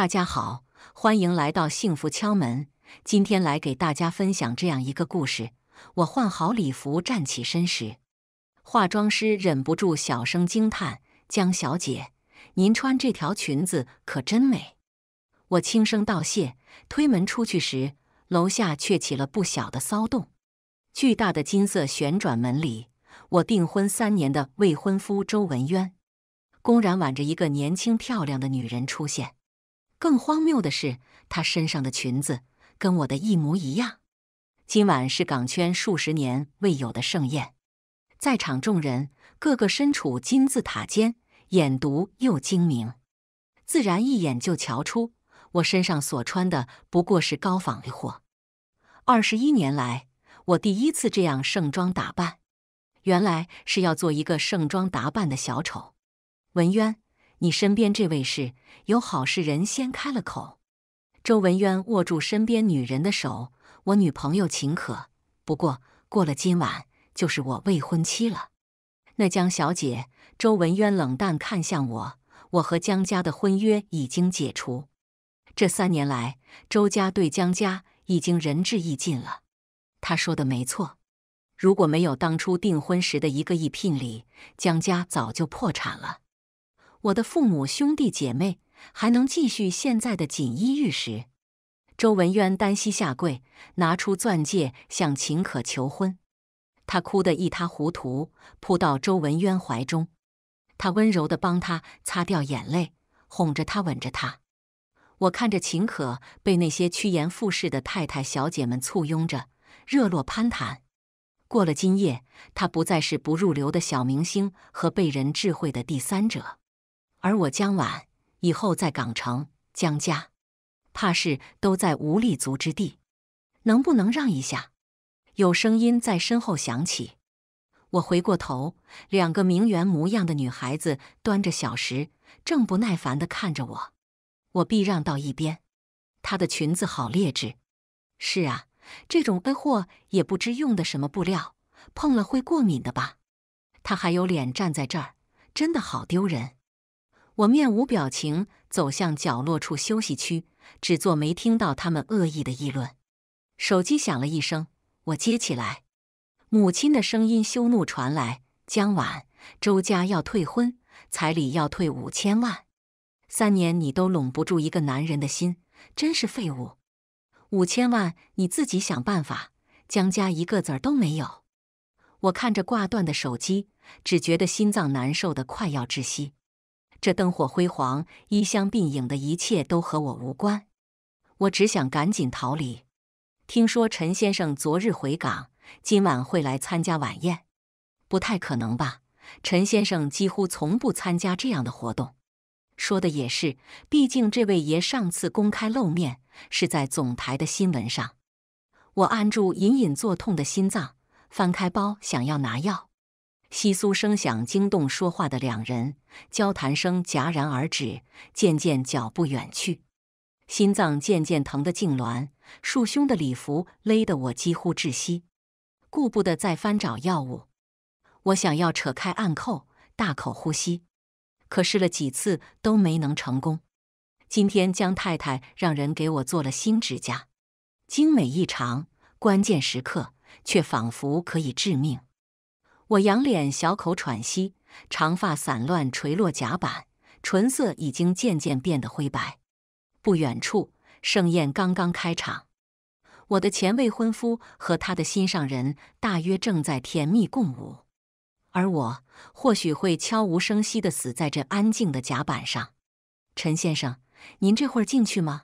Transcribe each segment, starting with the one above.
大家好，欢迎来到幸福敲门。今天来给大家分享这样一个故事。我换好礼服，站起身时，化妆师忍不住小声惊叹：“江小姐，您穿这条裙子可真美。”我轻声道谢，推门出去时，楼下却起了不小的骚动。巨大的金色旋转门里，我订婚三年的未婚夫周文渊，公然挽着一个年轻漂亮的女人出现。更荒谬的是，她身上的裙子跟我的一模一样。今晚是港圈数十年未有的盛宴，在场众人个个身处金字塔尖，眼毒又精明，自然一眼就瞧出我身上所穿的不过是高仿的货。二十一年来，我第一次这样盛装打扮，原来是要做一个盛装打扮的小丑。文渊。你身边这位是有好事人先开了口。周文渊握住身边女人的手：“我女朋友秦可，不过过了今晚就是我未婚妻了。”那江小姐，周文渊冷淡看向我：“我和江家的婚约已经解除。这三年来，周家对江家已经仁至义尽了。”他说的没错，如果没有当初订婚时的一个亿聘礼，江家早就破产了。我的父母兄弟姐妹还能继续现在的锦衣玉食。周文渊单膝下跪，拿出钻戒向秦可求婚。他哭得一塌糊涂，扑到周文渊怀中。他温柔地帮他擦掉眼泪，哄着他，吻着他。我看着秦可被那些趋炎附势的太太小姐们簇拥着热络攀谈。过了今夜，她不再是不入流的小明星和被人智慧的第三者。而我江晚以后在港城江家，怕是都在无立足之地。能不能让一下？有声音在身后响起，我回过头，两个名媛模样的女孩子端着小食，正不耐烦的看着我。我避让到一边，她的裙子好劣质。是啊，这种的货也不知用的什么布料，碰了会过敏的吧？她还有脸站在这儿，真的好丢人。我面无表情走向角落处休息区，只做没听到他们恶意的议论。手机响了一声，我接起来，母亲的声音羞怒传来：“江晚，周家要退婚，彩礼要退五千万，三年你都拢不住一个男人的心，真是废物。五千万你自己想办法，江家一个子儿都没有。”我看着挂断的手机，只觉得心脏难受的快要窒息。这灯火辉煌、衣香鬓影的一切都和我无关，我只想赶紧逃离。听说陈先生昨日回港，今晚会来参加晚宴，不太可能吧？陈先生几乎从不参加这样的活动。说的也是，毕竟这位爷上次公开露面是在总台的新闻上。我按住隐隐作痛的心脏，翻开包想要拿药。窸窣声响惊动说话的两人，交谈声戛然而止，渐渐脚步远去。心脏渐渐疼得痉挛，束胸的礼服勒得我几乎窒息。顾不得再翻找药物，我想要扯开暗扣，大口呼吸，可试了几次都没能成功。今天江太太让人给我做了新指甲，精美异常，关键时刻却仿佛可以致命。我仰脸，小口喘息，长发散乱垂落甲板，唇色已经渐渐变得灰白。不远处，盛宴刚刚开场，我的前未婚夫和他的心上人大约正在甜蜜共舞，而我或许会悄无声息地死在这安静的甲板上。陈先生，您这会儿进去吗？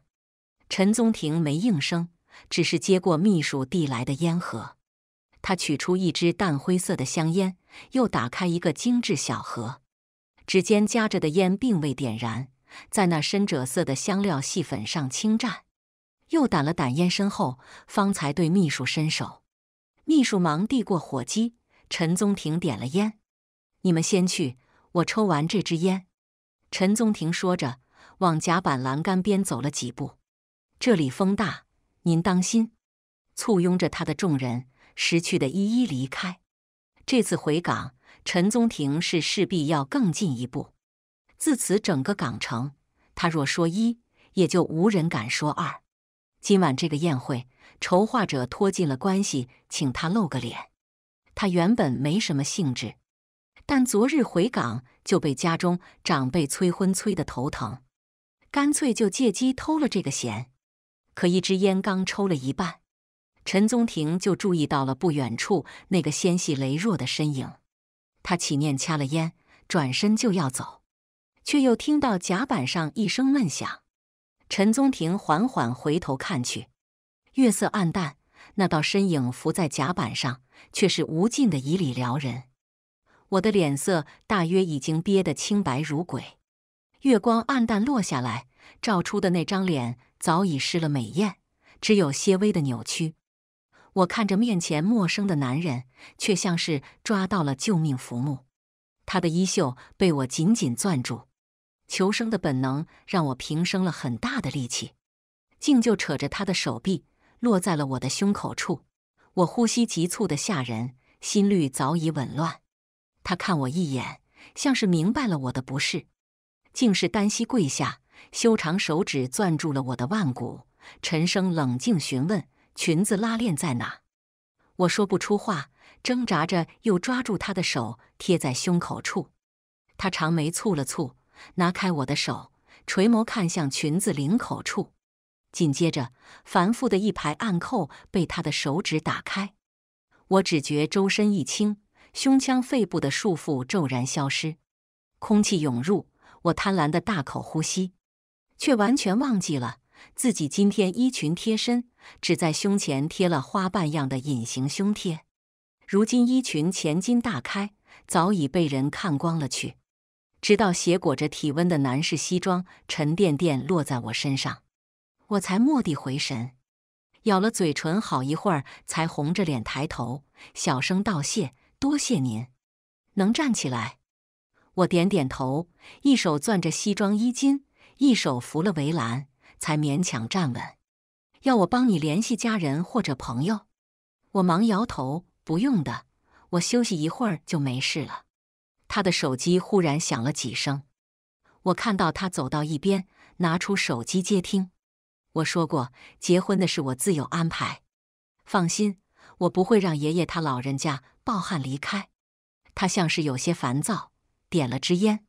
陈宗廷没应声，只是接过秘书递来的烟盒。他取出一支淡灰色的香烟，又打开一个精致小盒，指尖夹着的烟并未点燃，在那深赭色的香料细粉上轻蘸，又掸了掸烟身后，方才对秘书伸手。秘书忙递过火机，陈宗廷点了烟。你们先去，我抽完这支烟。陈宗廷说着，往甲板栏杆边走了几步。这里风大，您当心。簇拥着他的众人。失去的，一一离开。这次回港，陈宗廷是势必要更进一步。自此，整个港城，他若说一，也就无人敢说二。今晚这个宴会，筹划者托进了关系，请他露个脸。他原本没什么兴致，但昨日回港就被家中长辈催婚催得头疼，干脆就借机偷了这个闲。可一支烟刚抽了一半。陈宗廷就注意到了不远处那个纤细羸弱的身影，他起念掐了烟，转身就要走，却又听到甲板上一声闷响。陈宗廷缓缓回头看去，月色暗淡，那道身影浮在甲板上，却是无尽的以礼撩人。我的脸色大约已经憋得清白如鬼，月光暗淡落下来，照出的那张脸早已失了美艳，只有些微的扭曲。我看着面前陌生的男人，却像是抓到了救命浮木。他的衣袖被我紧紧攥住，求生的本能让我平生了很大的力气，竟就扯着他的手臂落在了我的胸口处。我呼吸急促的吓人，心率早已紊乱。他看我一眼，像是明白了我的不适，竟是单膝跪下，修长手指攥住了我的腕骨，沉声冷静询问。裙子拉链在哪？我说不出话，挣扎着又抓住他的手，贴在胸口处。他长眉蹙了蹙，拿开我的手，垂眸看向裙子领口处。紧接着，繁复的一排暗扣被他的手指打开。我只觉周身一轻，胸腔肺部的束缚骤然消失，空气涌入，我贪婪的大口呼吸，却完全忘记了自己今天衣裙贴身。只在胸前贴了花瓣样的隐形胸贴，如今衣裙前襟大开，早已被人看光了去。直到斜裹着体温的男士西装沉甸甸落在我身上，我才蓦地回神，咬了嘴唇好一会儿，才红着脸抬头，小声道谢：“多谢您，能站起来。”我点点头，一手攥着西装衣襟，一手扶了围栏，才勉强站稳。要我帮你联系家人或者朋友？我忙摇头，不用的，我休息一会儿就没事了。他的手机忽然响了几声，我看到他走到一边，拿出手机接听。我说过，结婚的事我自有安排。放心，我不会让爷爷他老人家抱憾离开。他像是有些烦躁，点了支烟，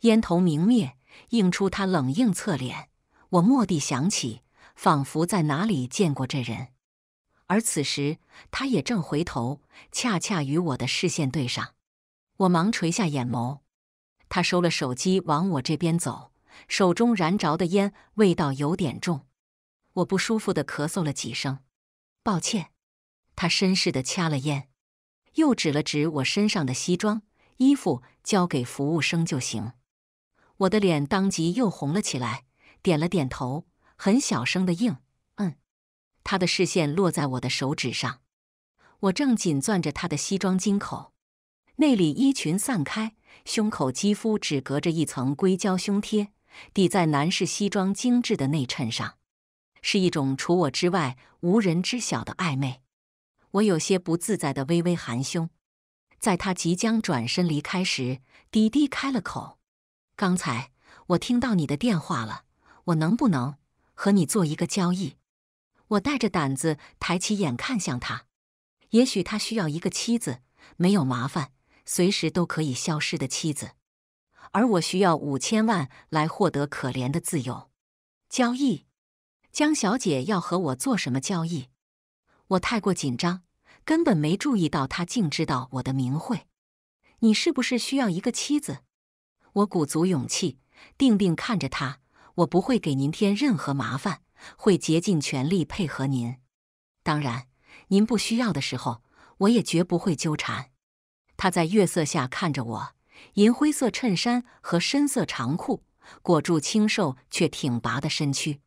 烟头明灭，映出他冷硬侧脸。我蓦地想起。仿佛在哪里见过这人，而此时他也正回头，恰恰与我的视线对上。我忙垂下眼眸。他收了手机，往我这边走，手中燃着的烟味道有点重。我不舒服的咳嗽了几声，抱歉。他绅士的掐了烟，又指了指我身上的西装衣服，交给服务生就行。我的脸当即又红了起来，点了点头。很小声的应：“嗯。”他的视线落在我的手指上，我正紧攥着他的西装襟口，内里衣裙散开，胸口肌肤只隔着一层硅胶胸贴，抵在男士西装精致的内衬上，是一种除我之外无人知晓的暧昧。我有些不自在的微微含胸，在他即将转身离开时，低低开了口：“刚才我听到你的电话了，我能不能？”和你做一个交易，我带着胆子抬起眼看向他。也许他需要一个妻子，没有麻烦，随时都可以消失的妻子。而我需要五千万来获得可怜的自由。交易，江小姐要和我做什么交易？我太过紧张，根本没注意到他竟知道我的名讳。你是不是需要一个妻子？我鼓足勇气，定定看着他。我不会给您添任何麻烦，会竭尽全力配合您。当然，您不需要的时候，我也绝不会纠缠。他在月色下看着我，银灰色衬衫和深色长裤裹住清瘦却挺拔的身躯，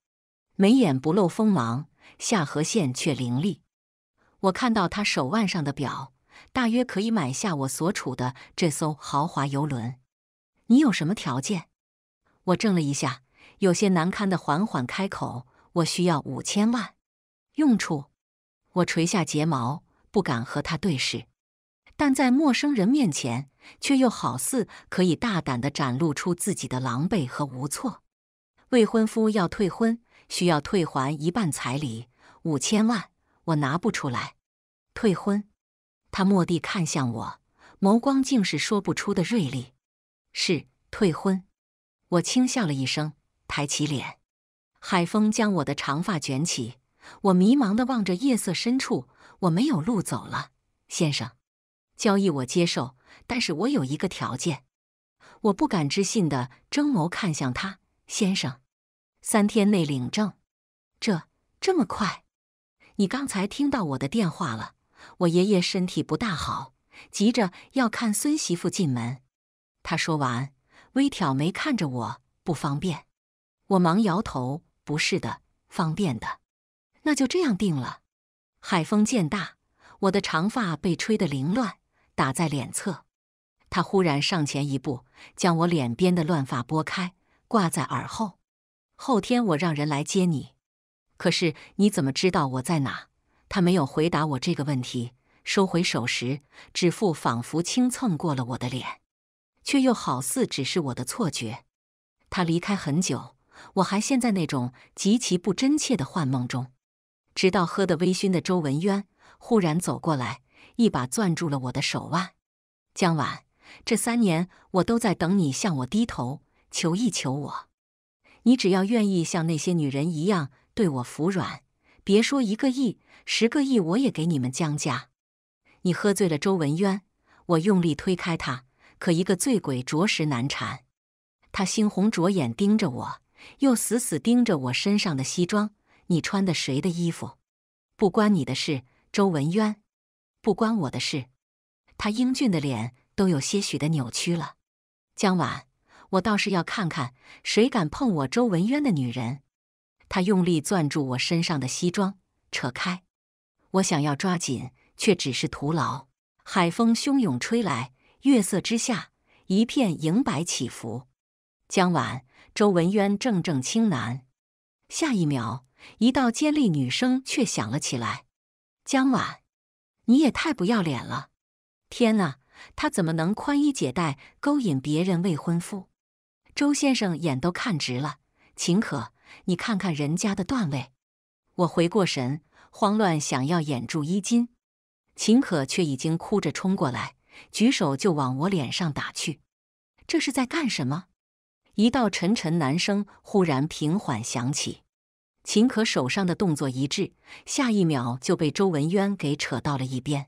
眉眼不露锋芒，下颌线却凌厉。我看到他手腕上的表，大约可以买下我所处的这艘豪华游轮。你有什么条件？我怔了一下。有些难堪的缓缓开口：“我需要五千万，用处。”我垂下睫毛，不敢和他对视，但在陌生人面前，却又好似可以大胆地展露出自己的狼狈和无措。未婚夫要退婚，需要退还一半彩礼，五千万，我拿不出来。退婚？他蓦地看向我，眸光竟是说不出的锐利。是退婚？我轻笑了一声。抬起脸，海风将我的长发卷起。我迷茫地望着夜色深处，我没有路走了。先生，交易我接受，但是我有一个条件。我不敢置信地睁眸看向他，先生，三天内领证，这这么快？你刚才听到我的电话了？我爷爷身体不大好，急着要看孙媳妇进门。他说完，微挑眉看着我，不方便。我忙摇头，不是的，方便的，那就这样定了。海风渐大，我的长发被吹得凌乱，打在脸侧。他忽然上前一步，将我脸边的乱发拨开，挂在耳后。后天我让人来接你。可是你怎么知道我在哪？他没有回答我这个问题。收回手时，指腹仿佛轻蹭过了我的脸，却又好似只是我的错觉。他离开很久。我还陷在那种极其不真切的幻梦中，直到喝得微醺的周文渊忽然走过来，一把攥住了我的手腕。江晚，这三年我都在等你向我低头，求一求我。你只要愿意像那些女人一样对我服软，别说一个亿，十个亿我也给你们江家。你喝醉了，周文渊，我用力推开他，可一个醉鬼着实难缠。他猩红着眼盯着我。又死死盯着我身上的西装，你穿的谁的衣服？不关你的事，周文渊，不关我的事。他英俊的脸都有些许的扭曲了。江晚，我倒是要看看谁敢碰我周文渊的女人。他用力攥住我身上的西装，扯开。我想要抓紧，却只是徒劳。海风汹涌吹来，月色之下，一片银白起伏。江晚。周文渊正正轻喃，下一秒，一道尖利女声却响了起来：“江婉，你也太不要脸了！”天哪，他怎么能宽衣解带勾引别人未婚夫？周先生眼都看直了。秦可，你看看人家的段位！我回过神，慌乱想要掩住衣襟，秦可却已经哭着冲过来，举手就往我脸上打去。这是在干什么？一道沉沉男声忽然平缓响起，秦可手上的动作一滞，下一秒就被周文渊给扯到了一边。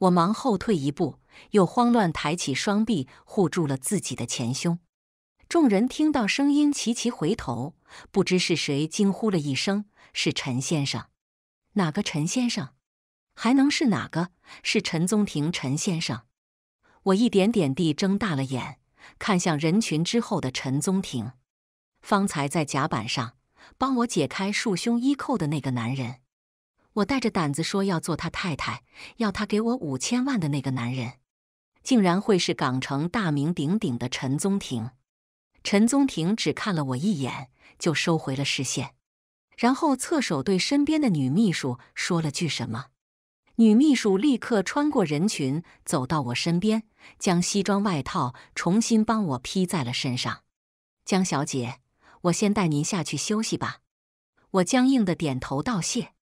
我忙后退一步，又慌乱抬起双臂护住了自己的前胸。众人听到声音，齐齐回头，不知是谁惊呼了一声：“是陈先生！”哪个陈先生？还能是哪个？是陈宗廷，陈先生。我一点点地睁大了眼。看向人群之后的陈宗廷，方才在甲板上帮我解开束胸衣扣的那个男人，我带着胆子说要做他太太，要他给我五千万的那个男人，竟然会是港城大名鼎鼎的陈宗廷。陈宗廷只看了我一眼，就收回了视线，然后侧手对身边的女秘书说了句什么。女秘书立刻穿过人群走到我身边，将西装外套重新帮我披在了身上。江小姐，我先带您下去休息吧。我僵硬的点头道谢，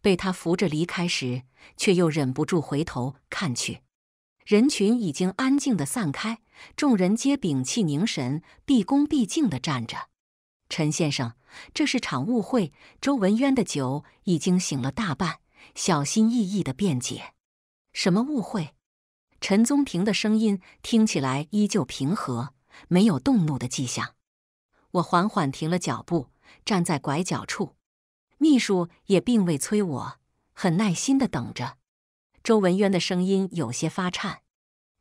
被她扶着离开时，却又忍不住回头看去。人群已经安静的散开，众人皆屏气凝神，毕恭毕敬的站着。陈先生，这是场误会。周文渊的酒已经醒了大半。小心翼翼的辩解：“什么误会？”陈宗廷的声音听起来依旧平和，没有动怒的迹象。我缓缓停了脚步，站在拐角处。秘书也并未催我，很耐心的等着。周文渊的声音有些发颤：“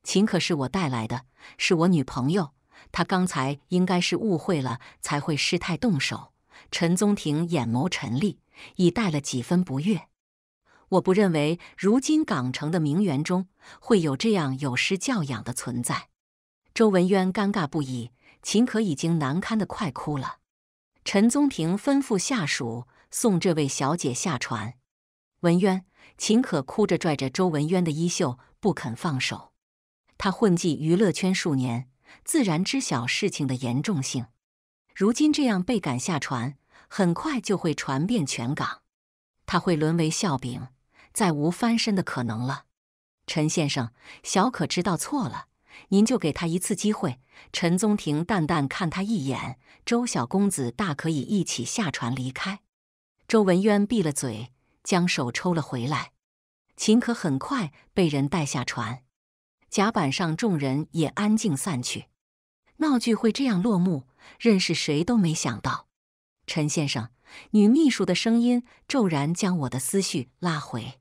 秦可是我带来的，是我女朋友。她刚才应该是误会了，才会失态动手。”陈宗廷眼眸沉厉，已带了几分不悦。我不认为如今港城的名媛中会有这样有失教养的存在。周文渊尴尬不已，秦可已经难堪的快哭了。陈宗平吩咐下属送这位小姐下船。文渊，秦可哭着拽着周文渊的衣袖不肯放手。他混迹娱乐圈数年，自然知晓事情的严重性。如今这样被赶下船，很快就会传遍全港，他会沦为笑柄。再无翻身的可能了，陈先生，小可知道错了，您就给他一次机会。陈宗廷淡淡看他一眼，周小公子大可以一起下船离开。周文渊闭了嘴，将手抽了回来。秦可很快被人带下船，甲板上众人也安静散去。闹剧会这样落幕，认识谁都没想到。陈先生，女秘书的声音骤然将我的思绪拉回。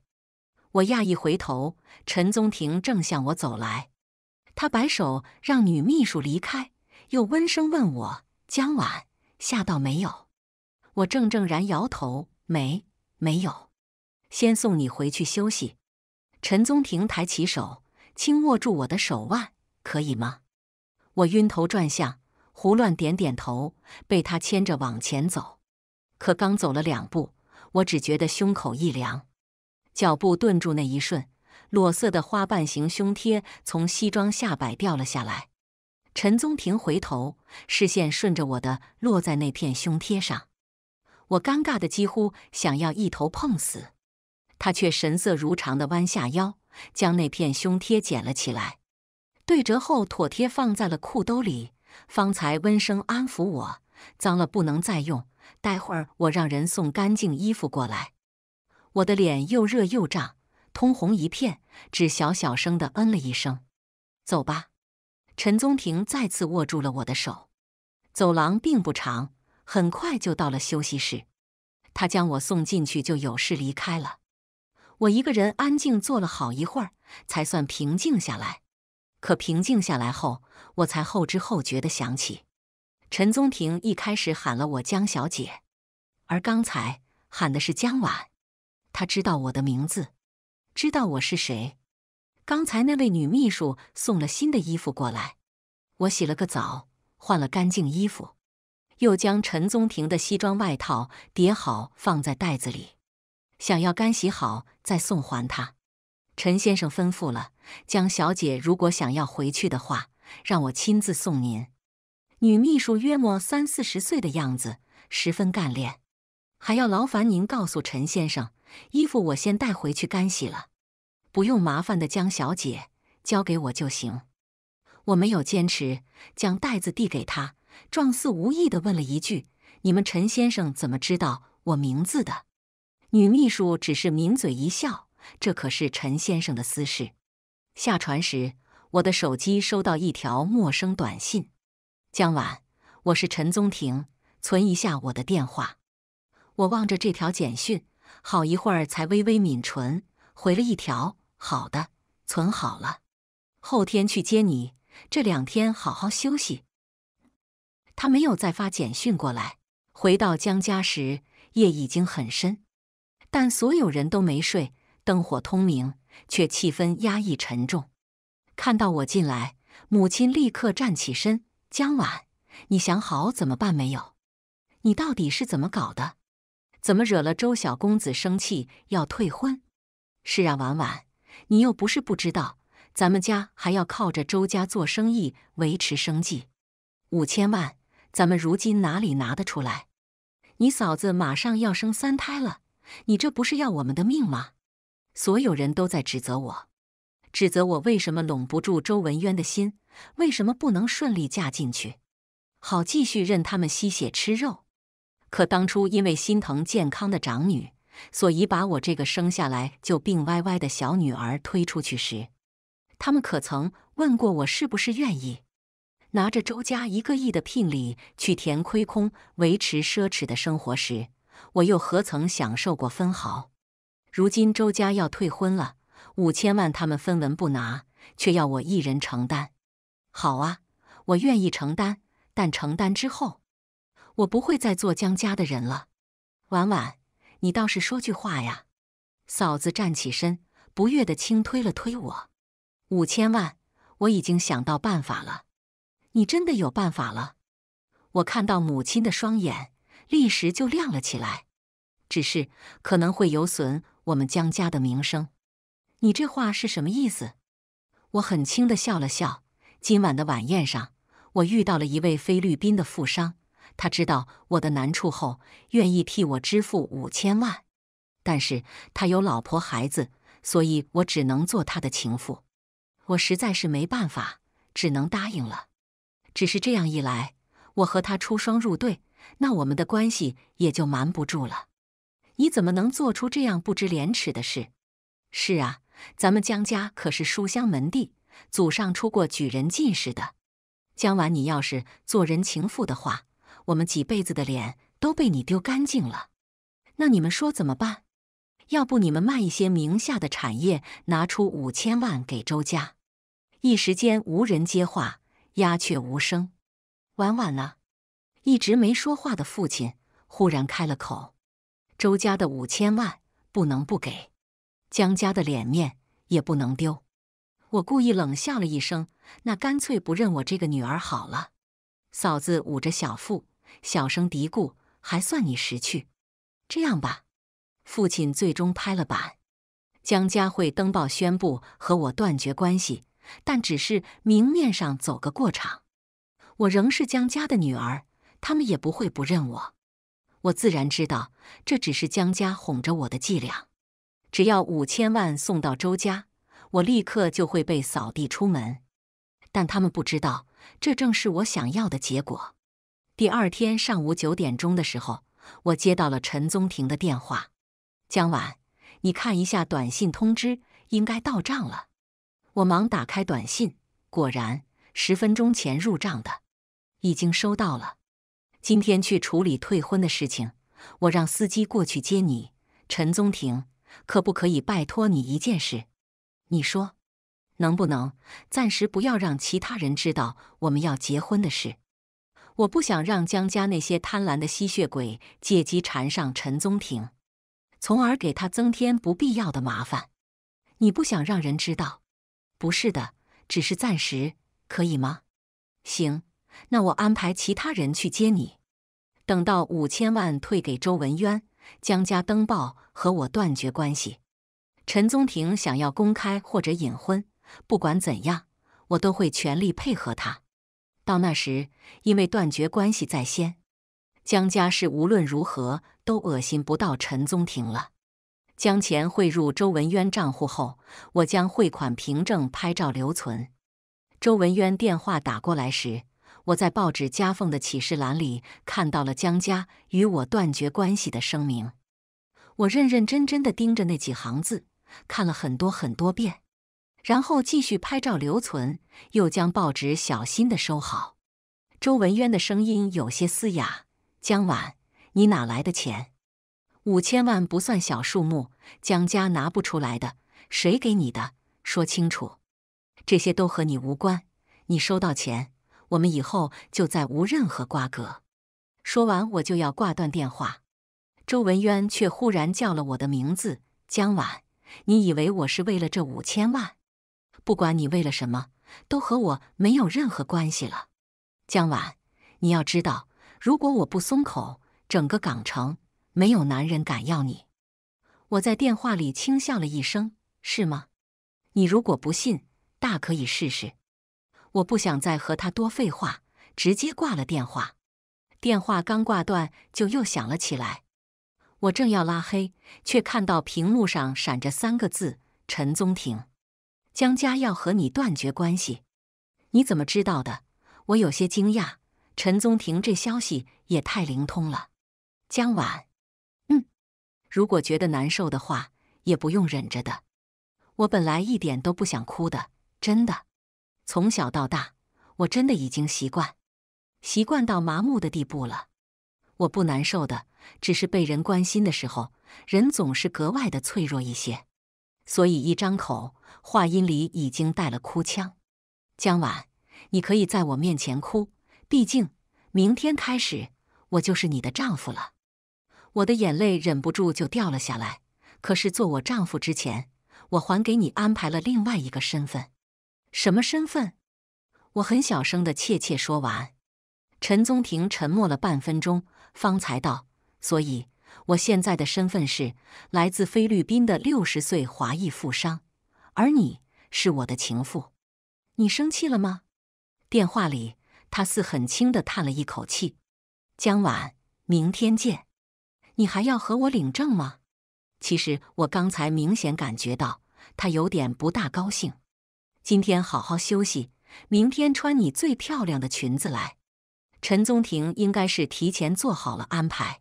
我讶异回头，陈宗廷正向我走来。他摆手让女秘书离开，又温声问我：“江晚，吓到没有？”我怔怔然摇头：“没，没有。”“先送你回去休息。”陈宗廷抬起手，轻握住我的手腕：“可以吗？”我晕头转向，胡乱点点头，被他牵着往前走。可刚走了两步，我只觉得胸口一凉。脚步顿住那一瞬，裸色的花瓣形胸贴从西装下摆掉了下来。陈宗平回头，视线顺着我的落在那片胸贴上。我尴尬的几乎想要一头碰死，他却神色如常的弯下腰，将那片胸贴捡了起来，对折后妥帖放在了裤兜里。方才温声安抚我：“脏了不能再用，待会儿我让人送干净衣服过来。”我的脸又热又胀，通红一片，只小小声的嗯了一声。走吧，陈宗平再次握住了我的手。走廊并不长，很快就到了休息室。他将我送进去，就有事离开了。我一个人安静坐了好一会儿，才算平静下来。可平静下来后，我才后知后觉的想起，陈宗平一开始喊了我江小姐，而刚才喊的是江婉。他知道我的名字，知道我是谁。刚才那位女秘书送了新的衣服过来，我洗了个澡，换了干净衣服，又将陈宗廷的西装外套叠好放在袋子里，想要干洗好再送还他。陈先生吩咐了，江小姐如果想要回去的话，让我亲自送您。女秘书约莫三四十岁的样子，十分干练，还要劳烦您告诉陈先生。衣服我先带回去干洗了，不用麻烦的，江小姐交给我就行。我没有坚持，将袋子递给她，状似无意的问了一句：“你们陈先生怎么知道我名字的？”女秘书只是抿嘴一笑：“这可是陈先生的私事。”下船时，我的手机收到一条陌生短信：“江晚，我是陈宗廷，存一下我的电话。”我望着这条简讯。好一会儿才微微抿唇，回了一条：“好的，存好了，后天去接你。这两天好好休息。”他没有再发简讯过来。回到江家时，夜已经很深，但所有人都没睡，灯火通明，却气氛压抑沉重。看到我进来，母亲立刻站起身：“江晚，你想好怎么办没有？你到底是怎么搞的？”怎么惹了周小公子生气，要退婚？是啊，婉婉，你又不是不知道，咱们家还要靠着周家做生意维持生计，五千万，咱们如今哪里拿得出来？你嫂子马上要生三胎了，你这不是要我们的命吗？所有人都在指责我，指责我为什么拢不住周文渊的心，为什么不能顺利嫁进去，好继续任他们吸血吃肉。可当初因为心疼健康的长女，所以把我这个生下来就病歪歪的小女儿推出去时，他们可曾问过我是不是愿意拿着周家一个亿的聘礼去填亏空、维持奢侈的生活时？我又何曾享受过分毫？如今周家要退婚了，五千万他们分文不拿，却要我一人承担。好啊，我愿意承担，但承担之后。我不会再做江家的人了，婉婉，你倒是说句话呀！嫂子站起身，不悦的轻推了推我。五千万，我已经想到办法了。你真的有办法了？我看到母亲的双眼，立时就亮了起来。只是可能会有损我们江家的名声。你这话是什么意思？我很轻的笑了笑。今晚的晚宴上，我遇到了一位菲律宾的富商。他知道我的难处后，愿意替我支付五千万，但是他有老婆孩子，所以我只能做他的情妇。我实在是没办法，只能答应了。只是这样一来，我和他出双入对，那我们的关系也就瞒不住了。你怎么能做出这样不知廉耻的事？是啊，咱们江家可是书香门第，祖上出过举人、进士的。江晚，你要是做人情妇的话，我们几辈子的脸都被你丢干净了，那你们说怎么办？要不你们卖一些名下的产业，拿出五千万给周家？一时间无人接话，鸦雀无声。晚晚呢，一直没说话的父亲忽然开了口：“周家的五千万不能不给，江家的脸面也不能丢。”我故意冷笑了一声：“那干脆不认我这个女儿好了。”嫂子捂着小腹。小声嘀咕：“还算你识趣。”这样吧，父亲最终拍了板。江佳慧登报宣布和我断绝关系，但只是明面上走个过场。我仍是江家的女儿，他们也不会不认我。我自然知道，这只是江家哄着我的伎俩。只要五千万送到周家，我立刻就会被扫地出门。但他们不知道，这正是我想要的结果。第二天上午九点钟的时候，我接到了陈宗廷的电话：“江晚，你看一下短信通知，应该到账了。”我忙打开短信，果然十分钟前入账的，已经收到了。今天去处理退婚的事情，我让司机过去接你。陈宗廷，可不可以拜托你一件事？你说，能不能暂时不要让其他人知道我们要结婚的事？我不想让江家那些贪婪的吸血鬼借机缠上陈宗廷，从而给他增添不必要的麻烦。你不想让人知道？不是的，只是暂时，可以吗？行，那我安排其他人去接你。等到五千万退给周文渊，江家登报和我断绝关系。陈宗廷想要公开或者隐婚，不管怎样，我都会全力配合他。到那时，因为断绝关系在先，江家是无论如何都恶心不到陈宗廷了。将钱汇入周文渊账户后，我将汇款凭证拍照留存。周文渊电话打过来时，我在报纸夹缝的启事栏里看到了江家与我断绝关系的声明。我认认真真的盯着那几行字，看了很多很多遍。然后继续拍照留存，又将报纸小心的收好。周文渊的声音有些嘶哑：“江晚，你哪来的钱？五千万不算小数目，江家拿不出来的，谁给你的？说清楚！这些都和你无关，你收到钱，我们以后就再无任何瓜葛。”说完，我就要挂断电话，周文渊却忽然叫了我的名字：“江晚，你以为我是为了这五千万？”不管你为了什么，都和我没有任何关系了，江晚，你要知道，如果我不松口，整个港城没有男人敢要你。我在电话里轻笑了一声，是吗？你如果不信，大可以试试。我不想再和他多废话，直接挂了电话。电话刚挂断，就又响了起来。我正要拉黑，却看到屏幕上闪着三个字：陈宗廷。江家要和你断绝关系，你怎么知道的？我有些惊讶。陈宗廷这消息也太灵通了。江晚，嗯，如果觉得难受的话，也不用忍着的。我本来一点都不想哭的，真的。从小到大，我真的已经习惯，习惯到麻木的地步了。我不难受的，只是被人关心的时候，人总是格外的脆弱一些。所以一张口，话音里已经带了哭腔。江晚，你可以在我面前哭，毕竟明天开始我就是你的丈夫了。我的眼泪忍不住就掉了下来。可是做我丈夫之前，我还给你安排了另外一个身份。什么身份？我很小声的怯怯说完。陈宗廷沉默了半分钟，方才道：“所以。”我现在的身份是来自菲律宾的六十岁华裔富商，而你是我的情妇。你生气了吗？电话里，他似很轻的叹了一口气。江晚，明天见。你还要和我领证吗？其实我刚才明显感觉到他有点不大高兴。今天好好休息，明天穿你最漂亮的裙子来。陈宗廷应该是提前做好了安排。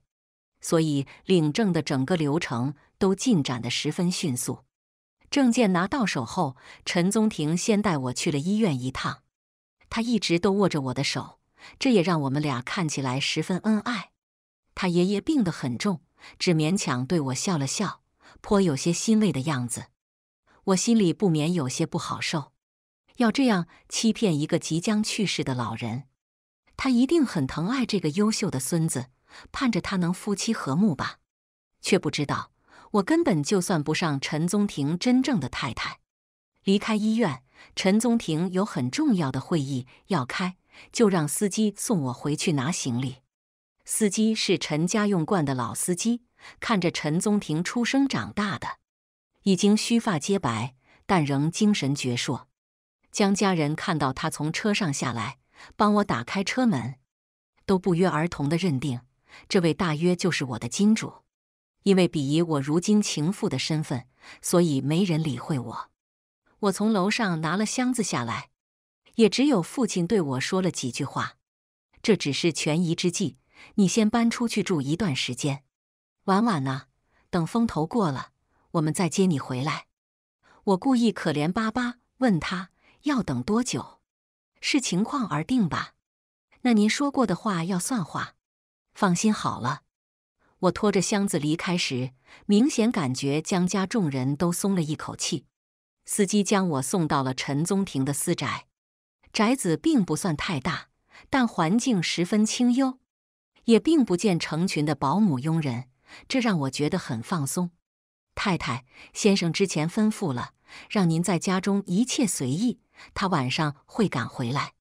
所以，领证的整个流程都进展的十分迅速。证件拿到手后，陈宗廷先带我去了医院一趟。他一直都握着我的手，这也让我们俩看起来十分恩爱。他爷爷病得很重，只勉强对我笑了笑，颇有些欣慰的样子。我心里不免有些不好受。要这样欺骗一个即将去世的老人，他一定很疼爱这个优秀的孙子。盼着他能夫妻和睦吧，却不知道我根本就算不上陈宗廷真正的太太。离开医院，陈宗廷有很重要的会议要开，就让司机送我回去拿行李。司机是陈家用惯的老司机，看着陈宗廷出生长大的，已经须发皆白，但仍精神矍铄。江家人看到他从车上下来，帮我打开车门，都不约而同地认定。这位大约就是我的金主，因为鄙夷我如今情妇的身份，所以没人理会我。我从楼上拿了箱子下来，也只有父亲对我说了几句话。这只是权宜之计，你先搬出去住一段时间。婉婉呢？等风头过了，我们再接你回来。我故意可怜巴巴问他要等多久，视情况而定吧。那您说过的话要算话。放心好了，我拖着箱子离开时，明显感觉江家众人都松了一口气。司机将我送到了陈宗廷的私宅，宅子并不算太大，但环境十分清幽，也并不见成群的保姆佣人，这让我觉得很放松。太太、先生之前吩咐了，让您在家中一切随意，他晚上会赶回来。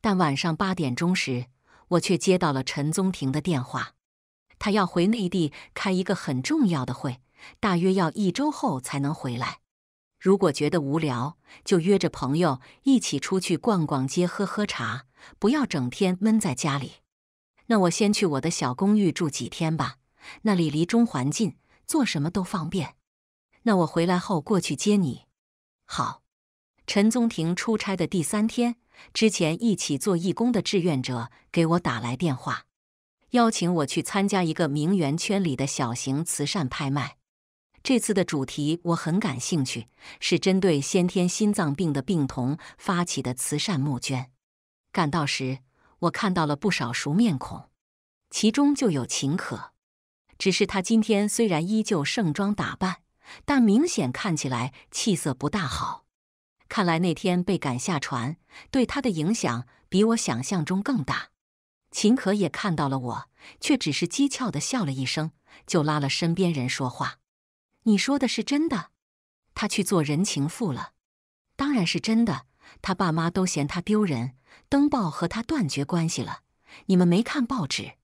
但晚上八点钟时。我却接到了陈宗廷的电话，他要回内地开一个很重要的会，大约要一周后才能回来。如果觉得无聊，就约着朋友一起出去逛逛街、喝喝茶，不要整天闷在家里。那我先去我的小公寓住几天吧，那里离中环近，做什么都方便。那我回来后过去接你。好。陈宗廷出差的第三天，之前一起做义工的志愿者给我打来电话，邀请我去参加一个名媛圈里的小型慈善拍卖。这次的主题我很感兴趣，是针对先天心脏病的病童发起的慈善募捐。赶到时，我看到了不少熟面孔，其中就有秦可。只是他今天虽然依旧盛装打扮，但明显看起来气色不大好。看来那天被赶下船，对他的影响比我想象中更大。秦可也看到了我，却只是讥诮的笑了一声，就拉了身边人说话。你说的是真的？他去做人情妇了？当然是真的。他爸妈都嫌他丢人，登报和他断绝关系了。你们没看报纸？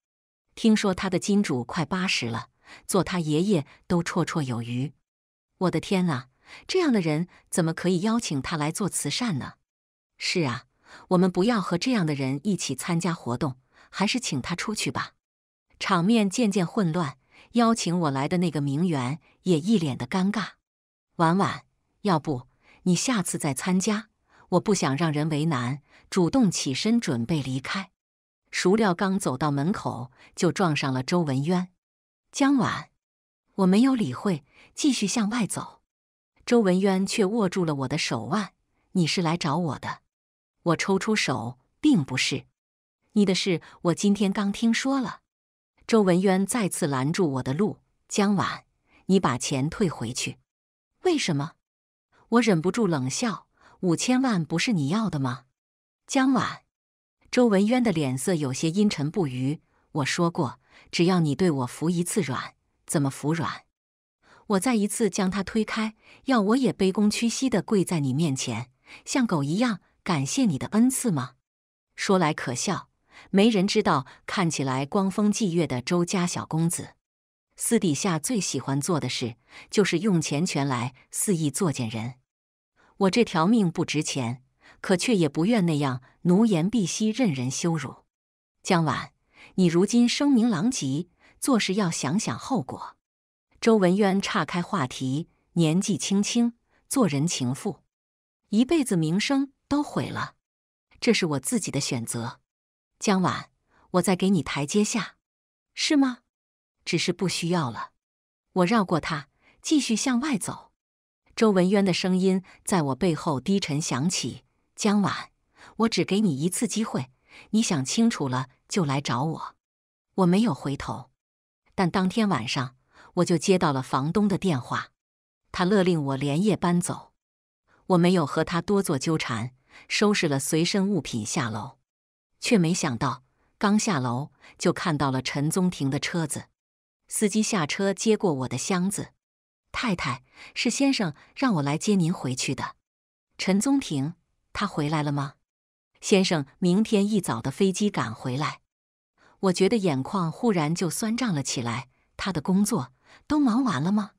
听说他的金主快八十了，做他爷爷都绰绰有余。我的天啊！这样的人怎么可以邀请他来做慈善呢？是啊，我们不要和这样的人一起参加活动，还是请他出去吧。场面渐渐混乱，邀请我来的那个名媛也一脸的尴尬。婉婉，要不你下次再参加？我不想让人为难，主动起身准备离开。孰料刚走到门口就撞上了周文渊。江婉，我没有理会，继续向外走。周文渊却握住了我的手腕。你是来找我的？我抽出手，并不是。你的事，我今天刚听说了。周文渊再次拦住我的路。江晚，你把钱退回去。为什么？我忍不住冷笑。五千万不是你要的吗？江晚。周文渊的脸色有些阴沉不愉。我说过，只要你对我服一次软，怎么服软？我再一次将他推开，要我也卑躬屈膝地跪在你面前，像狗一样感谢你的恩赐吗？说来可笑，没人知道，看起来光风霁月的周家小公子，私底下最喜欢做的事，就是用钱权来肆意作践人。我这条命不值钱，可却也不愿那样奴颜婢膝，任人羞辱。江晚，你如今声名狼藉，做事要想想后果。周文渊岔开话题，年纪轻轻做人情妇，一辈子名声都毁了。这是我自己的选择。江晚，我再给你台阶下，是吗？只是不需要了。我绕过他，继续向外走。周文渊的声音在我背后低沉响起：“江晚，我只给你一次机会，你想清楚了就来找我。”我没有回头，但当天晚上。我就接到了房东的电话，他勒令我连夜搬走。我没有和他多做纠缠，收拾了随身物品下楼，却没想到刚下楼就看到了陈宗廷的车子。司机下车接过我的箱子，太太是先生让我来接您回去的。陈宗廷他回来了吗？先生明天一早的飞机赶回来。我觉得眼眶忽然就酸胀了起来，他的工作。都忙完了吗？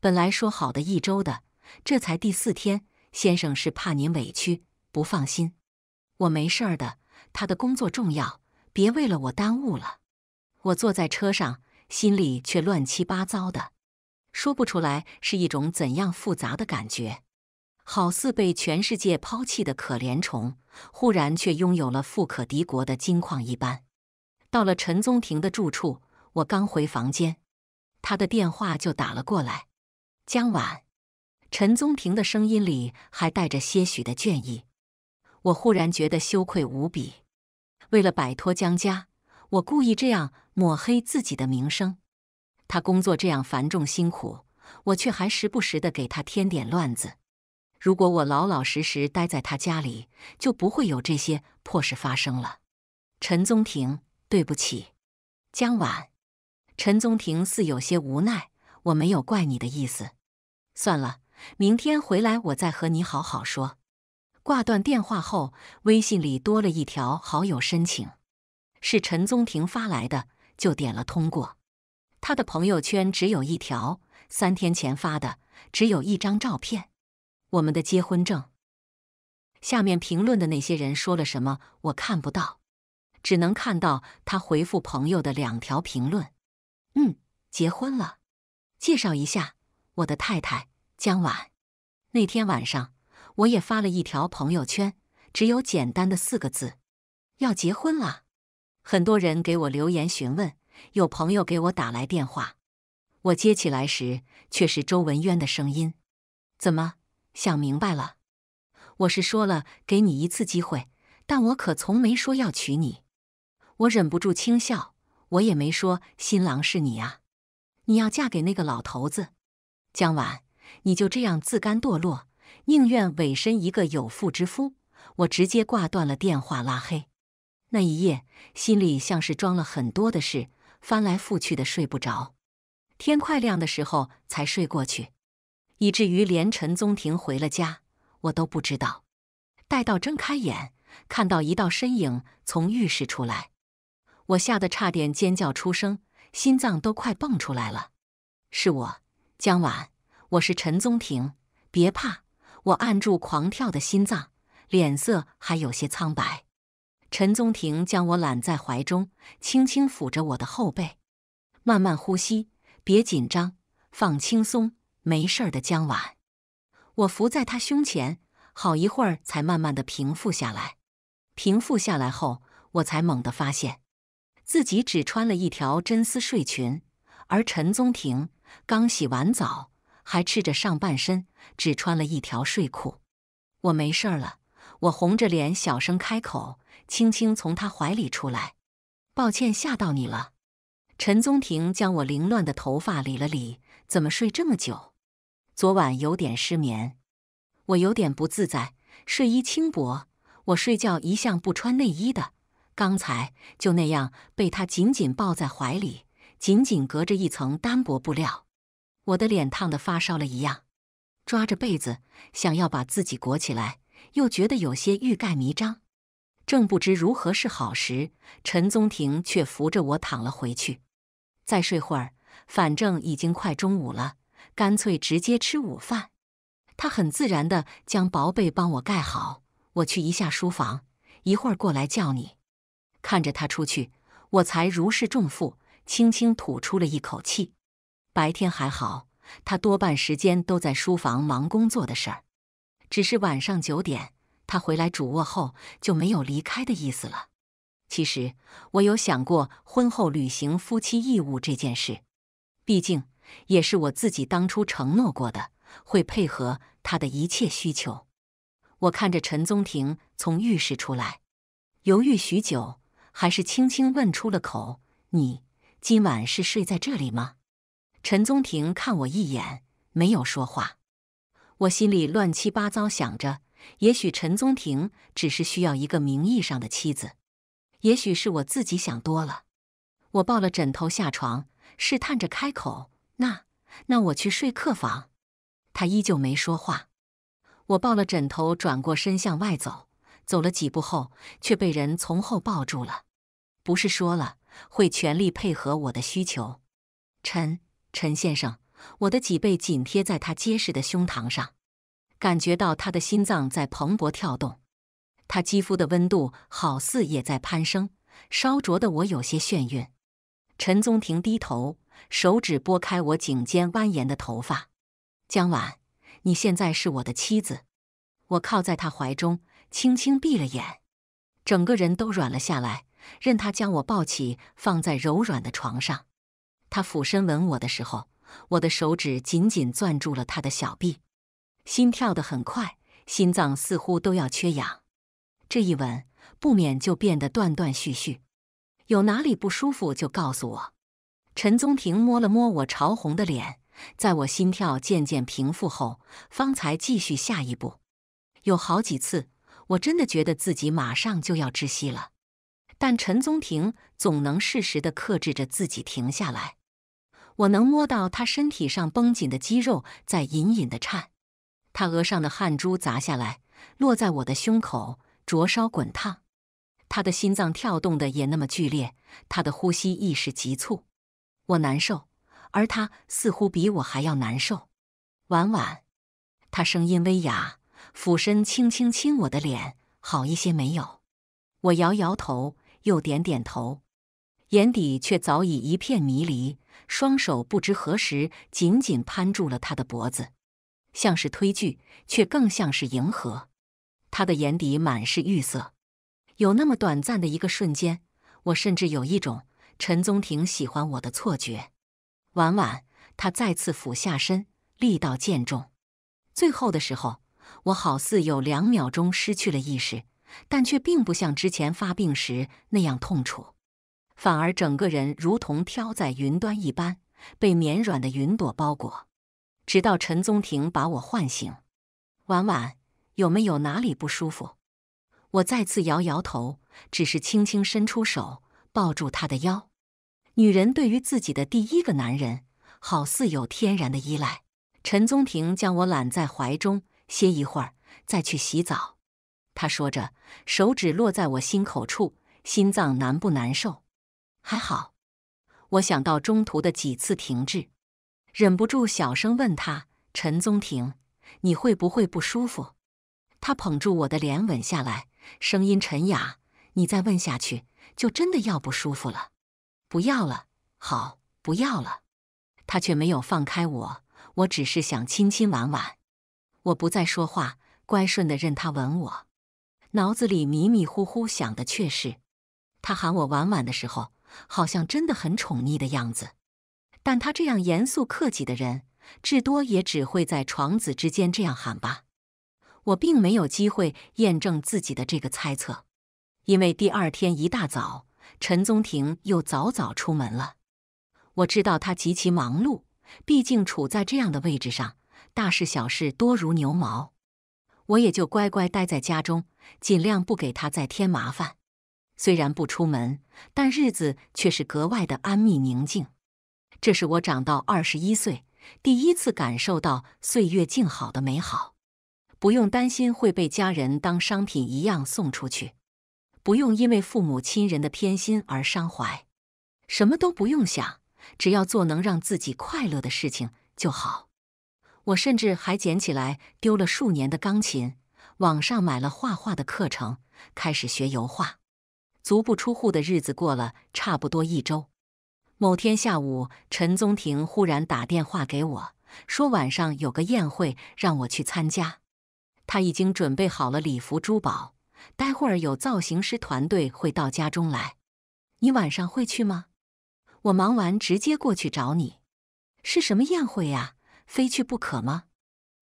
本来说好的一周的，这才第四天。先生是怕您委屈，不放心。我没事儿的，他的工作重要，别为了我耽误了。我坐在车上，心里却乱七八糟的，说不出来是一种怎样复杂的感觉，好似被全世界抛弃的可怜虫，忽然却拥有了富可敌国的金矿一般。到了陈宗廷的住处，我刚回房间。他的电话就打了过来，江晚，陈宗廷的声音里还带着些许的倦意。我忽然觉得羞愧无比。为了摆脱江家，我故意这样抹黑自己的名声。他工作这样繁重辛苦，我却还时不时的给他添点乱子。如果我老老实实待在他家里，就不会有这些破事发生了。陈宗廷，对不起，江晚。陈宗廷似有些无奈，我没有怪你的意思。算了，明天回来我再和你好好说。挂断电话后，微信里多了一条好友申请，是陈宗廷发来的，就点了通过。他的朋友圈只有一条，三天前发的，只有一张照片，我们的结婚证。下面评论的那些人说了什么，我看不到，只能看到他回复朋友的两条评论。嗯，结婚了，介绍一下我的太太江婉。那天晚上，我也发了一条朋友圈，只有简单的四个字：要结婚了。很多人给我留言询问，有朋友给我打来电话，我接起来时却是周文渊的声音。怎么想明白了？我是说了给你一次机会，但我可从没说要娶你。我忍不住轻笑。我也没说新郎是你啊，你要嫁给那个老头子，江晚，你就这样自甘堕落，宁愿委身一个有妇之夫。我直接挂断了电话，拉黑。那一夜，心里像是装了很多的事，翻来覆去的睡不着。天快亮的时候才睡过去，以至于连陈宗廷回了家，我都不知道。待到睁开眼，看到一道身影从浴室出来。我吓得差点尖叫出声，心脏都快蹦出来了。是我，江晚，我是陈宗廷，别怕。我按住狂跳的心脏，脸色还有些苍白。陈宗廷将我揽在怀中，轻轻抚着我的后背，慢慢呼吸，别紧张，放轻松，没事儿的，江晚。我伏在他胸前，好一会儿才慢慢的平复下来。平复下来后，我才猛地发现。自己只穿了一条真丝睡裙，而陈宗廷刚洗完澡，还赤着上半身，只穿了一条睡裤。我没事儿了，我红着脸小声开口，轻轻从他怀里出来。抱歉，吓到你了。陈宗廷将我凌乱的头发理了理，怎么睡这么久？昨晚有点失眠，我有点不自在。睡衣轻薄，我睡觉一向不穿内衣的。刚才就那样被他紧紧抱在怀里，紧紧隔着一层单薄布料，我的脸烫得发烧了一样，抓着被子想要把自己裹起来，又觉得有些欲盖弥彰。正不知如何是好时，陈宗廷却扶着我躺了回去，再睡会儿，反正已经快中午了，干脆直接吃午饭。他很自然的将薄被帮我盖好，我去一下书房，一会儿过来叫你。看着他出去，我才如释重负，轻轻吐出了一口气。白天还好，他多半时间都在书房忙工作的事儿。只是晚上九点，他回来主卧后就没有离开的意思了。其实我有想过婚后履行夫妻义务这件事，毕竟也是我自己当初承诺过的，会配合他的一切需求。我看着陈宗廷从浴室出来，犹豫许久。还是轻轻问出了口：“你今晚是睡在这里吗？”陈宗廷看我一眼，没有说话。我心里乱七八糟想着：也许陈宗廷只是需要一个名义上的妻子，也许是我自己想多了。我抱了枕头下床，试探着开口：“那……那我去睡客房。”他依旧没说话。我抱了枕头，转过身向外走，走了几步后，却被人从后抱住了。不是说了会全力配合我的需求？陈陈先生，我的脊背紧贴在他结实的胸膛上，感觉到他的心脏在蓬勃跳动，他肌肤的温度好似也在攀升，烧灼的我有些眩晕。陈宗廷低头，手指拨开我颈间蜿蜒的头发。江晚，你现在是我的妻子。我靠在他怀中，轻轻闭了眼，整个人都软了下来。任他将我抱起，放在柔软的床上。他俯身吻我的时候，我的手指紧紧攥住了他的小臂，心跳得很快，心脏似乎都要缺氧。这一吻不免就变得断断续续。有哪里不舒服就告诉我。陈宗平摸了摸我潮红的脸，在我心跳渐渐平复后，方才继续下一步。有好几次，我真的觉得自己马上就要窒息了。但陈宗廷总能适时的克制着自己停下来，我能摸到他身体上绷紧的肌肉在隐隐的颤，他额上的汗珠砸下来，落在我的胸口，灼烧滚烫。他的心脏跳动的也那么剧烈，他的呼吸亦是急促。我难受，而他似乎比我还要难受。婉婉，他声音微哑，俯身轻轻亲我的脸，好一些没有？我摇摇头。又点点头，眼底却早已一片迷离，双手不知何时紧紧攀住了他的脖子，像是推拒，却更像是迎合。他的眼底满是欲色，有那么短暂的一个瞬间，我甚至有一种陈宗廷喜欢我的错觉。晚晚，他再次俯下身，力道渐重，最后的时候，我好似有两秒钟失去了意识。但却并不像之前发病时那样痛楚，反而整个人如同飘在云端一般，被绵软的云朵包裹。直到陈宗廷把我唤醒：“婉婉，有没有哪里不舒服？”我再次摇摇头，只是轻轻伸出手抱住他的腰。女人对于自己的第一个男人，好似有天然的依赖。陈宗廷将我揽在怀中，歇一会儿，再去洗澡。他说着，手指落在我心口处，心脏难不难受？还好。我想到中途的几次停滞，忍不住小声问他：“陈宗廷，你会不会不舒服？”他捧住我的脸，吻下来，声音沉哑：“你再问下去，就真的要不舒服了。不要了，好，不要了。”他却没有放开我，我只是想亲亲晚晚，我不再说话，乖顺的任他吻我。脑子里迷迷糊糊想的却是，他喊我晚晚的时候，好像真的很宠溺的样子。但他这样严肃克己的人，至多也只会在床子之间这样喊吧。我并没有机会验证自己的这个猜测，因为第二天一大早，陈宗廷又早早出门了。我知道他极其忙碌，毕竟处在这样的位置上，大事小事多如牛毛。我也就乖乖待在家中，尽量不给他再添麻烦。虽然不出门，但日子却是格外的安谧宁静。这是我长到二十一岁第一次感受到岁月静好的美好，不用担心会被家人当商品一样送出去，不用因为父母亲人的偏心而伤怀，什么都不用想，只要做能让自己快乐的事情就好。我甚至还捡起来丢了数年的钢琴，网上买了画画的课程，开始学油画。足不出户的日子过了差不多一周。某天下午，陈宗廷忽然打电话给我，说晚上有个宴会，让我去参加。他已经准备好了礼服、珠宝，待会儿有造型师团队会到家中来。你晚上会去吗？我忙完直接过去找你。是什么宴会呀？非去不可吗？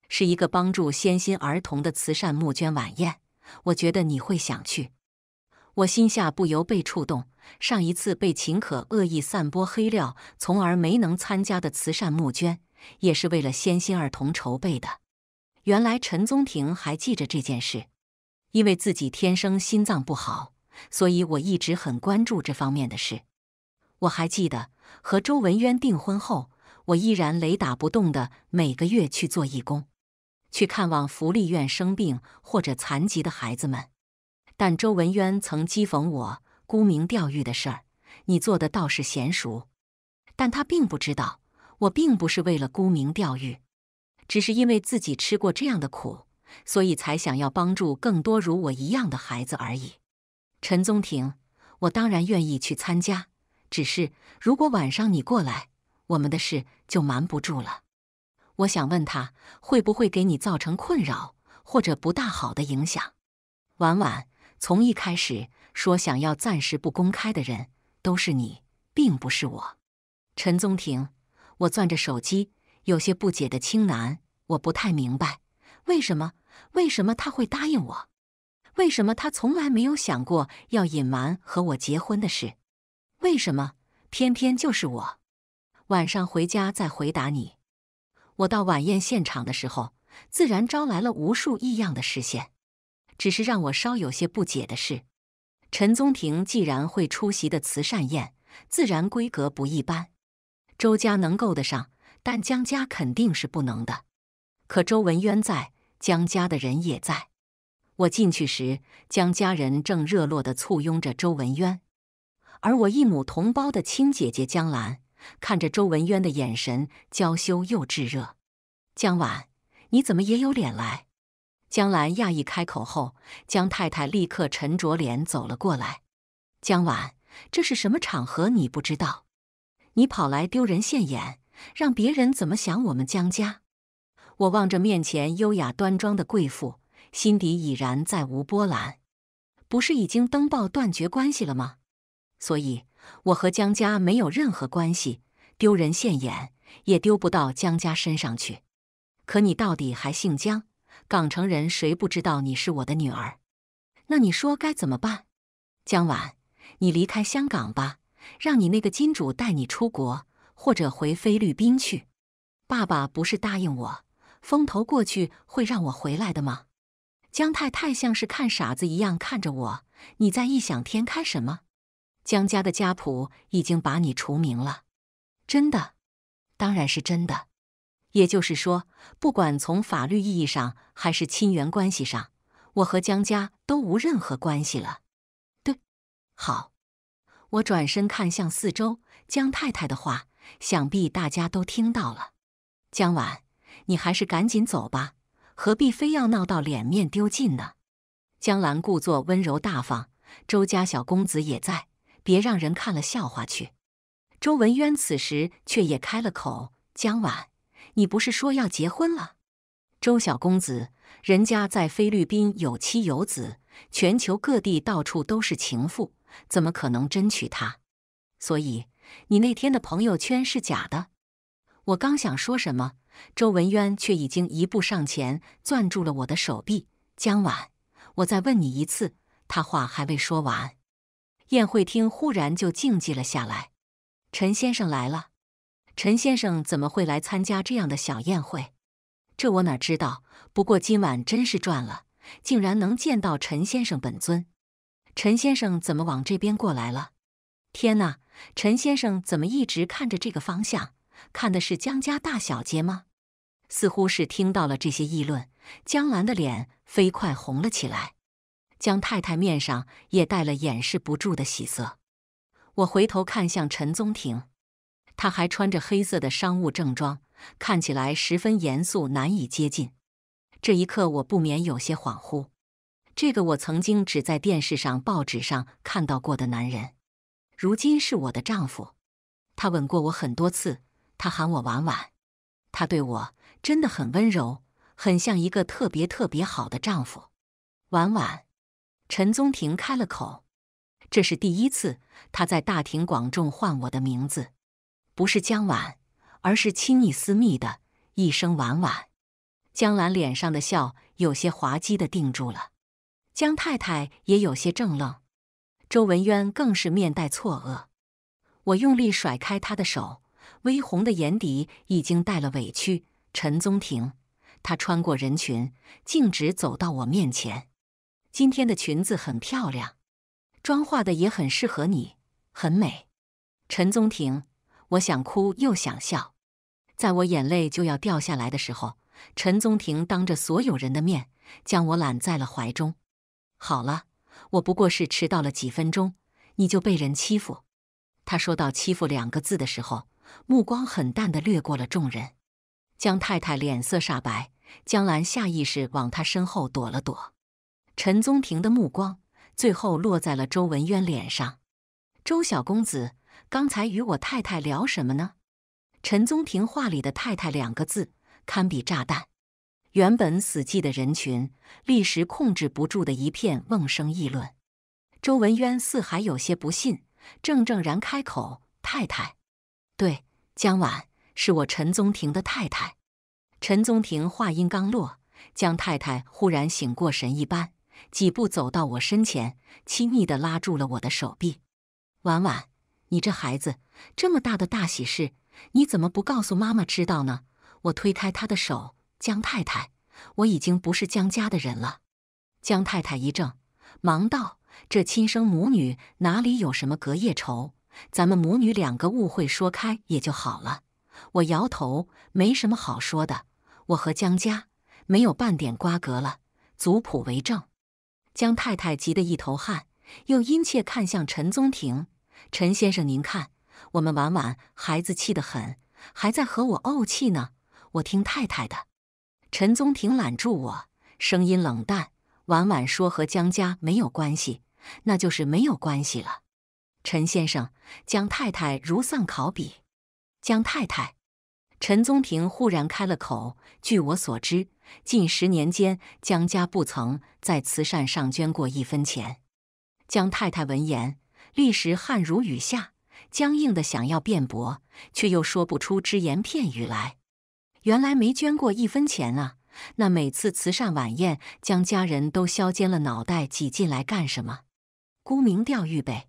是一个帮助先心儿童的慈善募捐晚宴，我觉得你会想去。我心下不由被触动。上一次被秦可恶意散播黑料，从而没能参加的慈善募捐，也是为了先心儿童筹备的。原来陈宗廷还记着这件事，因为自己天生心脏不好，所以我一直很关注这方面的事。我还记得和周文渊订婚后。我依然雷打不动的每个月去做义工，去看望福利院生病或者残疾的孩子们。但周文渊曾讥讽我沽名钓誉的事儿，你做的倒是娴熟。但他并不知道，我并不是为了沽名钓誉，只是因为自己吃过这样的苦，所以才想要帮助更多如我一样的孩子而已。陈宗廷，我当然愿意去参加，只是如果晚上你过来。我们的事就瞒不住了。我想问他，会不会给你造成困扰或者不大好的影响？婉婉，从一开始说想要暂时不公开的人都是你，并不是我。陈宗廷，我攥着手机，有些不解的青楠，我不太明白，为什么？为什么他会答应我？为什么他从来没有想过要隐瞒和我结婚的事？为什么偏偏就是我？晚上回家再回答你。我到晚宴现场的时候，自然招来了无数异样的视线。只是让我稍有些不解的是，陈宗廷既然会出席的慈善宴，自然规格不一般。周家能够得上，但江家肯定是不能的。可周文渊在，江家的人也在。我进去时，江家人正热络的簇拥着周文渊，而我一母同胞的亲姐姐江兰。看着周文渊的眼神，娇羞又炙热。江婉，你怎么也有脸来？江兰讶异开口后，江太太立刻沉着脸走了过来。江婉，这是什么场合？你不知道？你跑来丢人现眼，让别人怎么想我们江家？我望着面前优雅端庄的贵妇，心底已然再无波澜。不是已经登报断绝关系了吗？所以。我和江家没有任何关系，丢人现眼也丢不到江家身上去。可你到底还姓江，港城人谁不知道你是我的女儿？那你说该怎么办？江晚，你离开香港吧，让你那个金主带你出国，或者回菲律宾去。爸爸不是答应我，风头过去会让我回来的吗？江太太像是看傻子一样看着我，你在异想天开什么？江家的家谱已经把你除名了，真的，当然是真的。也就是说，不管从法律意义上还是亲缘关系上，我和江家都无任何关系了。对，好，我转身看向四周。江太太的话，想必大家都听到了。江晚，你还是赶紧走吧，何必非要闹到脸面丢尽呢？江兰故作温柔大方。周家小公子也在。别让人看了笑话去。周文渊此时却也开了口：“江婉，你不是说要结婚了？周小公子，人家在菲律宾有妻有子，全球各地到处都是情妇，怎么可能真娶她？所以你那天的朋友圈是假的。”我刚想说什么，周文渊却已经一步上前，攥住了我的手臂：“江婉，我再问你一次。”他话还未说完。宴会厅忽然就静寂了下来。陈先生来了，陈先生怎么会来参加这样的小宴会？这我哪知道？不过今晚真是赚了，竟然能见到陈先生本尊。陈先生怎么往这边过来了？天哪，陈先生怎么一直看着这个方向？看的是江家大小姐吗？似乎是听到了这些议论，江兰的脸飞快红了起来。江太太面上也带了掩饰不住的喜色，我回头看向陈宗廷，他还穿着黑色的商务正装，看起来十分严肃，难以接近。这一刻，我不免有些恍惚。这个我曾经只在电视上、报纸上看到过的男人，如今是我的丈夫。他吻过我很多次，他喊我婉婉，他对我真的很温柔，很像一个特别特别好的丈夫。婉婉。陈宗廷开了口，这是第一次他在大庭广众唤我的名字，不是江婉，而是亲昵私密的一声“婉婉。”江兰脸上的笑有些滑稽的定住了，江太太也有些怔愣，周文渊更是面带错愕。我用力甩开他的手，微红的眼底已经带了委屈。陈宗廷，他穿过人群，径直走到我面前。今天的裙子很漂亮，妆化的也很适合你，很美。陈宗廷，我想哭又想笑，在我眼泪就要掉下来的时候，陈宗廷当着所有人的面将我揽在了怀中。好了，我不过是迟到了几分钟，你就被人欺负。他说到“欺负”两个字的时候，目光很淡的掠过了众人。江太太脸色煞白，江兰下意识往他身后躲了躲。陈宗平的目光最后落在了周文渊脸上。周小公子，刚才与我太太聊什么呢？陈宗平话里的“太太”两个字堪比炸弹。原本死寂的人群，立时控制不住的一片瓮声议论。周文渊似还有些不信，正正然开口：“太太，对，江婉是我陈宗廷的太太。”陈宗平话音刚落，江太太忽然醒过神一般。几步走到我身前，亲昵地拉住了我的手臂。“婉婉，你这孩子，这么大的大喜事，你怎么不告诉妈妈知道呢？”我推开她的手。江太太，我已经不是江家的人了。江太太一怔，忙道：“这亲生母女哪里有什么隔夜仇？咱们母女两个误会说开也就好了。”我摇头：“没什么好说的，我和江家没有半点瓜葛了，族谱为证。”江太太急得一头汗，又殷切看向陈宗廷：“陈先生，您看，我们婉婉孩子气得很，还在和我怄气呢。我听太太的。”陈宗廷揽住我，声音冷淡：“婉婉说和江家没有关系，那就是没有关系了。”陈先生，江太太如丧考妣。江太太。陈宗平忽然开了口：“据我所知，近十年间，江家不曾在慈善上捐过一分钱。”江太太闻言，立时汗如雨下，僵硬的想要辩驳，却又说不出只言片语来。原来没捐过一分钱啊！那每次慈善晚宴，江家人都削尖了脑袋挤进来干什么？沽名钓誉呗！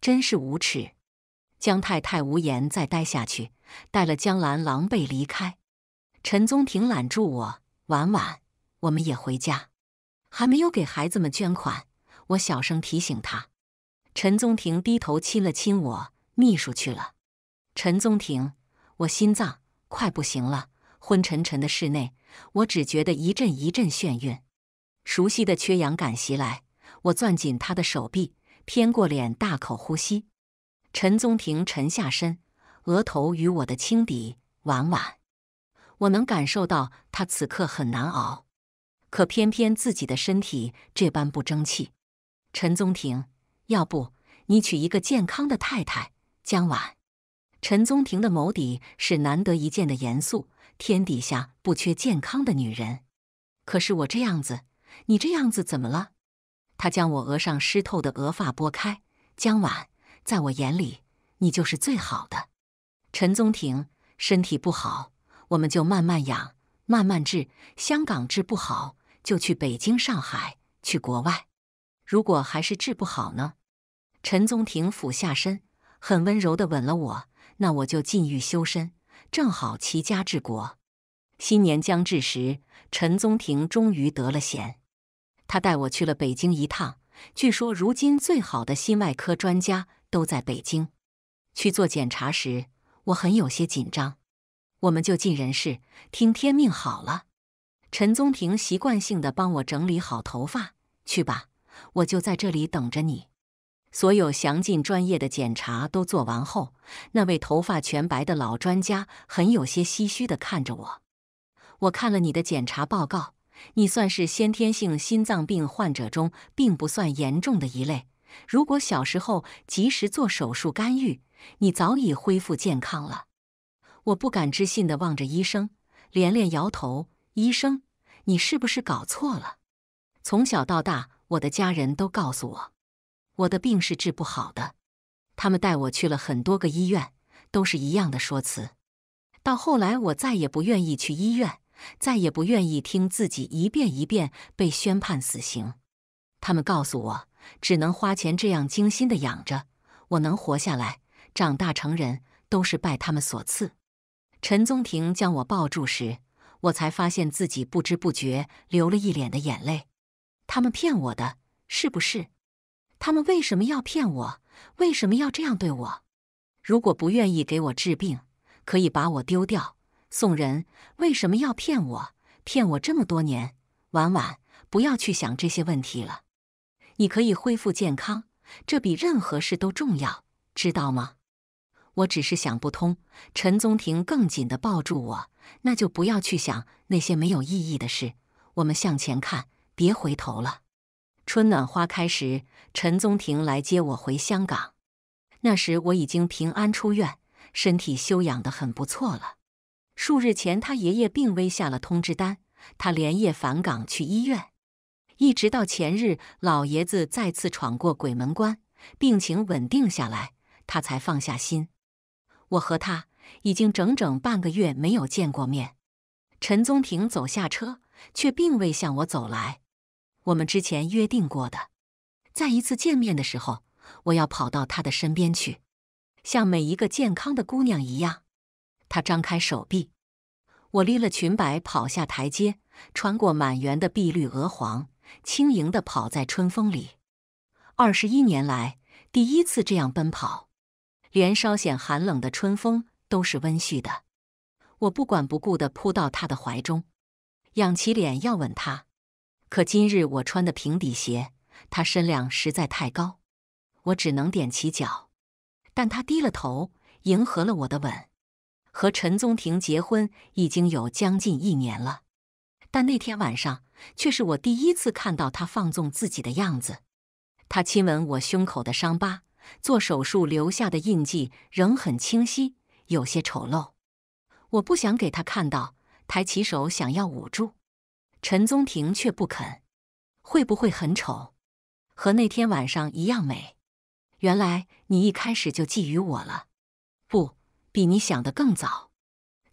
真是无耻！江太太无言，再待下去，带了江兰狼狈离开。陈宗廷揽住我，晚晚，我们也回家。还没有给孩子们捐款，我小声提醒他。陈宗廷低头亲了亲我，秘书去了。陈宗廷，我心脏快不行了，昏沉沉的室内，我只觉得一阵一阵眩晕，熟悉的缺氧感袭来。我攥紧他的手臂，偏过脸，大口呼吸。陈宗廷沉下身，额头与我的轻抵，婉婉，我能感受到他此刻很难熬，可偏偏自己的身体这般不争气。陈宗廷，要不你娶一个健康的太太，江婉。陈宗廷的眸底是难得一见的严肃，天底下不缺健康的女人，可是我这样子，你这样子怎么了？他将我额上湿透的额发拨开，江婉。在我眼里，你就是最好的。陈宗廷身体不好，我们就慢慢养，慢慢治。香港治不好，就去北京、上海，去国外。如果还是治不好呢？陈宗廷俯下身，很温柔的吻了我。那我就禁欲修身，正好齐家治国。新年将至时，陈宗廷终于得了闲，他带我去了北京一趟。据说如今最好的心外科专家。都在北京去做检查时，我很有些紧张。我们就尽人事，听天命好了。陈宗平习惯性的帮我整理好头发，去吧，我就在这里等着你。所有详尽专业的检查都做完后，那位头发全白的老专家很有些唏嘘的看着我。我看了你的检查报告，你算是先天性心脏病患者中并不算严重的一类。如果小时候及时做手术干预，你早已恢复健康了。我不敢置信地望着医生，连连摇头。医生，你是不是搞错了？从小到大，我的家人都告诉我，我的病是治不好的。他们带我去了很多个医院，都是一样的说辞。到后来，我再也不愿意去医院，再也不愿意听自己一遍一遍被宣判死刑。他们告诉我，只能花钱这样精心的养着，我能活下来、长大成人，都是拜他们所赐。陈宗廷将我抱住时，我才发现自己不知不觉流了一脸的眼泪。他们骗我的，是不是？他们为什么要骗我？为什么要这样对我？如果不愿意给我治病，可以把我丢掉、送人。为什么要骗我？骗我这么多年。婉婉，不要去想这些问题了。你可以恢复健康，这比任何事都重要，知道吗？我只是想不通。陈宗廷更紧的抱住我，那就不要去想那些没有意义的事。我们向前看，别回头了。春暖花开时，陈宗廷来接我回香港。那时我已经平安出院，身体休养的很不错了。数日前，他爷爷病危，下了通知单，他连夜返港去医院。一直到前日，老爷子再次闯过鬼门关，病情稳定下来，他才放下心。我和他已经整整半个月没有见过面。陈宗平走下车，却并未向我走来。我们之前约定过的，在一次见面的时候，我要跑到他的身边去，像每一个健康的姑娘一样。他张开手臂，我拎了裙摆，跑下台阶，穿过满园的碧绿鹅黄。轻盈地跑在春风里，二十一年来第一次这样奔跑，连稍显寒冷的春风都是温煦的。我不管不顾地扑到他的怀中，仰起脸要吻他，可今日我穿的平底鞋，他身量实在太高，我只能踮起脚。但他低了头，迎合了我的吻。和陈宗廷结婚已经有将近一年了，但那天晚上。却是我第一次看到他放纵自己的样子。他亲吻我胸口的伤疤，做手术留下的印记仍很清晰，有些丑陋。我不想给他看到，抬起手想要捂住，陈宗廷却不肯。会不会很丑？和那天晚上一样美？原来你一开始就觊觎我了，不比你想的更早。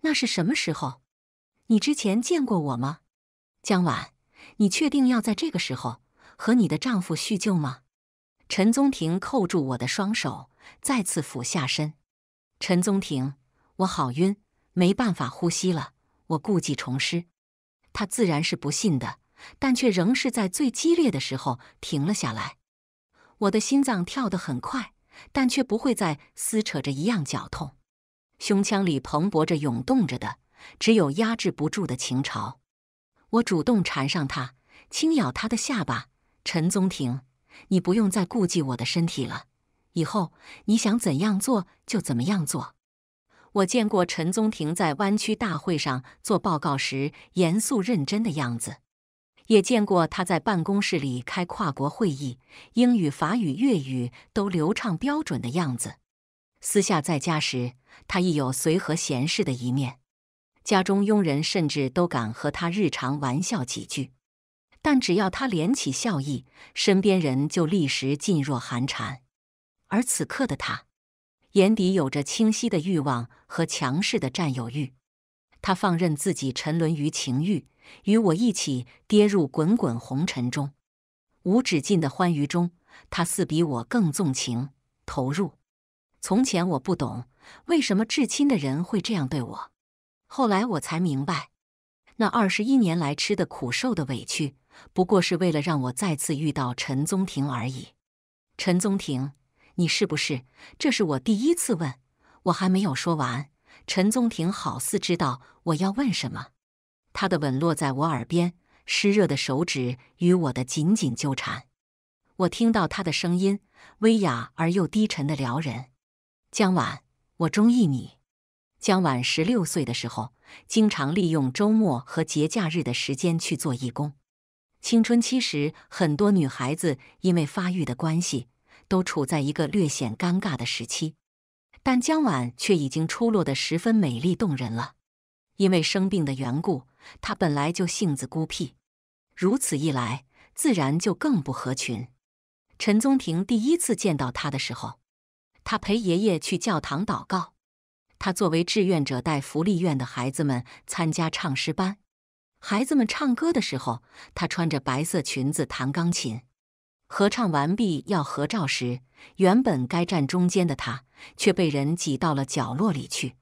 那是什么时候？你之前见过我吗，江晚？你确定要在这个时候和你的丈夫叙旧吗？陈宗廷扣住我的双手，再次俯下身。陈宗廷，我好晕，没办法呼吸了。我故技重施，他自然是不信的，但却仍是在最激烈的时候停了下来。我的心脏跳得很快，但却不会再撕扯着一样绞痛。胸腔里蓬勃着、涌动着的，只有压制不住的情潮。我主动缠上他，轻咬他的下巴。陈宗廷，你不用再顾忌我的身体了，以后你想怎样做就怎么样做。我见过陈宗廷在湾区大会上做报告时严肃认真的样子，也见过他在办公室里开跨国会议，英语、法语、粤语都流畅标准的样子。私下在家时，他亦有随和闲适的一面。家中佣人甚至都敢和他日常玩笑几句，但只要他连起笑意，身边人就立时噤若寒蝉。而此刻的他，眼底有着清晰的欲望和强势的占有欲。他放任自己沉沦于情欲，与我一起跌入滚滚红尘中，无止尽的欢愉中。他似比我更纵情投入。从前我不懂，为什么至亲的人会这样对我。后来我才明白，那二十一年来吃的苦、受的委屈，不过是为了让我再次遇到陈宗廷而已。陈宗廷，你是不是？这是我第一次问，我还没有说完。陈宗廷好似知道我要问什么，他的吻落在我耳边，湿热的手指与我的紧紧纠缠。我听到他的声音，微哑而又低沉的撩人：“江晚，我中意你。”江晚十六岁的时候，经常利用周末和节假日的时间去做义工。青春期时，很多女孩子因为发育的关系，都处在一个略显尴尬的时期，但江晚却已经出落的十分美丽动人了。因为生病的缘故，她本来就性子孤僻，如此一来，自然就更不合群。陈宗廷第一次见到她的时候，他陪爷爷去教堂祷告。他作为志愿者带福利院的孩子们参加唱诗班，孩子们唱歌的时候，他穿着白色裙子弹钢琴。合唱完毕要合照时，原本该站中间的他却被人挤到了角落里去。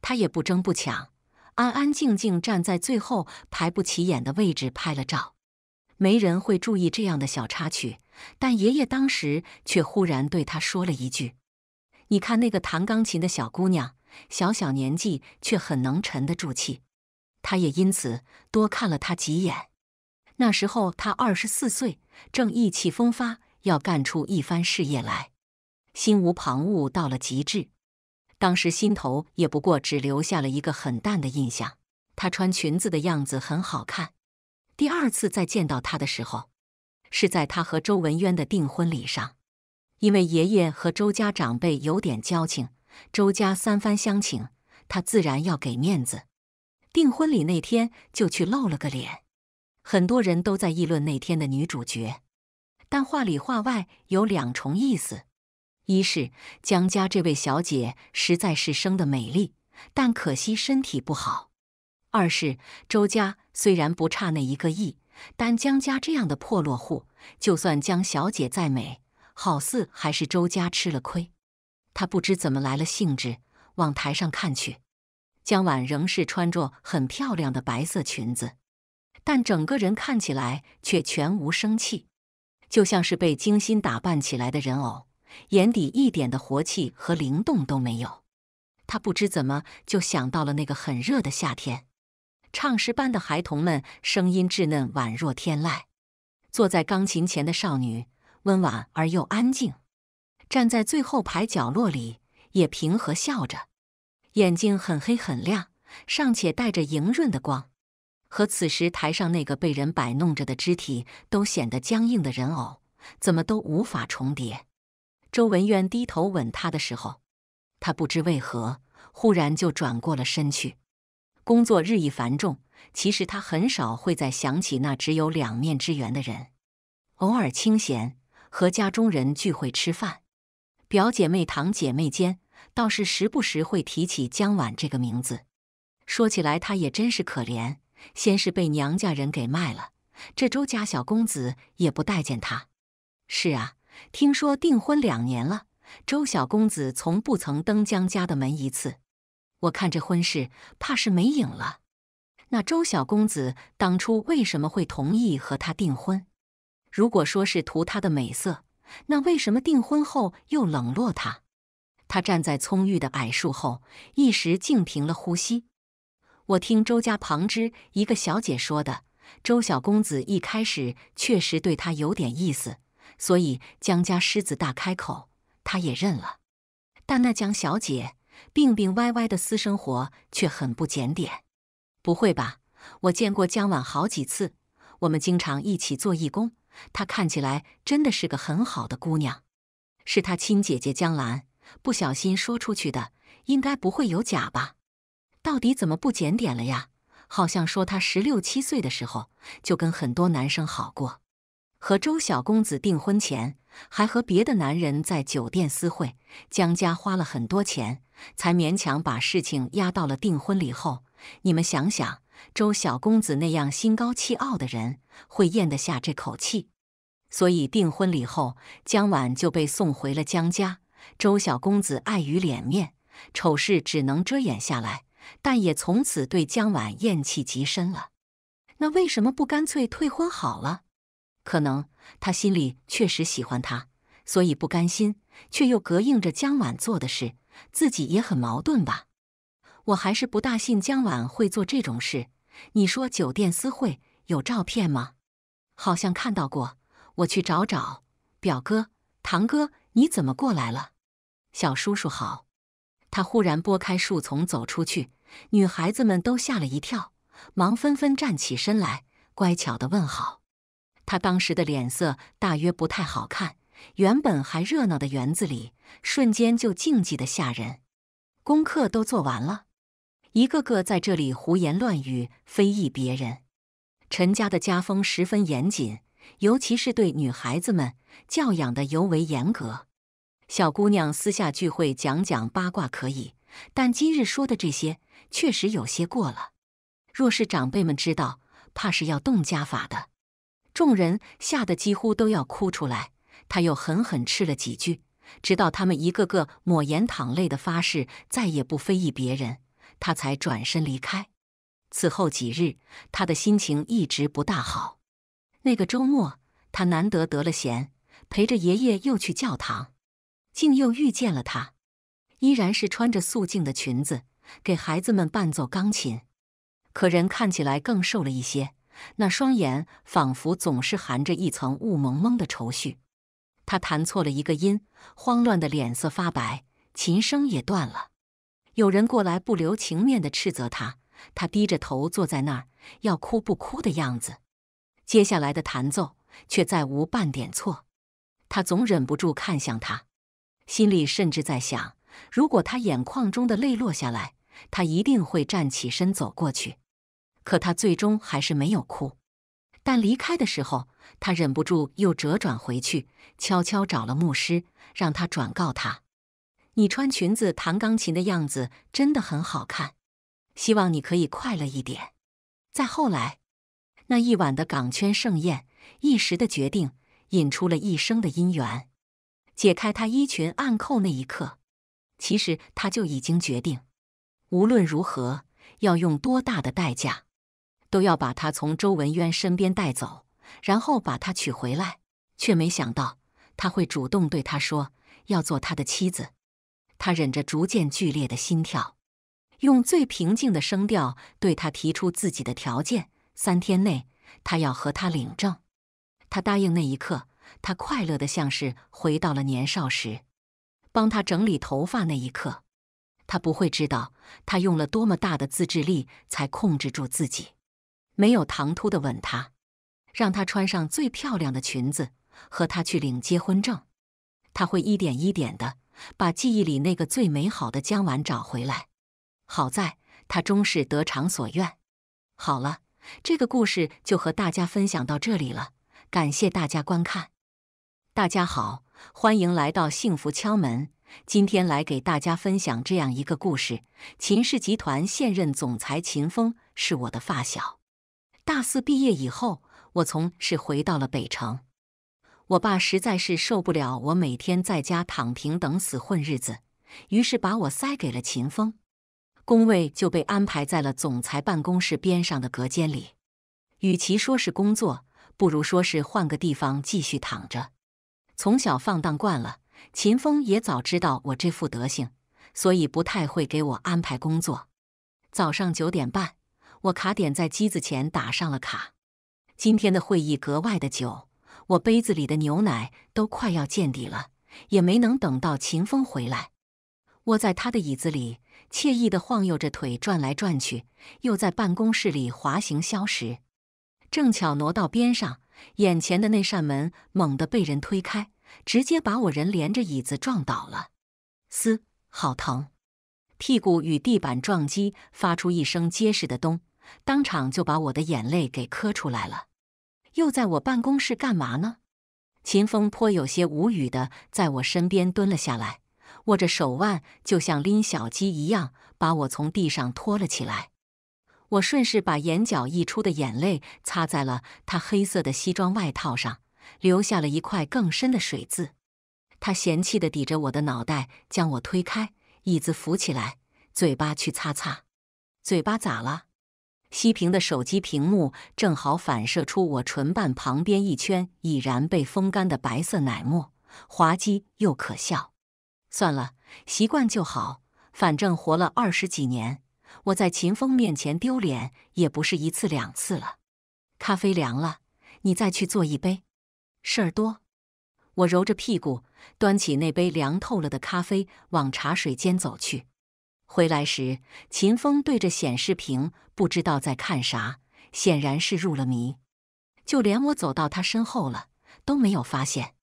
他也不争不抢，安安静静站在最后排不起眼的位置拍了照。没人会注意这样的小插曲，但爷爷当时却忽然对他说了一句：“你看那个弹钢琴的小姑娘。”小小年纪却很能沉得住气，他也因此多看了他几眼。那时候他二十四岁，正意气风发，要干出一番事业来，心无旁骛到了极致。当时心头也不过只留下了一个很淡的印象。他穿裙子的样子很好看。第二次再见到他的时候，是在他和周文渊的订婚礼上，因为爷爷和周家长辈有点交情。周家三番相请，他自然要给面子。订婚礼那天就去露了个脸，很多人都在议论那天的女主角，但话里话外有两重意思：一是江家这位小姐实在是生的美丽，但可惜身体不好；二是周家虽然不差那一个亿，但江家这样的破落户，就算江小姐再美，好似还是周家吃了亏。他不知怎么来了兴致，往台上看去。江婉仍是穿着很漂亮的白色裙子，但整个人看起来却全无生气，就像是被精心打扮起来的人偶，眼底一点的活气和灵动都没有。他不知怎么就想到了那个很热的夏天，唱诗班的孩童们声音稚嫩宛若天籁，坐在钢琴前的少女温婉而又安静。站在最后排角落里，也平和笑着，眼睛很黑很亮，尚且带着莹润的光，和此时台上那个被人摆弄着的肢体都显得僵硬的人偶，怎么都无法重叠。周文渊低头吻他的时候，他不知为何忽然就转过了身去。工作日益繁重，其实他很少会再想起那只有两面之缘的人。偶尔清闲，和家中人聚会吃饭。表姐妹、堂姐妹间倒是时不时会提起江婉这个名字。说起来，她也真是可怜，先是被娘家人给卖了，这周家小公子也不待见她。是啊，听说订婚两年了，周小公子从不曾登江家的门一次。我看这婚事怕是没影了。那周小公子当初为什么会同意和她订婚？如果说是图她的美色？那为什么订婚后又冷落他？他站在葱郁的矮树后，一时竟停了呼吸。我听周家旁支一个小姐说的，周小公子一开始确实对他有点意思，所以江家狮子大开口，他也认了。但那江小姐病病歪歪的私生活却很不检点。不会吧？我见过江婉好几次，我们经常一起做义工。她看起来真的是个很好的姑娘，是她亲姐姐江兰不小心说出去的，应该不会有假吧？到底怎么不检点了呀？好像说她十六七岁的时候就跟很多男生好过，和周小公子订婚前还和别的男人在酒店私会，江家花了很多钱才勉强把事情压到了订婚礼后。你们想想。周小公子那样心高气傲的人，会咽得下这口气？所以订婚礼后，江婉就被送回了江家。周小公子碍于脸面，丑事只能遮掩下来，但也从此对江婉厌弃极深了。那为什么不干脆退婚好了？可能他心里确实喜欢她，所以不甘心，却又膈应着江婉做的事，自己也很矛盾吧。我还是不大信江晚会做这种事。你说酒店私会有照片吗？好像看到过，我去找找。表哥、堂哥，你怎么过来了？小叔叔好。他忽然拨开树丛走出去，女孩子们都吓了一跳，忙纷纷站起身来，乖巧的问好。他当时的脸色大约不太好看。原本还热闹的园子里，瞬间就静寂的吓人。功课都做完了。一个个在这里胡言乱语，非议别人。陈家的家风十分严谨，尤其是对女孩子们教养的尤为严格。小姑娘私下聚会讲讲八卦可以，但今日说的这些确实有些过了。若是长辈们知道，怕是要动家法的。众人吓得几乎都要哭出来，他又狠狠斥了几句，直到他们一个个抹眼淌泪的发誓，再也不非议别人。他才转身离开。此后几日，他的心情一直不大好。那个周末，他难得得了闲，陪着爷爷又去教堂，竟又遇见了他。依然是穿着素净的裙子，给孩子们伴奏钢琴。可人看起来更瘦了一些，那双眼仿佛总是含着一层雾蒙蒙的愁绪。他弹错了一个音，慌乱的脸色发白，琴声也断了。有人过来，不留情面的斥责他。他低着头坐在那儿，要哭不哭的样子。接下来的弹奏却再无半点错。他总忍不住看向他，心里甚至在想：如果他眼眶中的泪落下来，他一定会站起身走过去。可他最终还是没有哭。但离开的时候，他忍不住又折转回去，悄悄找了牧师，让他转告他。你穿裙子弹钢琴的样子真的很好看，希望你可以快乐一点。再后来，那一晚的港圈盛宴，一时的决定引出了一生的姻缘。解开他衣裙暗扣那一刻，其实他就已经决定，无论如何要用多大的代价，都要把他从周文渊身边带走，然后把他娶回来。却没想到他会主动对他说要做他的妻子。他忍着逐渐剧烈的心跳，用最平静的声调对他提出自己的条件：三天内，他要和他领证。他答应那一刻，他快乐的像是回到了年少时，帮他整理头发那一刻。他不会知道，他用了多么大的自制力才控制住自己，没有唐突的吻他，让他穿上最漂亮的裙子，和他去领结婚证。他会一点一点的。把记忆里那个最美好的江晚找回来。好在，他终是得偿所愿。好了，这个故事就和大家分享到这里了，感谢大家观看。大家好，欢迎来到幸福敲门。今天来给大家分享这样一个故事：秦氏集团现任总裁秦风是我的发小。大四毕业以后，我从是回到了北城。我爸实在是受不了我每天在家躺平等死混日子，于是把我塞给了秦风，工位就被安排在了总裁办公室边上的隔间里。与其说是工作，不如说是换个地方继续躺着。从小放荡惯了，秦风也早知道我这副德行，所以不太会给我安排工作。早上九点半，我卡点在机子前打上了卡。今天的会议格外的久。我杯子里的牛奶都快要见底了，也没能等到秦风回来。窝在他的椅子里，惬意地晃悠着腿转来转去，又在办公室里滑行消食。正巧挪到边上，眼前的那扇门猛地被人推开，直接把我人连着椅子撞倒了。嘶，好疼！屁股与地板撞击发出一声结实的咚，当场就把我的眼泪给磕出来了。又在我办公室干嘛呢？秦风颇有些无语的在我身边蹲了下来，握着手腕就像拎小鸡一样把我从地上拖了起来。我顺势把眼角溢出的眼泪擦在了他黑色的西装外套上，留下了一块更深的水渍。他嫌弃的抵着我的脑袋，将我推开，椅子扶起来，嘴巴去擦擦。嘴巴咋了？熄屏的手机屏幕正好反射出我唇瓣旁边一圈已然被风干的白色奶沫，滑稽又可笑。算了，习惯就好。反正活了二十几年，我在秦风面前丢脸也不是一次两次了。咖啡凉了，你再去做一杯。事儿多。我揉着屁股，端起那杯凉透了的咖啡，往茶水间走去。回来时，秦风对着显示屏不知道在看啥，显然是入了迷，就连我走到他身后了都没有发现。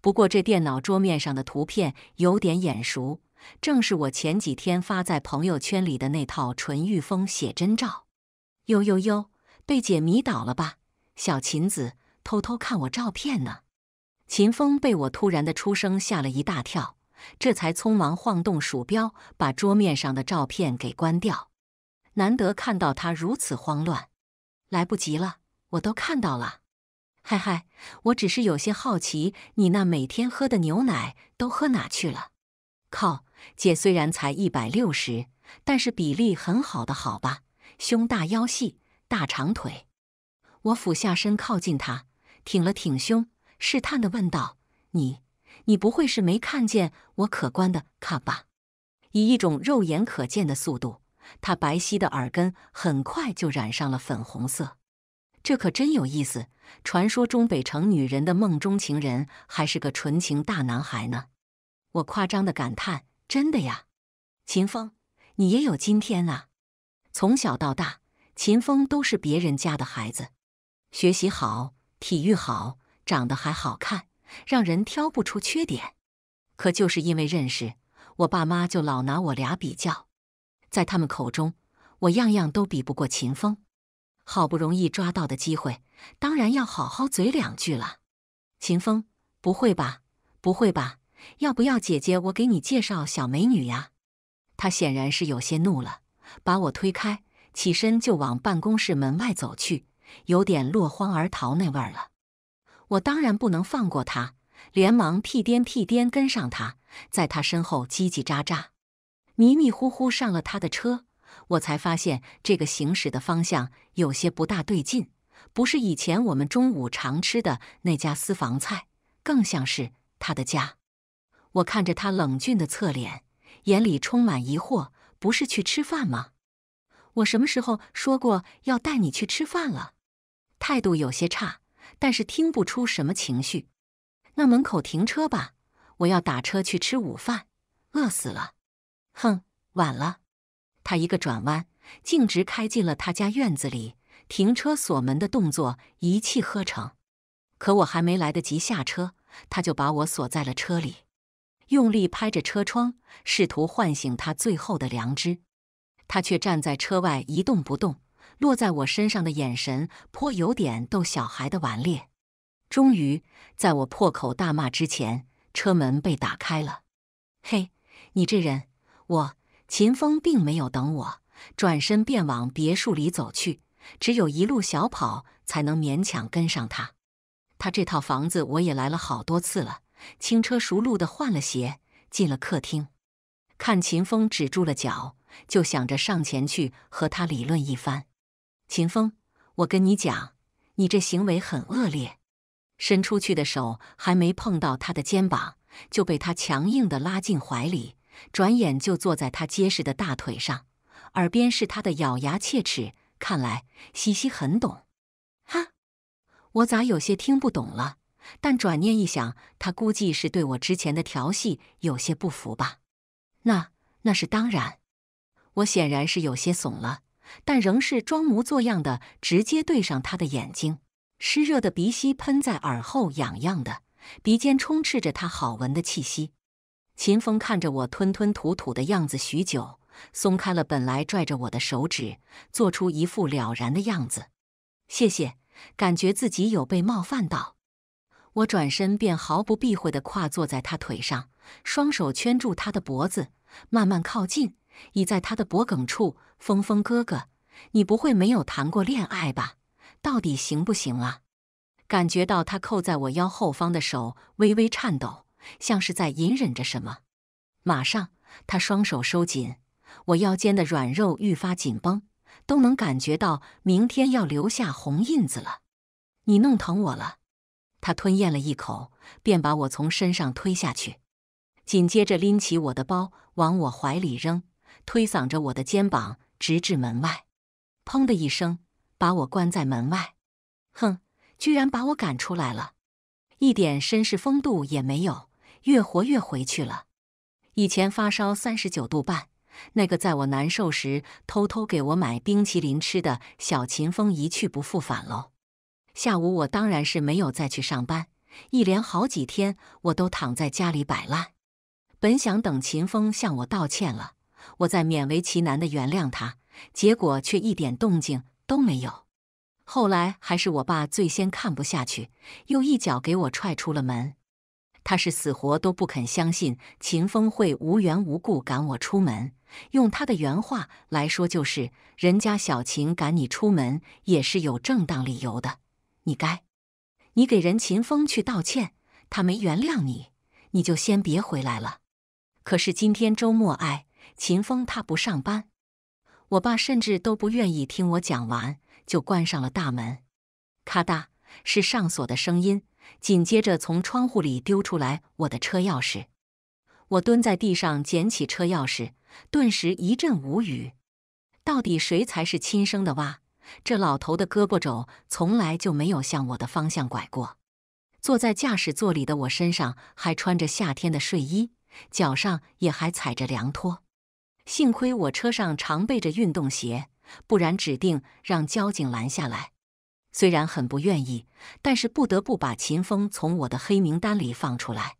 不过这电脑桌面上的图片有点眼熟，正是我前几天发在朋友圈里的那套纯欲风写真照。哟哟哟，被姐迷倒了吧，小秦子偷偷看我照片呢。秦风被我突然的出声吓了一大跳。这才匆忙晃动鼠标，把桌面上的照片给关掉。难得看到他如此慌乱，来不及了，我都看到了。嗨嗨，我只是有些好奇，你那每天喝的牛奶都喝哪去了？靠，姐虽然才一百六十，但是比例很好的，好吧？胸大腰细，大长腿。我俯下身靠近他，挺了挺胸，试探地问道：“你？”你不会是没看见我可观的看吧？以一种肉眼可见的速度，他白皙的耳根很快就染上了粉红色。这可真有意思！传说中北城女人的梦中情人还是个纯情大男孩呢。我夸张的感叹：“真的呀，秦风，你也有今天啊！”从小到大，秦风都是别人家的孩子，学习好，体育好，长得还好看。让人挑不出缺点，可就是因为认识我爸妈，就老拿我俩比较。在他们口中，我样样都比不过秦风。好不容易抓到的机会，当然要好好嘴两句了。秦风，不会吧？不会吧？要不要姐姐我给你介绍小美女呀？他显然是有些怒了，把我推开，起身就往办公室门外走去，有点落荒而逃那味儿了。我当然不能放过他，连忙屁颠屁颠跟上他，在他身后叽叽喳喳，迷迷糊糊上了他的车。我才发现这个行驶的方向有些不大对劲，不是以前我们中午常吃的那家私房菜，更像是他的家。我看着他冷峻的侧脸，眼里充满疑惑：“不是去吃饭吗？我什么时候说过要带你去吃饭了？”态度有些差。但是听不出什么情绪。那门口停车吧，我要打车去吃午饭，饿死了。哼，晚了。他一个转弯，径直开进了他家院子里，停车锁门的动作一气呵成。可我还没来得及下车，他就把我锁在了车里，用力拍着车窗，试图唤醒他最后的良知。他却站在车外一动不动。落在我身上的眼神颇有点逗小孩的顽劣。终于，在我破口大骂之前，车门被打开了。嘿，你这人！我秦风并没有等我，转身便往别墅里走去。只有一路小跑才能勉强跟上他。他这套房子我也来了好多次了，轻车熟路的换了鞋进了客厅。看秦风止住了脚，就想着上前去和他理论一番。秦风，我跟你讲，你这行为很恶劣。伸出去的手还没碰到他的肩膀，就被他强硬的拉进怀里，转眼就坐在他结实的大腿上。耳边是他的咬牙切齿，看来西西很懂。哈，我咋有些听不懂了？但转念一想，他估计是对我之前的调戏有些不服吧？那那是当然。我显然是有些怂了。但仍是装模作样的直接对上他的眼睛，湿热的鼻息喷在耳后，痒痒的鼻尖充斥着他好闻的气息。秦风看着我吞吞吐吐的样子，许久松开了本来拽着我的手指，做出一副了然的样子。谢谢，感觉自己有被冒犯到。我转身便毫不避讳地跨坐在他腿上，双手圈住他的脖子，慢慢靠近，倚在他的脖梗处。峰峰哥哥，你不会没有谈过恋爱吧？到底行不行啊？感觉到他扣在我腰后方的手微微颤抖，像是在隐忍着什么。马上，他双手收紧，我腰间的软肉愈发紧绷，都能感觉到明天要留下红印子了。你弄疼我了。他吞咽了一口，便把我从身上推下去，紧接着拎起我的包往我怀里扔，推搡着我的肩膀。直至门外，砰的一声，把我关在门外。哼，居然把我赶出来了，一点绅士风度也没有，越活越回去了。以前发烧三十九度半，那个在我难受时偷偷给我买冰淇淋吃的小秦风一去不复返喽。下午我当然是没有再去上班，一连好几天我都躺在家里摆烂。本想等秦风向我道歉了。我在勉为其难的原谅他，结果却一点动静都没有。后来还是我爸最先看不下去，又一脚给我踹出了门。他是死活都不肯相信秦风会无缘无故赶我出门。用他的原话来说，就是人家小秦赶你出门也是有正当理由的，你该你给人秦风去道歉。他没原谅你，你就先别回来了。可是今天周末，哎。秦风他不上班，我爸甚至都不愿意听我讲完，就关上了大门。咔哒，是上锁的声音。紧接着，从窗户里丢出来我的车钥匙。我蹲在地上捡起车钥匙，顿时一阵无语。到底谁才是亲生的哇？这老头的胳膊肘从来就没有向我的方向拐过。坐在驾驶座里的我，身上还穿着夏天的睡衣，脚上也还踩着凉拖。幸亏我车上常备着运动鞋，不然指定让交警拦下来。虽然很不愿意，但是不得不把秦风从我的黑名单里放出来。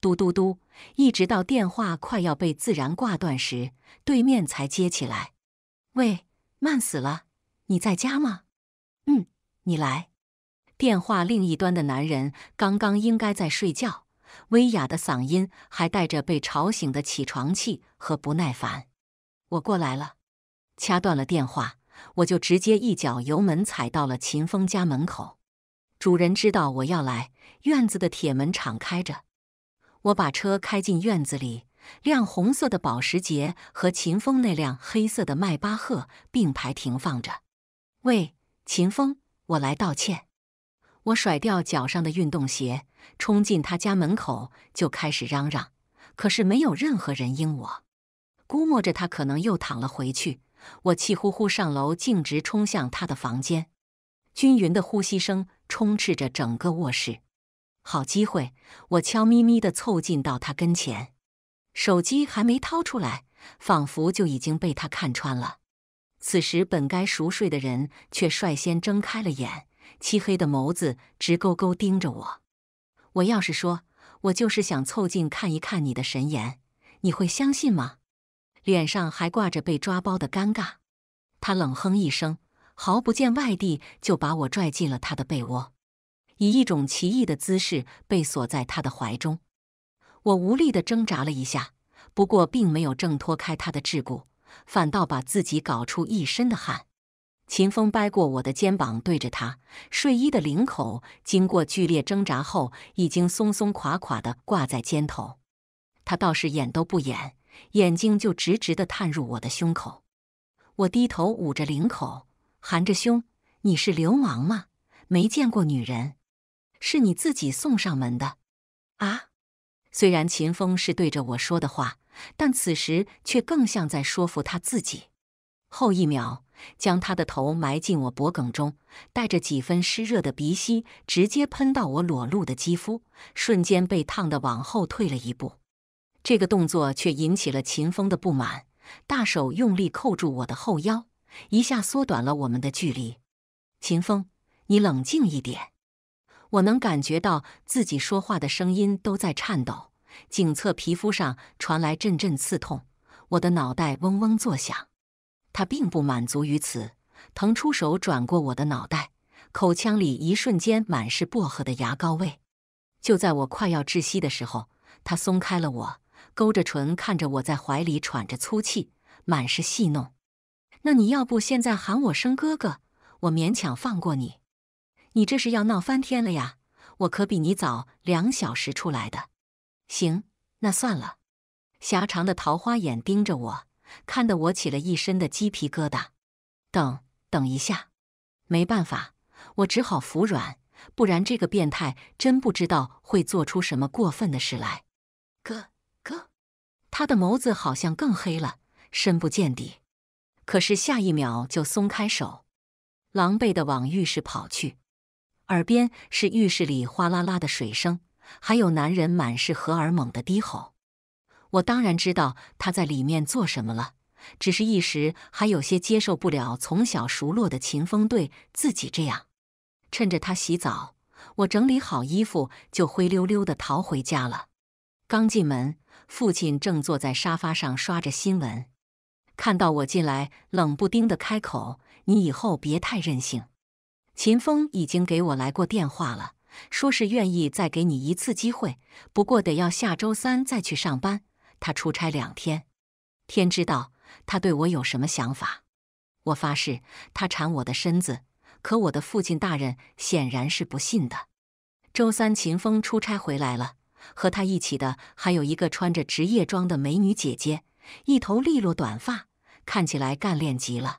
嘟嘟嘟，一直到电话快要被自然挂断时，对面才接起来。“喂，慢死了，你在家吗？”“嗯，你来。”电话另一端的男人刚刚应该在睡觉。威亚的嗓音还带着被吵醒的起床气和不耐烦。我过来了，掐断了电话，我就直接一脚油门踩到了秦风家门口。主人知道我要来，院子的铁门敞开着。我把车开进院子里，亮红色的保时捷和秦风那辆黑色的迈巴赫并排停放着。喂，秦风，我来道歉。我甩掉脚上的运动鞋。冲进他家门口就开始嚷嚷，可是没有任何人应我。估摸着他可能又躺了回去，我气呼呼上楼，径直冲向他的房间。均匀的呼吸声充斥着整个卧室，好机会！我悄咪咪地凑近到他跟前，手机还没掏出来，仿佛就已经被他看穿了。此时本该熟睡的人却率先睁开了眼，漆黑的眸子直勾勾盯着我。我要是说，我就是想凑近看一看你的神颜，你会相信吗？脸上还挂着被抓包的尴尬，他冷哼一声，毫不见外地就把我拽进了他的被窝，以一种奇异的姿势被锁在他的怀中。我无力的挣扎了一下，不过并没有挣脱开他的桎梏，反倒把自己搞出一身的汗。秦风掰过我的肩膀，对着他睡衣的领口，经过剧烈挣扎后，已经松松垮垮的挂在肩头。他倒是演都不演，眼睛就直直的探入我的胸口。我低头捂着领口，含着胸：“你是流氓吗？没见过女人，是你自己送上门的啊！”虽然秦风是对着我说的话，但此时却更像在说服他自己。后一秒，将他的头埋进我脖颈中，带着几分湿热的鼻息直接喷到我裸露的肌肤，瞬间被烫得往后退了一步。这个动作却引起了秦风的不满，大手用力扣住我的后腰，一下缩短了我们的距离。秦风，你冷静一点！我能感觉到自己说话的声音都在颤抖，颈侧皮肤上传来阵阵刺痛，我的脑袋嗡嗡作响。他并不满足于此，腾出手转过我的脑袋，口腔里一瞬间满是薄荷的牙膏味。就在我快要窒息的时候，他松开了我，勾着唇看着我在怀里喘着粗气，满是戏弄。那你要不现在喊我声哥哥，我勉强放过你。你这是要闹翻天了呀！我可比你早两小时出来的。行，那算了。狭长的桃花眼盯着我。看得我起了一身的鸡皮疙瘩。等等一下，没办法，我只好服软，不然这个变态真不知道会做出什么过分的事来。哥哥，他的眸子好像更黑了，深不见底。可是下一秒就松开手，狼狈地往浴室跑去。耳边是浴室里哗啦啦的水声，还有男人满是荷尔蒙的低吼。我当然知道他在里面做什么了，只是一时还有些接受不了从小熟络的秦风对自己这样。趁着他洗澡，我整理好衣服就灰溜溜的逃回家了。刚进门，父亲正坐在沙发上刷着新闻，看到我进来，冷不丁的开口：“你以后别太任性。”秦风已经给我来过电话了，说是愿意再给你一次机会，不过得要下周三再去上班。他出差两天，天知道他对我有什么想法。我发誓他缠我的身子，可我的父亲大人显然是不信的。周三，秦风出差回来了，和他一起的还有一个穿着职业装的美女姐姐，一头利落短发，看起来干练极了。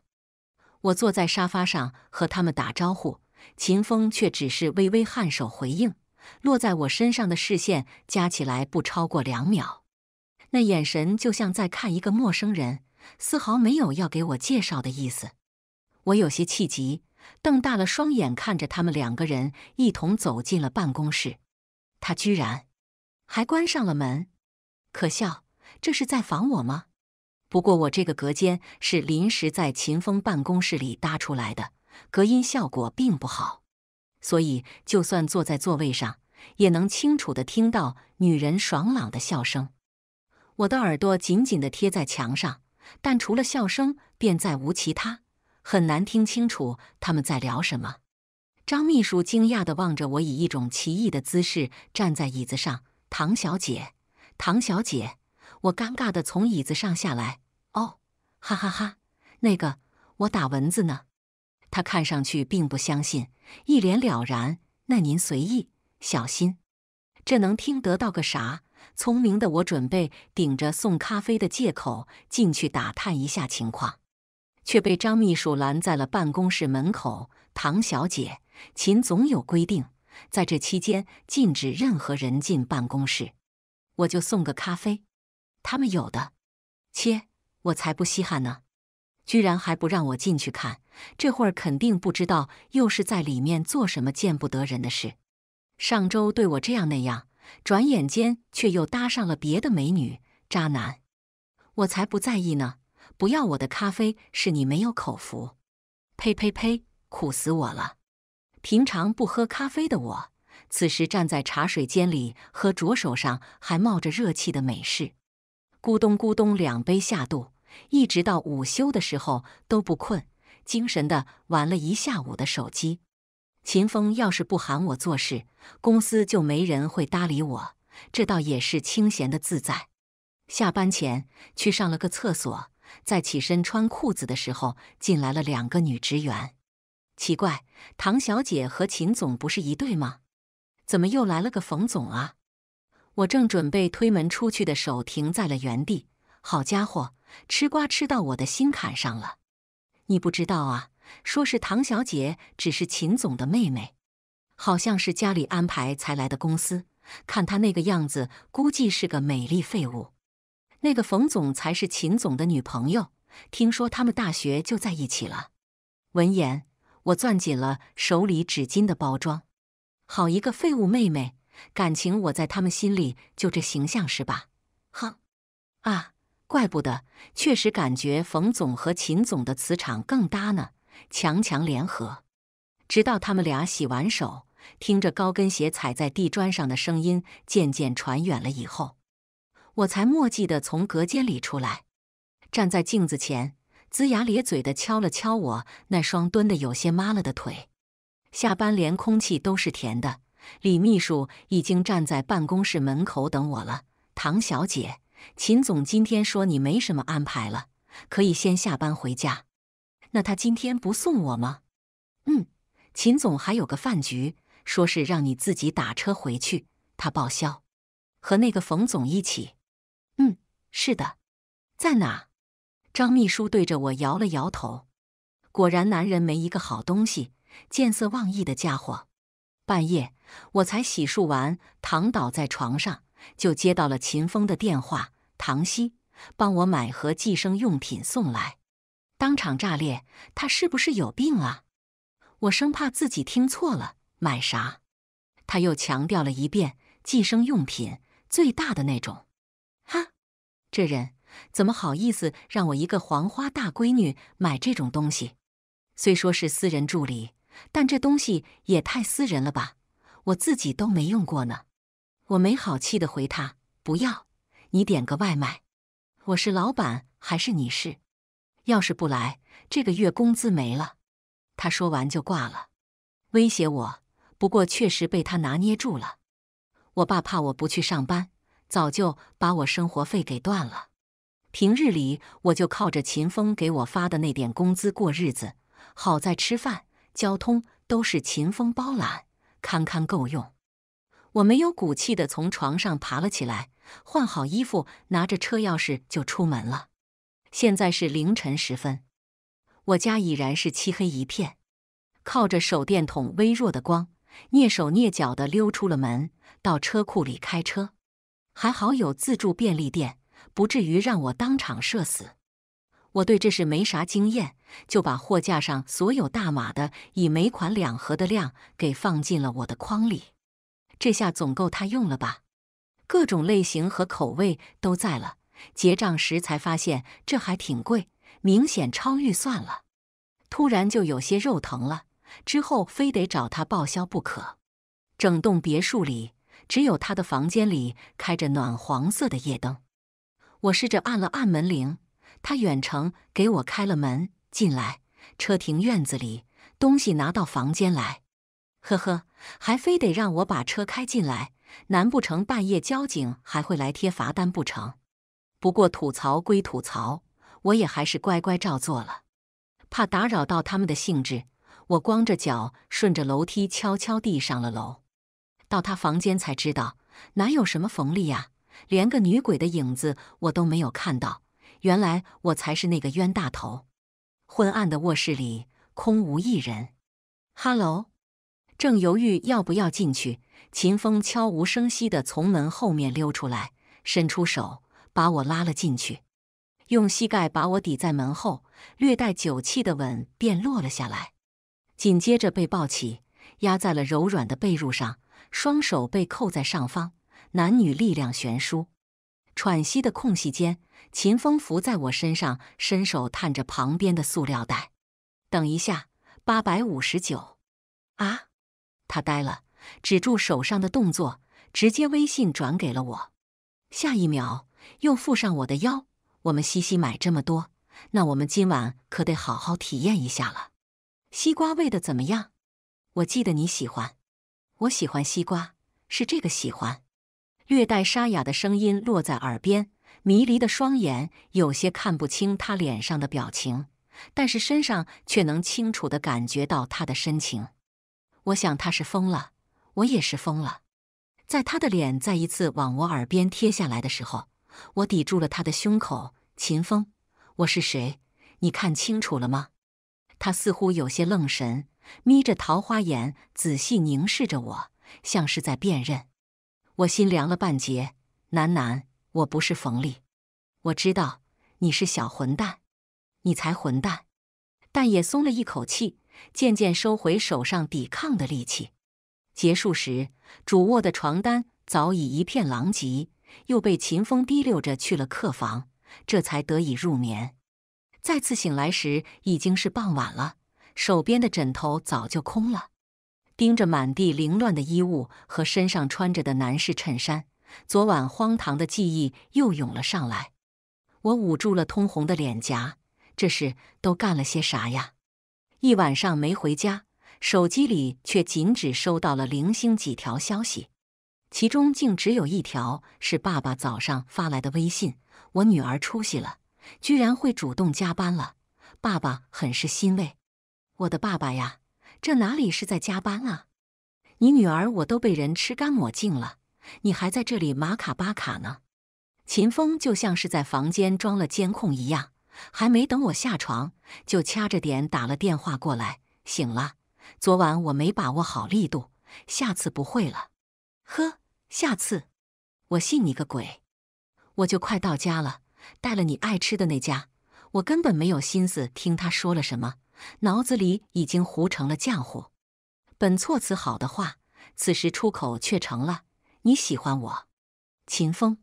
我坐在沙发上和他们打招呼，秦风却只是微微颔首回应，落在我身上的视线加起来不超过两秒。那眼神就像在看一个陌生人，丝毫没有要给我介绍的意思。我有些气急，瞪大了双眼看着他们两个人一同走进了办公室。他居然还关上了门，可笑，这是在防我吗？不过我这个隔间是临时在秦风办公室里搭出来的，隔音效果并不好，所以就算坐在座位上，也能清楚的听到女人爽朗的笑声。我的耳朵紧紧的贴在墙上，但除了笑声便再无其他，很难听清楚他们在聊什么。张秘书惊讶的望着我，以一种奇异的姿势站在椅子上。唐小姐，唐小姐，我尴尬的从椅子上下来。哦，哈哈哈，那个，我打蚊子呢。他看上去并不相信，一脸了然。那您随意，小心，这能听得到个啥？聪明的我准备顶着送咖啡的借口进去打探一下情况，却被张秘书拦在了办公室门口。唐小姐，秦总有规定，在这期间禁止任何人进办公室。我就送个咖啡，他们有的，切，我才不稀罕呢！居然还不让我进去看，这会儿肯定不知道又是在里面做什么见不得人的事。上周对我这样那样。转眼间，却又搭上了别的美女渣男，我才不在意呢！不要我的咖啡，是你没有口福。呸呸呸，苦死我了！平常不喝咖啡的我，此时站在茶水间里喝着手上还冒着热气的美式，咕咚咕咚两杯下肚，一直到午休的时候都不困，精神的玩了一下午的手机。秦风要是不喊我做事，公司就没人会搭理我。这倒也是清闲的自在。下班前去上了个厕所，在起身穿裤子的时候，进来了两个女职员。奇怪，唐小姐和秦总不是一对吗？怎么又来了个冯总啊？我正准备推门出去的手停在了原地。好家伙，吃瓜吃到我的心坎上了。你不知道啊。说是唐小姐只是秦总的妹妹，好像是家里安排才来的公司。看她那个样子，估计是个美丽废物。那个冯总才是秦总的女朋友，听说他们大学就在一起了。闻言，我攥紧了手里纸巾的包装。好一个废物妹妹，感情我在他们心里就这形象是吧？哼！啊，怪不得，确实感觉冯总和秦总的磁场更搭呢。强强联合，直到他们俩洗完手，听着高跟鞋踩在地砖上的声音渐渐传远了以后，我才墨迹的从隔间里出来，站在镜子前，龇牙咧嘴的敲了敲我那双蹲的有些麻了的腿。下班连空气都是甜的。李秘书已经站在办公室门口等我了。唐小姐，秦总今天说你没什么安排了，可以先下班回家。那他今天不送我吗？嗯，秦总还有个饭局，说是让你自己打车回去，他报销，和那个冯总一起。嗯，是的，在哪？张秘书对着我摇了摇头。果然，男人没一个好东西，见色忘义的家伙。半夜我才洗漱完，躺倒在床上，就接到了秦风的电话：“唐熙，帮我买盒寄生用品送来。”当场炸裂！他是不是有病啊？我生怕自己听错了，买啥？他又强调了一遍：寄生用品，最大的那种。哈，这人怎么好意思让我一个黄花大闺女买这种东西？虽说是私人助理，但这东西也太私人了吧？我自己都没用过呢。我没好气的回他：不要，你点个外卖。我是老板，还是你是？要是不来，这个月工资没了。他说完就挂了，威胁我。不过确实被他拿捏住了。我爸怕我不去上班，早就把我生活费给断了。平日里我就靠着秦风给我发的那点工资过日子。好在吃饭、交通都是秦风包揽，堪堪够用。我没有骨气的从床上爬了起来，换好衣服，拿着车钥匙就出门了。现在是凌晨时分，我家已然是漆黑一片。靠着手电筒微弱的光，蹑手蹑脚地溜出了门，到车库里开车。还好有自助便利店，不至于让我当场社死。我对这事没啥经验，就把货架上所有大码的，以每款两盒的量给放进了我的筐里。这下总够他用了吧？各种类型和口味都在了。结账时才发现这还挺贵，明显超预算了，突然就有些肉疼了。之后非得找他报销不可。整栋别墅里只有他的房间里开着暖黄色的夜灯。我试着按了按门铃，他远程给我开了门。进来，车停院子里，东西拿到房间来。呵呵，还非得让我把车开进来，难不成半夜交警还会来贴罚单不成？不过吐槽归吐槽，我也还是乖乖照做了，怕打扰到他们的兴致，我光着脚顺着楼梯悄悄地上了楼。到他房间才知道，哪有什么冯丽呀，连个女鬼的影子我都没有看到。原来我才是那个冤大头。昏暗的卧室里空无一人。哈喽，正犹豫要不要进去，秦风悄无声息地从门后面溜出来，伸出手。把我拉了进去，用膝盖把我抵在门后，略带酒气的吻便落了下来。紧接着被抱起，压在了柔软的被褥上，双手被扣在上方，男女力量悬殊。喘息的空隙间，秦风伏在我身上，伸手探着旁边的塑料袋。等一下，八百五十九啊！他呆了，止住手上的动作，直接微信转给了我。下一秒。又附上我的腰，我们西西买这么多，那我们今晚可得好好体验一下了。西瓜味的怎么样？我记得你喜欢，我喜欢西瓜，是这个喜欢。略带沙哑的声音落在耳边，迷离的双眼有些看不清他脸上的表情，但是身上却能清楚的感觉到他的深情。我想他是疯了，我也是疯了。在他的脸再一次往我耳边贴下来的时候。我抵住了他的胸口，秦风，我是谁？你看清楚了吗？他似乎有些愣神，眯着桃花眼仔细凝视着我，像是在辨认。我心凉了半截，楠楠，我不是冯立，我知道你是小混蛋，你才混蛋。但也松了一口气，渐渐收回手上抵抗的力气。结束时，主卧的床单早已一片狼藉。又被秦风提溜着去了客房，这才得以入眠。再次醒来时，已经是傍晚了，手边的枕头早就空了。盯着满地凌乱的衣物和身上穿着的男士衬衫，昨晚荒唐的记忆又涌了上来。我捂住了通红的脸颊，这是都干了些啥呀？一晚上没回家，手机里却仅只收到了零星几条消息。其中竟只有一条是爸爸早上发来的微信：“我女儿出息了，居然会主动加班了。”爸爸很是欣慰。我的爸爸呀，这哪里是在加班啊？你女儿我都被人吃干抹净了，你还在这里马卡巴卡呢？秦风就像是在房间装了监控一样，还没等我下床，就掐着点打了电话过来：“醒了，昨晚我没把握好力度，下次不会了。”呵，下次，我信你个鬼！我就快到家了，带了你爱吃的那家。我根本没有心思听他说了什么，脑子里已经糊成了浆糊。本措辞好的话，此时出口却成了你喜欢我。秦风，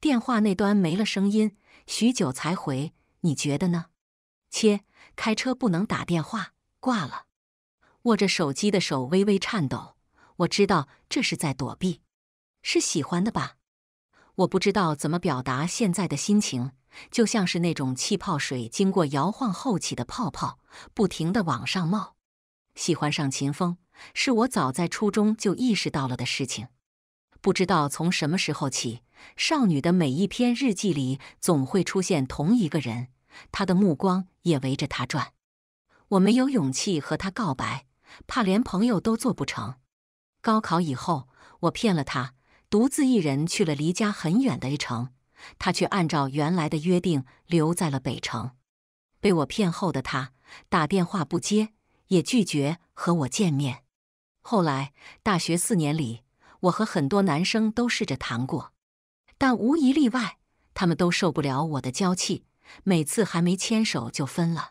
电话那端没了声音，许久才回。你觉得呢？切，开车不能打电话，挂了。握着手机的手微微颤抖。我知道这是在躲避，是喜欢的吧？我不知道怎么表达现在的心情，就像是那种气泡水经过摇晃后起的泡泡，不停的往上冒。喜欢上秦风是我早在初中就意识到了的事情。不知道从什么时候起，少女的每一篇日记里总会出现同一个人，她的目光也围着她转。我没有勇气和他告白，怕连朋友都做不成。高考以后，我骗了他，独自一人去了离家很远的 A 城，他却按照原来的约定留在了北城。被我骗后的他，打电话不接，也拒绝和我见面。后来大学四年里，我和很多男生都试着谈过，但无一例外，他们都受不了我的娇气，每次还没牵手就分了。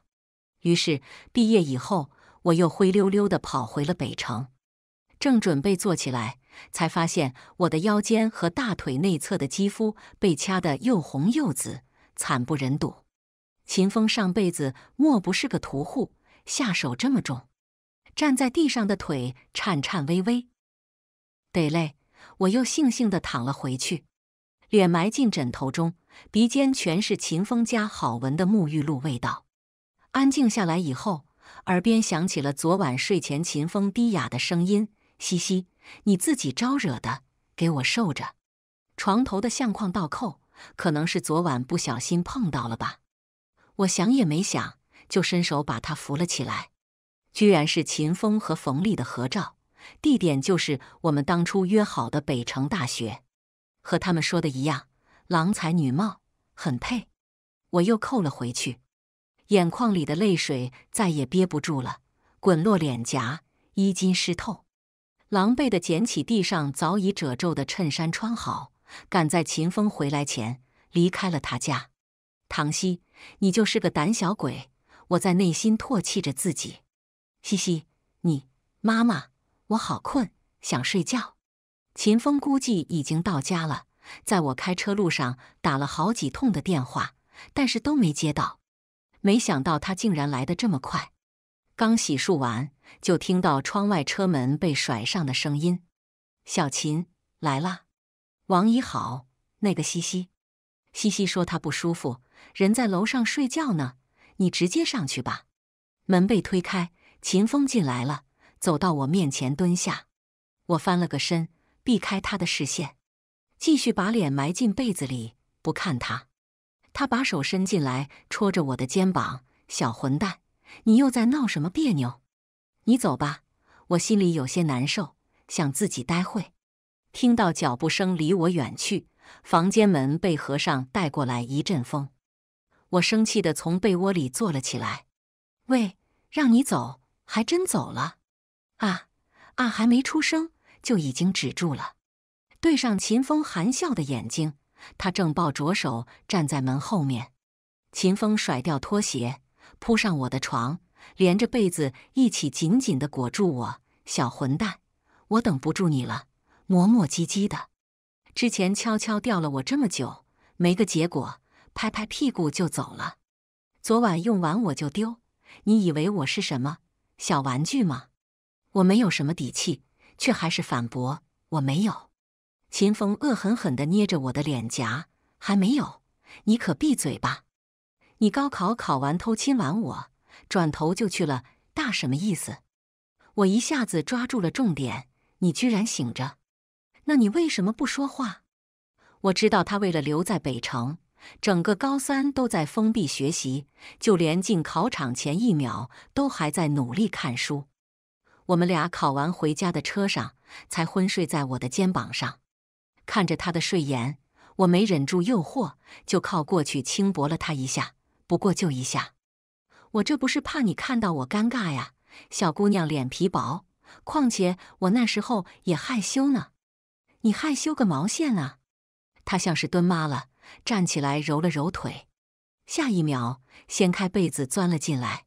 于是毕业以后，我又灰溜溜地跑回了北城。正准备坐起来，才发现我的腰间和大腿内侧的肌肤被掐得又红又紫，惨不忍睹。秦风上辈子莫不是个屠户，下手这么重？站在地上的腿颤颤巍巍，得嘞，我又悻悻地躺了回去，脸埋进枕头中，鼻尖全是秦风家好闻的沐浴露味道。安静下来以后，耳边响起了昨晚睡前秦风低哑的声音。嘻嘻，你自己招惹的，给我受着。床头的相框倒扣，可能是昨晚不小心碰到了吧。我想也没想，就伸手把它扶了起来。居然是秦风和冯丽的合照，地点就是我们当初约好的北城大学。和他们说的一样，郎才女貌，很配。我又扣了回去，眼眶里的泪水再也憋不住了，滚落脸颊，衣襟湿透。狼狈地捡起地上早已褶皱的衬衫，穿好，赶在秦风回来前离开了他家。唐熙，你就是个胆小鬼！我在内心唾弃着自己。西西，你妈妈，我好困，想睡觉。秦风估计已经到家了，在我开车路上打了好几通的电话，但是都没接到。没想到他竟然来得这么快。刚洗漱完。就听到窗外车门被甩上的声音，小秦来了。王姨好，那个西西，西西说她不舒服，人在楼上睡觉呢，你直接上去吧。门被推开，秦风进来了，走到我面前蹲下。我翻了个身，避开他的视线，继续把脸埋进被子里，不看他。他把手伸进来，戳着我的肩膀：“小混蛋，你又在闹什么别扭？”你走吧，我心里有些难受，想自己待会。听到脚步声离我远去，房间门被合上，带过来一阵风。我生气的从被窝里坐了起来，喂，让你走，还真走了。啊啊，还没出声，就已经止住了。对上秦风含笑的眼睛，他正抱着手站在门后面。秦风甩掉拖鞋，扑上我的床。连着被子一起紧紧的裹住我，小混蛋，我等不住你了，磨磨唧唧的，之前悄悄吊了我这么久，没个结果，拍拍屁股就走了。昨晚用完我就丢，你以为我是什么小玩具吗？我没有什么底气，却还是反驳我没有。秦风恶狠狠的捏着我的脸颊，还没有，你可闭嘴吧！你高考考完偷亲完我。转头就去了，大什么意思？我一下子抓住了重点，你居然醒着，那你为什么不说话？我知道他为了留在北城，整个高三都在封闭学习，就连进考场前一秒都还在努力看书。我们俩考完回家的车上，才昏睡在我的肩膀上，看着他的睡颜，我没忍住诱惑，就靠过去轻薄了他一下，不过就一下。我这不是怕你看到我尴尬呀，小姑娘脸皮薄，况且我那时候也害羞呢。你害羞个毛线啊！他像是蹲妈了，站起来揉了揉腿，下一秒掀开被子钻了进来。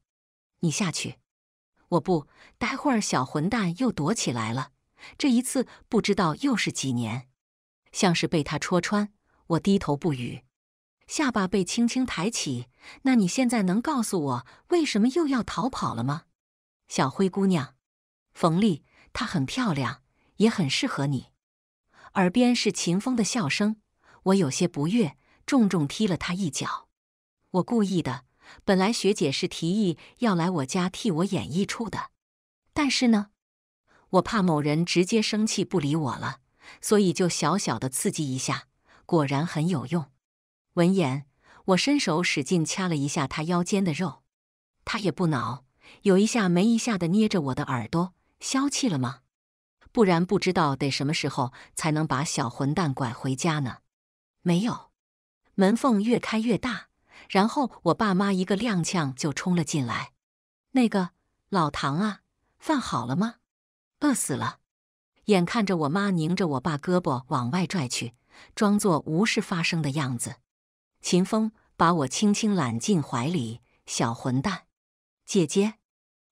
你下去，我不待会儿小混蛋又躲起来了。这一次不知道又是几年。像是被他戳穿，我低头不语。下巴被轻轻抬起，那你现在能告诉我为什么又要逃跑了吗？小灰姑娘，冯丽，她很漂亮，也很适合你。耳边是秦风的笑声，我有些不悦，重重踢了他一脚。我故意的，本来学姐是提议要来我家替我演一出的，但是呢，我怕某人直接生气不理我了，所以就小小的刺激一下，果然很有用。闻言，我伸手使劲掐了一下他腰间的肉，他也不恼，有一下没一下的捏着我的耳朵。消气了吗？不然不知道得什么时候才能把小混蛋拐回家呢？没有。门缝越开越大，然后我爸妈一个踉跄就冲了进来。那个老唐啊，饭好了吗？饿死了。眼看着我妈拧着我爸胳膊往外拽去，装作无事发生的样子。秦风把我轻轻揽进怀里，小混蛋，姐姐，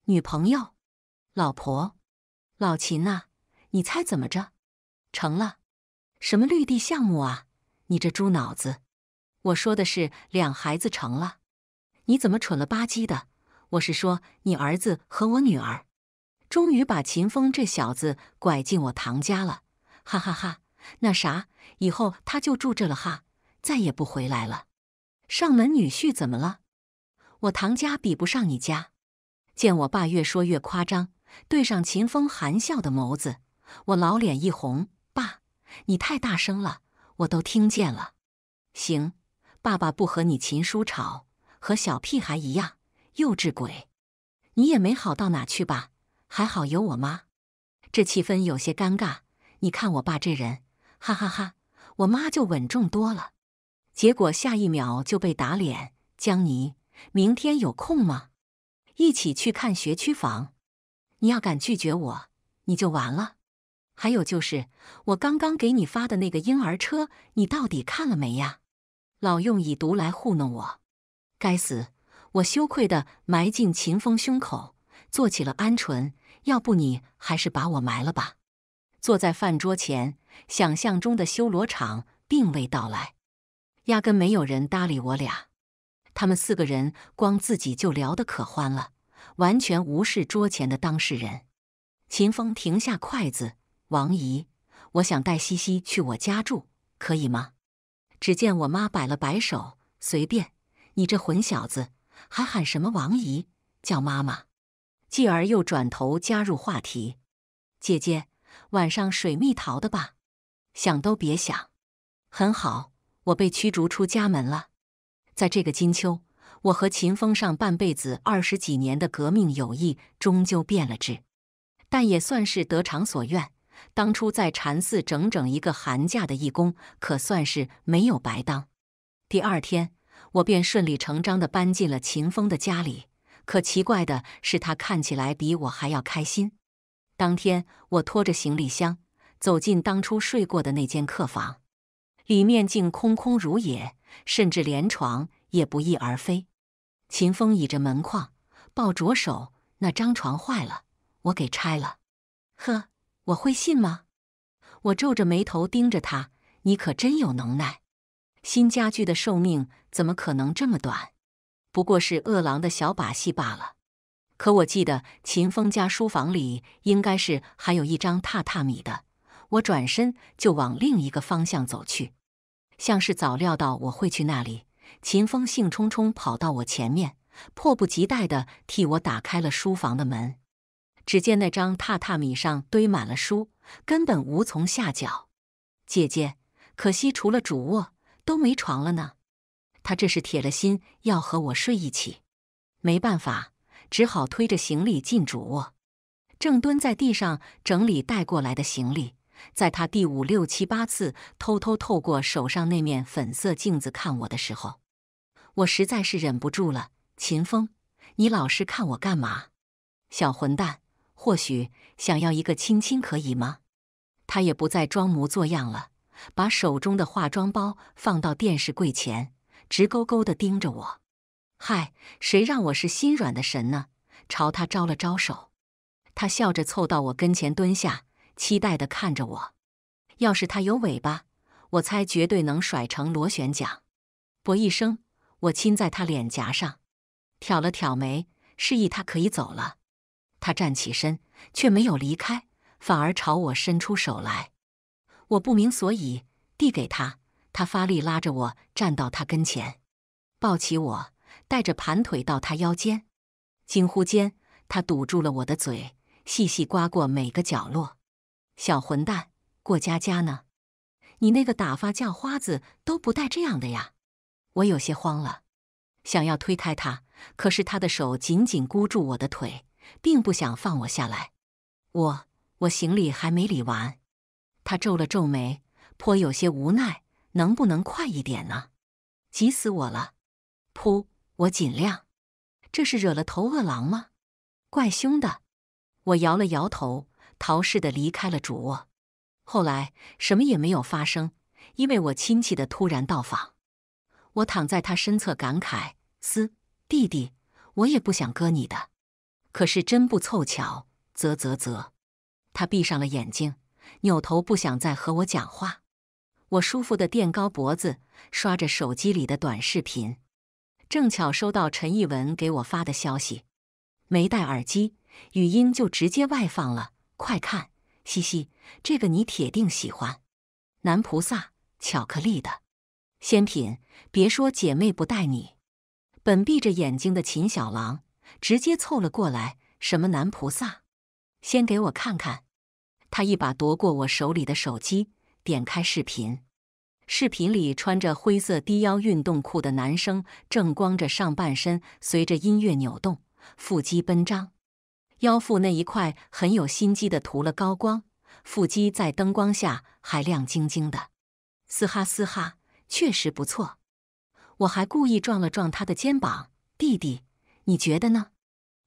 女朋友，老婆，老秦啊，你猜怎么着？成了？什么绿地项目啊？你这猪脑子！我说的是两孩子成了，你怎么蠢了吧唧的？我是说你儿子和我女儿，终于把秦风这小子拐进我唐家了，哈哈哈！那啥，以后他就住这了哈。再也不回来了！上门女婿怎么了？我唐家比不上你家。见我爸越说越夸张，对上秦风含笑的眸子，我老脸一红：“爸，你太大声了，我都听见了。”行，爸爸不和你秦叔吵，和小屁孩一样幼稚鬼。你也没好到哪去吧？还好有我妈。这气氛有些尴尬。你看我爸这人，哈哈哈！我妈就稳重多了。结果下一秒就被打脸。江妮，明天有空吗？一起去看学区房。你要敢拒绝我，你就完了。还有就是，我刚刚给你发的那个婴儿车，你到底看了没呀？老用以毒来糊弄我。该死！我羞愧的埋进秦风胸口，做起了鹌鹑。要不你还是把我埋了吧。坐在饭桌前，想象中的修罗场并未到来。压根没有人搭理我俩，他们四个人光自己就聊得可欢了，完全无视桌前的当事人。秦风停下筷子：“王姨，我想带西西去我家住，可以吗？”只见我妈摆了摆手：“随便，你这混小子，还喊什么王姨，叫妈妈。”继而又转头加入话题：“姐姐，晚上水蜜桃的吧？想都别想，很好。”我被驱逐出家门了，在这个金秋，我和秦风上半辈子二十几年的革命友谊终究变了质，但也算是得偿所愿。当初在禅寺整整一个寒假的义工，可算是没有白当。第二天，我便顺理成章地搬进了秦风的家里。可奇怪的是，他看起来比我还要开心。当天，我拖着行李箱走进当初睡过的那间客房。里面竟空空如也，甚至连床也不翼而飞。秦风倚着门框，抱着手：“那张床坏了，我给拆了。”呵，我会信吗？我皱着眉头盯着他：“你可真有能耐！新家具的寿命怎么可能这么短？不过是恶狼的小把戏罢了。”可我记得秦风家书房里应该是还有一张榻榻米的。我转身就往另一个方向走去。像是早料到我会去那里，秦风兴冲冲跑到我前面，迫不及待地替我打开了书房的门。只见那张榻榻米上堆满了书，根本无从下脚。姐姐，可惜除了主卧都没床了呢。他这是铁了心要和我睡一起，没办法，只好推着行李进主卧，正蹲在地上整理带过来的行李。在他第五六七八次偷偷透过手上那面粉色镜子看我的时候，我实在是忍不住了。“秦风，你老是看我干嘛？”小混蛋，或许想要一个亲亲可以吗？他也不再装模作样了，把手中的化妆包放到电视柜前，直勾勾地盯着我。嗨，谁让我是心软的神呢？朝他招了招手，他笑着凑到我跟前蹲下。期待的看着我，要是他有尾巴，我猜绝对能甩成螺旋桨。薄一生，我亲在他脸颊上，挑了挑眉，示意他可以走了。他站起身，却没有离开，反而朝我伸出手来。我不明所以，递给他，他发力拉着我站到他跟前，抱起我，带着盘腿到他腰间。惊呼间，他堵住了我的嘴，细细刮过每个角落。小混蛋，过家家呢？你那个打发叫花子都不带这样的呀！我有些慌了，想要推开他，可是他的手紧紧箍住我的腿，并不想放我下来。我我行李还没理完，他皱了皱眉，颇有些无奈。能不能快一点呢？急死我了！噗，我尽量。这是惹了头饿狼吗？怪凶的。我摇了摇头。逃似的离开了主卧，后来什么也没有发生，因为我亲戚的突然到访。我躺在他身侧，感慨：“嘶，弟弟，我也不想割你的，可是真不凑巧。”啧啧啧，他闭上了眼睛，扭头不想再和我讲话。我舒服的垫高脖子，刷着手机里的短视频，正巧收到陈逸文给我发的消息，没戴耳机，语音就直接外放了。快看，嘻嘻，这个你铁定喜欢，男菩萨巧克力的，仙品。别说姐妹不带你，本闭着眼睛的秦小狼直接凑了过来。什么男菩萨？先给我看看。他一把夺过我手里的手机，点开视频。视频里穿着灰色低腰运动裤的男生正光着上半身，随着音乐扭动，腹肌奔张。腰腹那一块很有心机的涂了高光，腹肌在灯光下还亮晶晶的。嘶哈嘶哈，确实不错。我还故意撞了撞他的肩膀，弟弟，你觉得呢？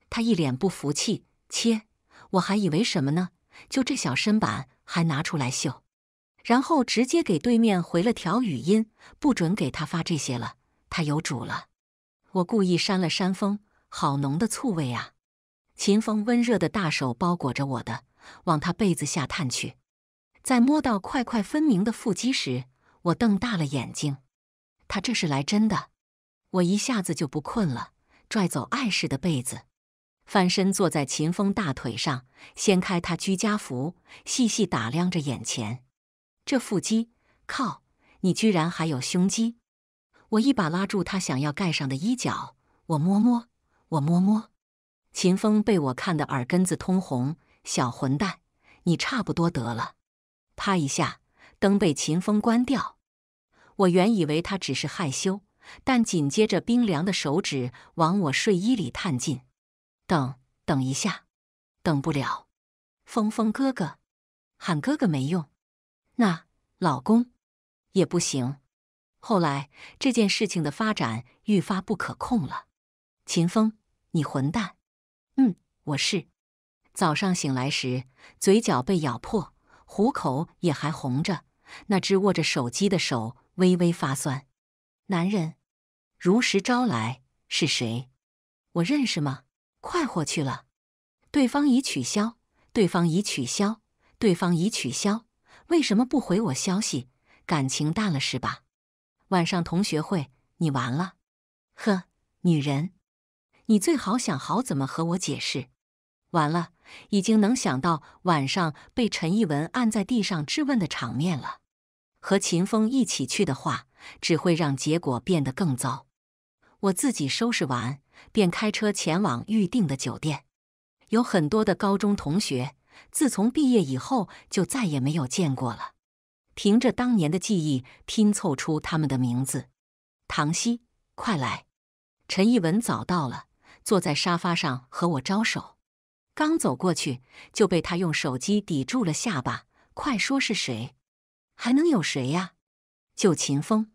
他一脸不服气，切，我还以为什么呢？就这小身板还拿出来秀。然后直接给对面回了条语音，不准给他发这些了，他有主了。我故意扇了扇风，好浓的醋味啊！秦风温热的大手包裹着我的，往他被子下探去，在摸到块块分明的腹肌时，我瞪大了眼睛。他这是来真的？我一下子就不困了，拽走碍事的被子，翻身坐在秦风大腿上，掀开他居家服，细细打量着眼前这腹肌。靠，你居然还有胸肌！我一把拉住他想要盖上的衣角，我摸摸，我摸摸。秦风被我看得耳根子通红，小混蛋，你差不多得了！啪一下，灯被秦风关掉。我原以为他只是害羞，但紧接着冰凉的手指往我睡衣里探进。等等一下，等不了，峰峰哥哥，喊哥哥没用，那老公也不行。后来这件事情的发展愈发不可控了，秦风，你混蛋！我是早上醒来时，嘴角被咬破，虎口也还红着。那只握着手机的手微微发酸。男人如实招来，是谁？我认识吗？快活去了？对方已取消，对方已取消，对方已取消。为什么不回我消息？感情淡了是吧？晚上同学会，你完了。呵，女人。你最好想好怎么和我解释。完了，已经能想到晚上被陈一文按在地上质问的场面了。和秦风一起去的话，只会让结果变得更糟。我自己收拾完，便开车前往预定的酒店。有很多的高中同学，自从毕业以后就再也没有见过了。凭着当年的记忆拼凑出他们的名字。唐熙，快来！陈一文早到了。坐在沙发上和我招手，刚走过去就被他用手机抵住了下巴。快说是谁？还能有谁呀？就秦风，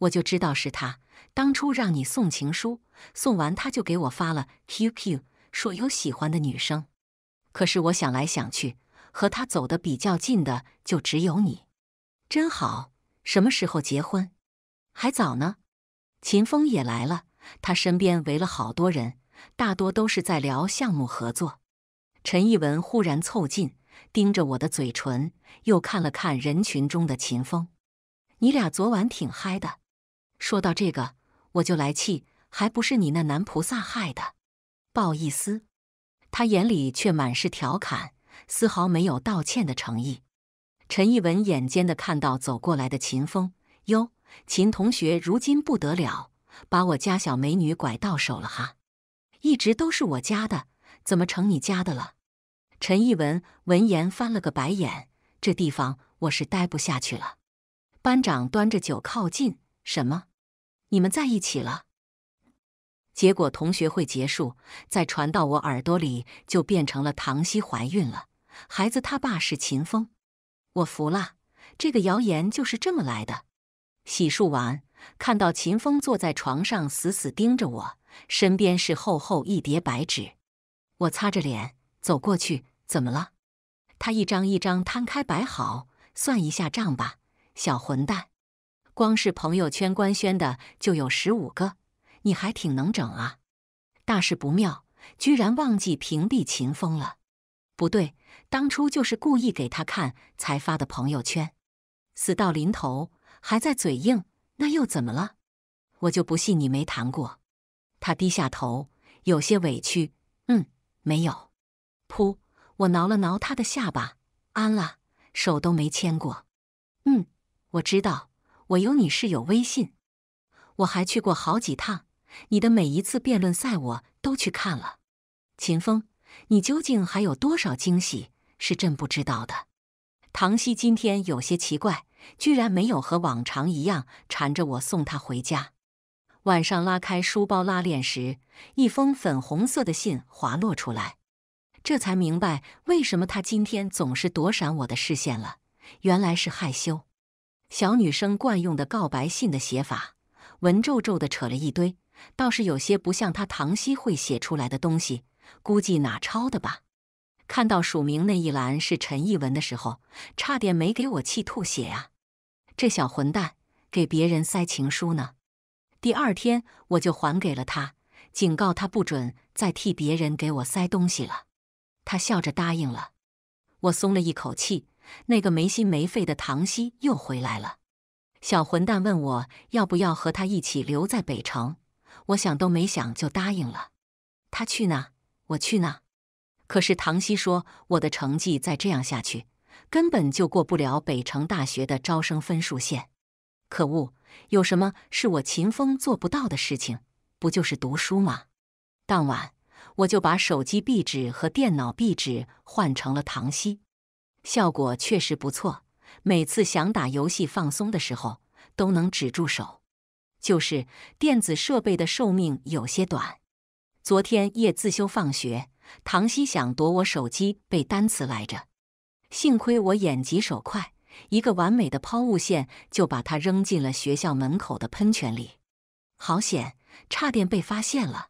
我就知道是他。当初让你送情书，送完他就给我发了 QQ，说有喜欢的女生。可是我想来想去，和他走得比较近的就只有你，真好。什么时候结婚？还早呢。秦风也来了。他身边围了好多人，大多都是在聊项目合作。陈逸文忽然凑近，盯着我的嘴唇，又看了看人群中的秦风：“你俩昨晚挺嗨的。”说到这个，我就来气，还不是你那男菩萨害的！不好意思，他眼里却满是调侃，丝毫没有道歉的诚意。陈逸文眼尖的看到走过来的秦风：“哟，秦同学，如今不得了。”把我家小美女拐到手了哈，一直都是我家的，怎么成你家的了？陈一文闻言翻了个白眼，这地方我是待不下去了。班长端着酒靠近，什么？你们在一起了？结果同学会结束，再传到我耳朵里，就变成了唐熙怀孕了，孩子他爸是秦风。我服了，这个谣言就是这么来的。洗漱完。看到秦风坐在床上，死死盯着我，身边是厚厚一叠白纸。我擦着脸走过去，怎么了？他一张一张摊开摆好，算一下账吧，小混蛋！光是朋友圈官宣的就有十五个，你还挺能整啊！大事不妙，居然忘记屏蔽秦风了。不对，当初就是故意给他看才发的朋友圈。死到临头还在嘴硬。那又怎么了？我就不信你没谈过。他低下头，有些委屈。嗯，没有。噗！我挠了挠他的下巴。安了，手都没牵过。嗯，我知道。我有你室友微信。我还去过好几趟。你的每一次辩论赛我都去看了。秦风，你究竟还有多少惊喜是朕不知道的？唐熙今天有些奇怪。居然没有和往常一样缠着我送他回家。晚上拉开书包拉链时，一封粉红色的信滑落出来，这才明白为什么他今天总是躲闪我的视线了。原来是害羞，小女生惯用的告白信的写法，文绉绉的扯了一堆，倒是有些不像她唐熙会写出来的东西，估计哪抄的吧。看到署名那一栏是陈逸文的时候，差点没给我气吐血啊！这小混蛋给别人塞情书呢，第二天我就还给了他，警告他不准再替别人给我塞东西了。他笑着答应了，我松了一口气。那个没心没肺的唐熙又回来了。小混蛋问我要不要和他一起留在北城，我想都没想就答应了。他去哪，我去哪。可是唐熙说我的成绩再这样下去。根本就过不了北城大学的招生分数线，可恶！有什么是我秦风做不到的事情？不就是读书吗？当晚我就把手机壁纸和电脑壁纸换成了唐熙，效果确实不错。每次想打游戏放松的时候，都能止住手。就是电子设备的寿命有些短。昨天夜自修放学，唐熙想夺我手机背单词来着。幸亏我眼疾手快，一个完美的抛物线就把他扔进了学校门口的喷泉里，好险，差点被发现了。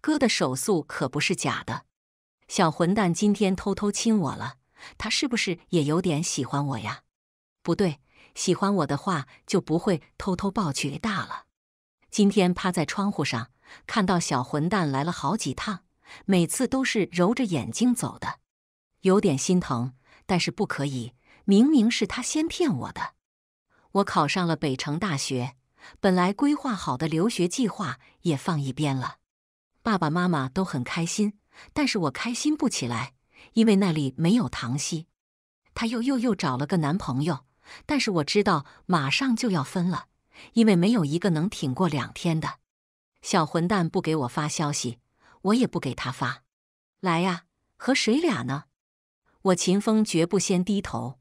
哥的手速可不是假的。小混蛋今天偷偷亲我了，他是不是也有点喜欢我呀？不对，喜欢我的话就不会偷偷抱去大了。今天趴在窗户上看到小混蛋来了好几趟，每次都是揉着眼睛走的，有点心疼。但是不可以！明明是他先骗我的。我考上了北城大学，本来规划好的留学计划也放一边了。爸爸妈妈都很开心，但是我开心不起来，因为那里没有唐熙。他又又又找了个男朋友，但是我知道马上就要分了，因为没有一个能挺过两天的。小混蛋不给我发消息，我也不给他发。来呀，和谁俩呢？我秦风绝不先低头。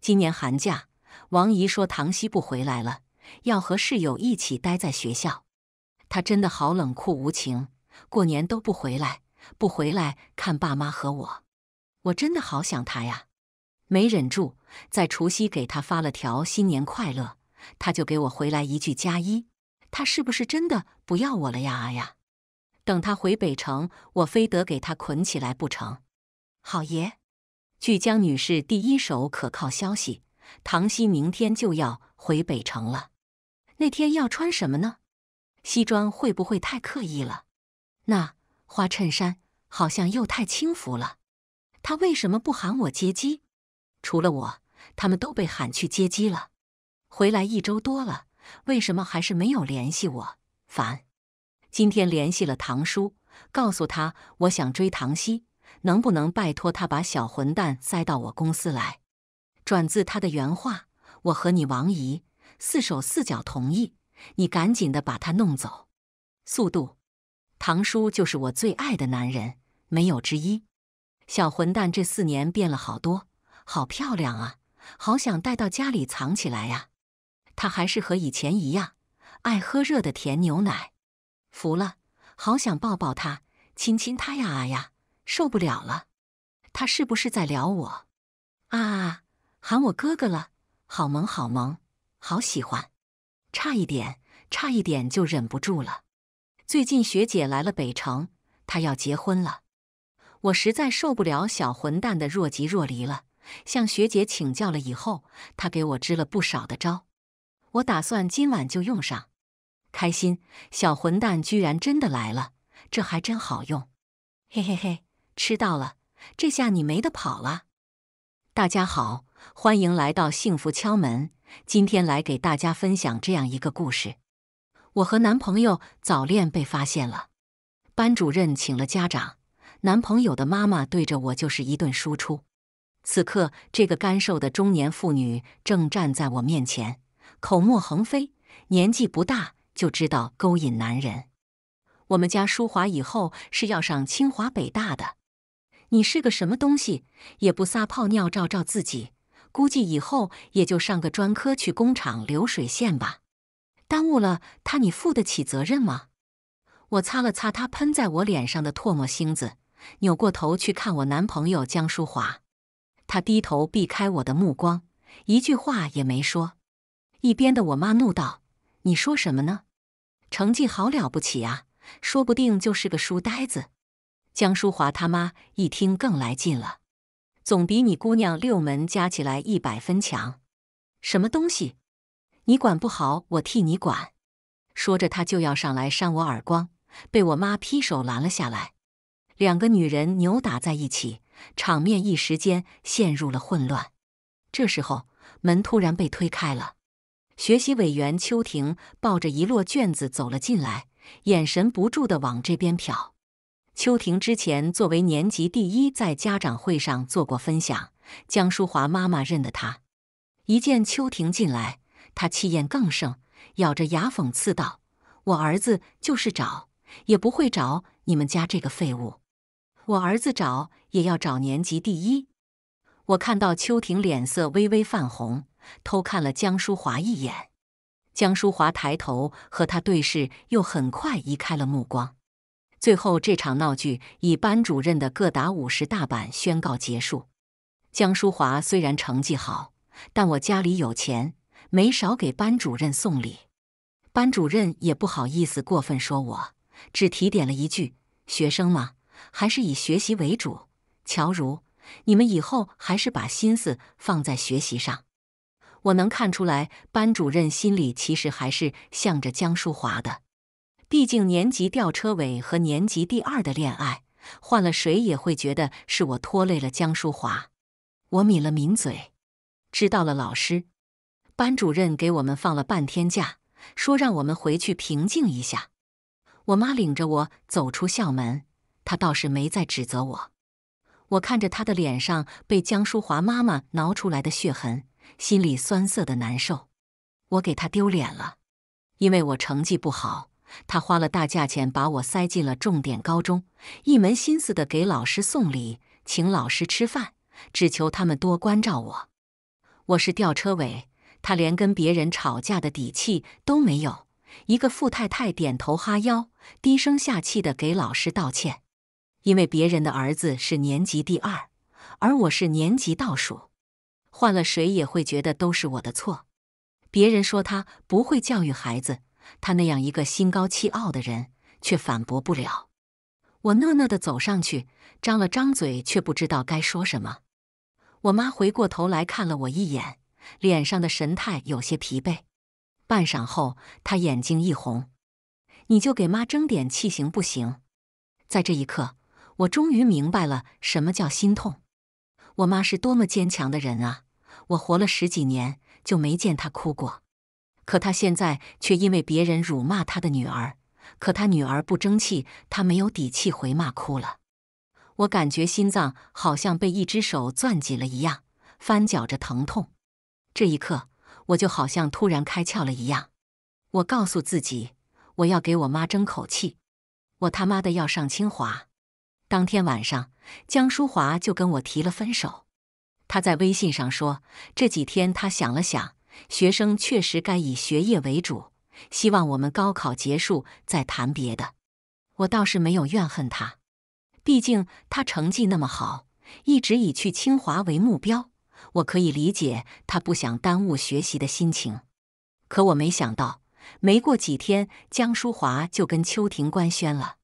今年寒假，王姨说唐熙不回来了，要和室友一起待在学校。他真的好冷酷无情，过年都不回来，不回来看爸妈和我。我真的好想他呀！没忍住，在除夕给他发了条“新年快乐”，他就给我回来一句“加一”。他是不是真的不要我了呀？呀！等他回北城，我非得给他捆起来不成？好爷！据江女士第一手可靠消息，唐熙明天就要回北城了。那天要穿什么呢？西装会不会太刻意了？那花衬衫好像又太轻浮了。他为什么不喊我接机？除了我，他们都被喊去接机了。回来一周多了，为什么还是没有联系我？烦！今天联系了唐叔，告诉他我想追唐熙。能不能拜托他把小混蛋塞到我公司来？转自他的原话。我和你王姨四手四脚同意，你赶紧的把他弄走，速度！堂叔就是我最爱的男人，没有之一。小混蛋这四年变了好多，好漂亮啊，好想带到家里藏起来呀。他还是和以前一样，爱喝热的甜牛奶。服了，好想抱抱他，亲亲他呀啊呀！受不了了，他是不是在撩我啊？喊我哥哥了，好萌好萌，好喜欢！差一点，差一点就忍不住了。最近学姐来了北城，她要结婚了，我实在受不了小混蛋的若即若离了。向学姐请教了以后，她给我支了不少的招，我打算今晚就用上。开心，小混蛋居然真的来了，这还真好用！嘿嘿嘿。吃到了，这下你没得跑了。大家好，欢迎来到幸福敲门。今天来给大家分享这样一个故事：我和男朋友早恋被发现了，班主任请了家长，男朋友的妈妈对着我就是一顿输出。此刻，这个干瘦的中年妇女正站在我面前，口沫横飞。年纪不大就知道勾引男人。我们家淑华以后是要上清华北大的。你是个什么东西，也不撒泡尿照照自己，估计以后也就上个专科去工厂流水线吧。耽误了他，你负得起责任吗？我擦了擦他喷在我脸上的唾沫星子，扭过头去看我男朋友江淑华，他低头避开我的目光，一句话也没说。一边的我妈怒道：“你说什么呢？成绩好了不起啊，说不定就是个书呆子。”江淑华他妈一听更来劲了，总比你姑娘六门加起来一百分强。什么东西？你管不好我替你管。说着，他就要上来扇我耳光，被我妈劈手拦了下来。两个女人扭打在一起，场面一时间陷入了混乱。这时候，门突然被推开了，学习委员邱婷抱着一摞卷子走了进来，眼神不住的往这边瞟。秋婷之前作为年级第一，在家长会上做过分享。江淑华妈妈认得她，一见秋婷进来，她气焰更盛，咬着牙讽刺道：“我儿子就是找，也不会找你们家这个废物。我儿子找，也要找年级第一。”我看到秋婷脸色微微泛红，偷看了江淑华一眼。江淑华抬头和他对视，又很快移开了目光。最后，这场闹剧以班主任的各打五十大板宣告结束。江淑华虽然成绩好，但我家里有钱，没少给班主任送礼，班主任也不好意思过分说我，只提点了一句：“学生嘛，还是以学习为主。”乔茹，你们以后还是把心思放在学习上。我能看出来，班主任心里其实还是向着江淑华的。毕竟年级吊车尾和年级第二的恋爱，换了谁也会觉得是我拖累了江淑华。我抿了抿嘴，知道了。老师、班主任给我们放了半天假，说让我们回去平静一下。我妈领着我走出校门，她倒是没再指责我。我看着她的脸上被江淑华妈妈挠出来的血痕，心里酸涩的难受。我给她丢脸了，因为我成绩不好。他花了大价钱把我塞进了重点高中，一门心思的给老师送礼，请老师吃饭，只求他们多关照我。我是吊车尾，他连跟别人吵架的底气都没有。一个富太太点头哈腰、低声下气的给老师道歉，因为别人的儿子是年级第二，而我是年级倒数。换了谁也会觉得都是我的错。别人说他不会教育孩子。他那样一个心高气傲的人，却反驳不了我。讷讷地走上去，张了张嘴，却不知道该说什么。我妈回过头来看了我一眼，脸上的神态有些疲惫。半晌后，她眼睛一红：“你就给妈争点气，行不行？”在这一刻，我终于明白了什么叫心痛。我妈是多么坚强的人啊！我活了十几年，就没见她哭过。可他现在却因为别人辱骂他的女儿，可他女儿不争气，他没有底气回骂，哭了。我感觉心脏好像被一只手攥紧了一样，翻搅着疼痛。这一刻，我就好像突然开窍了一样，我告诉自己，我要给我妈争口气，我他妈的要上清华。当天晚上，江淑华就跟我提了分手。他在微信上说：“这几天他想了想。”学生确实该以学业为主，希望我们高考结束再谈别的。我倒是没有怨恨他，毕竟他成绩那么好，一直以去清华为目标，我可以理解他不想耽误学习的心情。可我没想到，没过几天，江淑华就跟邱婷官宣了。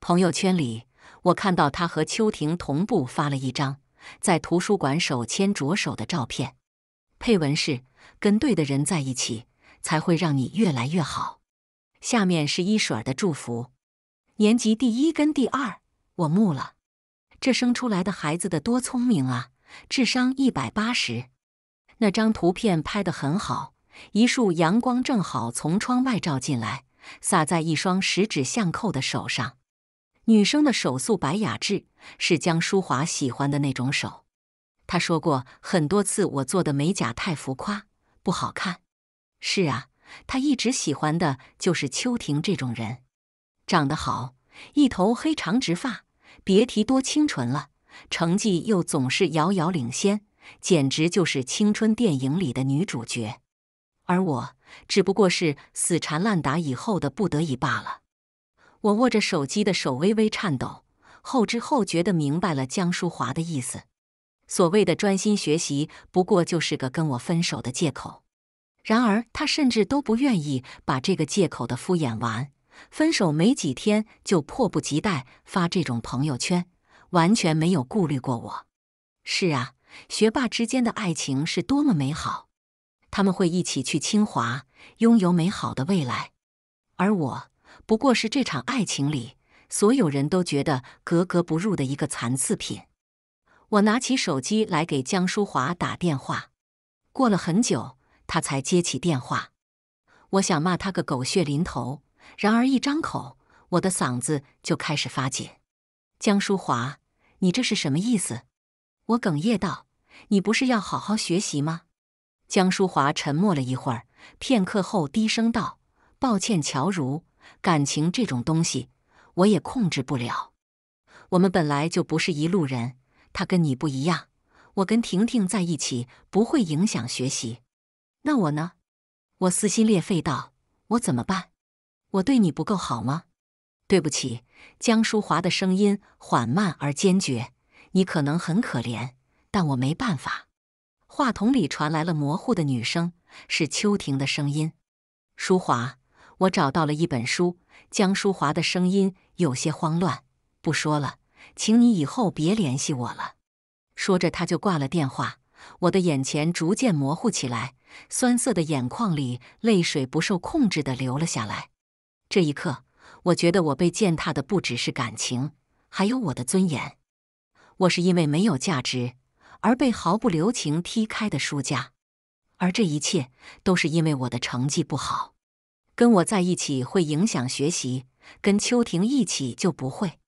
朋友圈里，我看到他和邱婷同步发了一张在图书馆手牵着手的照片，配文是。跟对的人在一起，才会让你越来越好。下面是一水儿的祝福。年级第一跟第二，我木了。这生出来的孩子的多聪明啊，智商一百八十。那张图片拍得很好，一束阳光正好从窗外照进来，洒在一双十指相扣的手上。女生的手速白雅致，是江淑华喜欢的那种手。她说过很多次，我做的美甲太浮夸。不好看，是啊，他一直喜欢的就是秋婷这种人，长得好，一头黑长直发，别提多清纯了，成绩又总是遥遥领先，简直就是青春电影里的女主角。而我只不过是死缠烂打以后的不得已罢了。我握着手机的手微微颤抖，后知后觉的明白了江淑华的意思。所谓的专心学习，不过就是个跟我分手的借口。然而，他甚至都不愿意把这个借口的敷衍完。分手没几天，就迫不及待发这种朋友圈，完全没有顾虑过我。是啊，学霸之间的爱情是多么美好，他们会一起去清华，拥有美好的未来。而我，不过是这场爱情里所有人都觉得格格不入的一个残次品。我拿起手机来给江淑华打电话，过了很久，他才接起电话。我想骂他个狗血淋头，然而一张口，我的嗓子就开始发紧。江淑华，你这是什么意思？我哽咽道：“你不是要好好学习吗？”江淑华沉默了一会儿，片刻后低声道：“抱歉，乔茹，感情这种东西，我也控制不了。我们本来就不是一路人。”他跟你不一样，我跟婷婷在一起不会影响学习。那我呢？我撕心裂肺道：“我怎么办？我对你不够好吗？”对不起，江淑华的声音缓慢而坚决。你可能很可怜，但我没办法。话筒里传来了模糊的女声，是秋婷的声音。淑华，我找到了一本书。江淑华的声音有些慌乱，不说了。请你以后别联系我了。说着，他就挂了电话。我的眼前逐渐模糊起来，酸涩的眼眶里，泪水不受控制地流了下来。这一刻，我觉得我被践踏的不只是感情，还有我的尊严。我是因为没有价值而被毫不留情踢开的输家，而这一切都是因为我的成绩不好。跟我在一起会影响学习，跟秋婷一起就不会。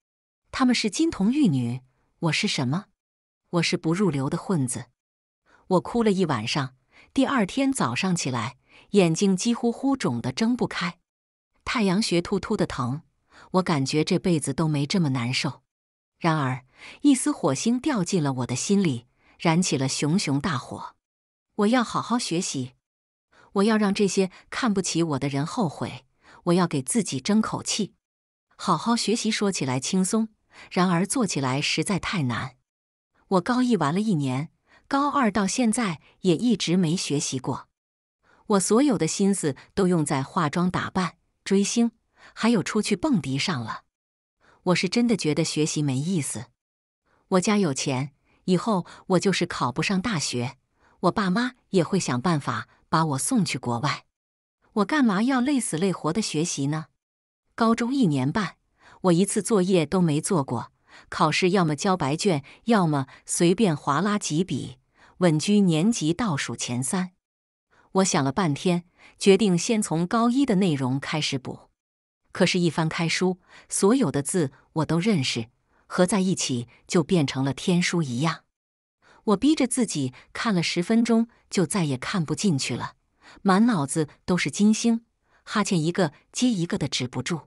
他们是金童玉女，我是什么？我是不入流的混子。我哭了一晚上，第二天早上起来，眼睛几乎乎肿的睁不开，太阳穴突突的疼。我感觉这辈子都没这么难受。然而，一丝火星掉进了我的心里，燃起了熊熊大火。我要好好学习，我要让这些看不起我的人后悔，我要给自己争口气。好好学习，说起来轻松。然而，做起来实在太难。我高一玩了一年，高二到现在也一直没学习过。我所有的心思都用在化妆打扮、追星，还有出去蹦迪上了。我是真的觉得学习没意思。我家有钱，以后我就是考不上大学，我爸妈也会想办法把我送去国外。我干嘛要累死累活的学习呢？高中一年半。我一次作业都没做过，考试要么交白卷，要么随便划拉几笔，稳居年级倒数前三。我想了半天，决定先从高一的内容开始补。可是，一翻开书，所有的字我都认识，合在一起就变成了天书一样。我逼着自己看了十分钟，就再也看不进去了，满脑子都是金星，哈欠一个接一个的止不住，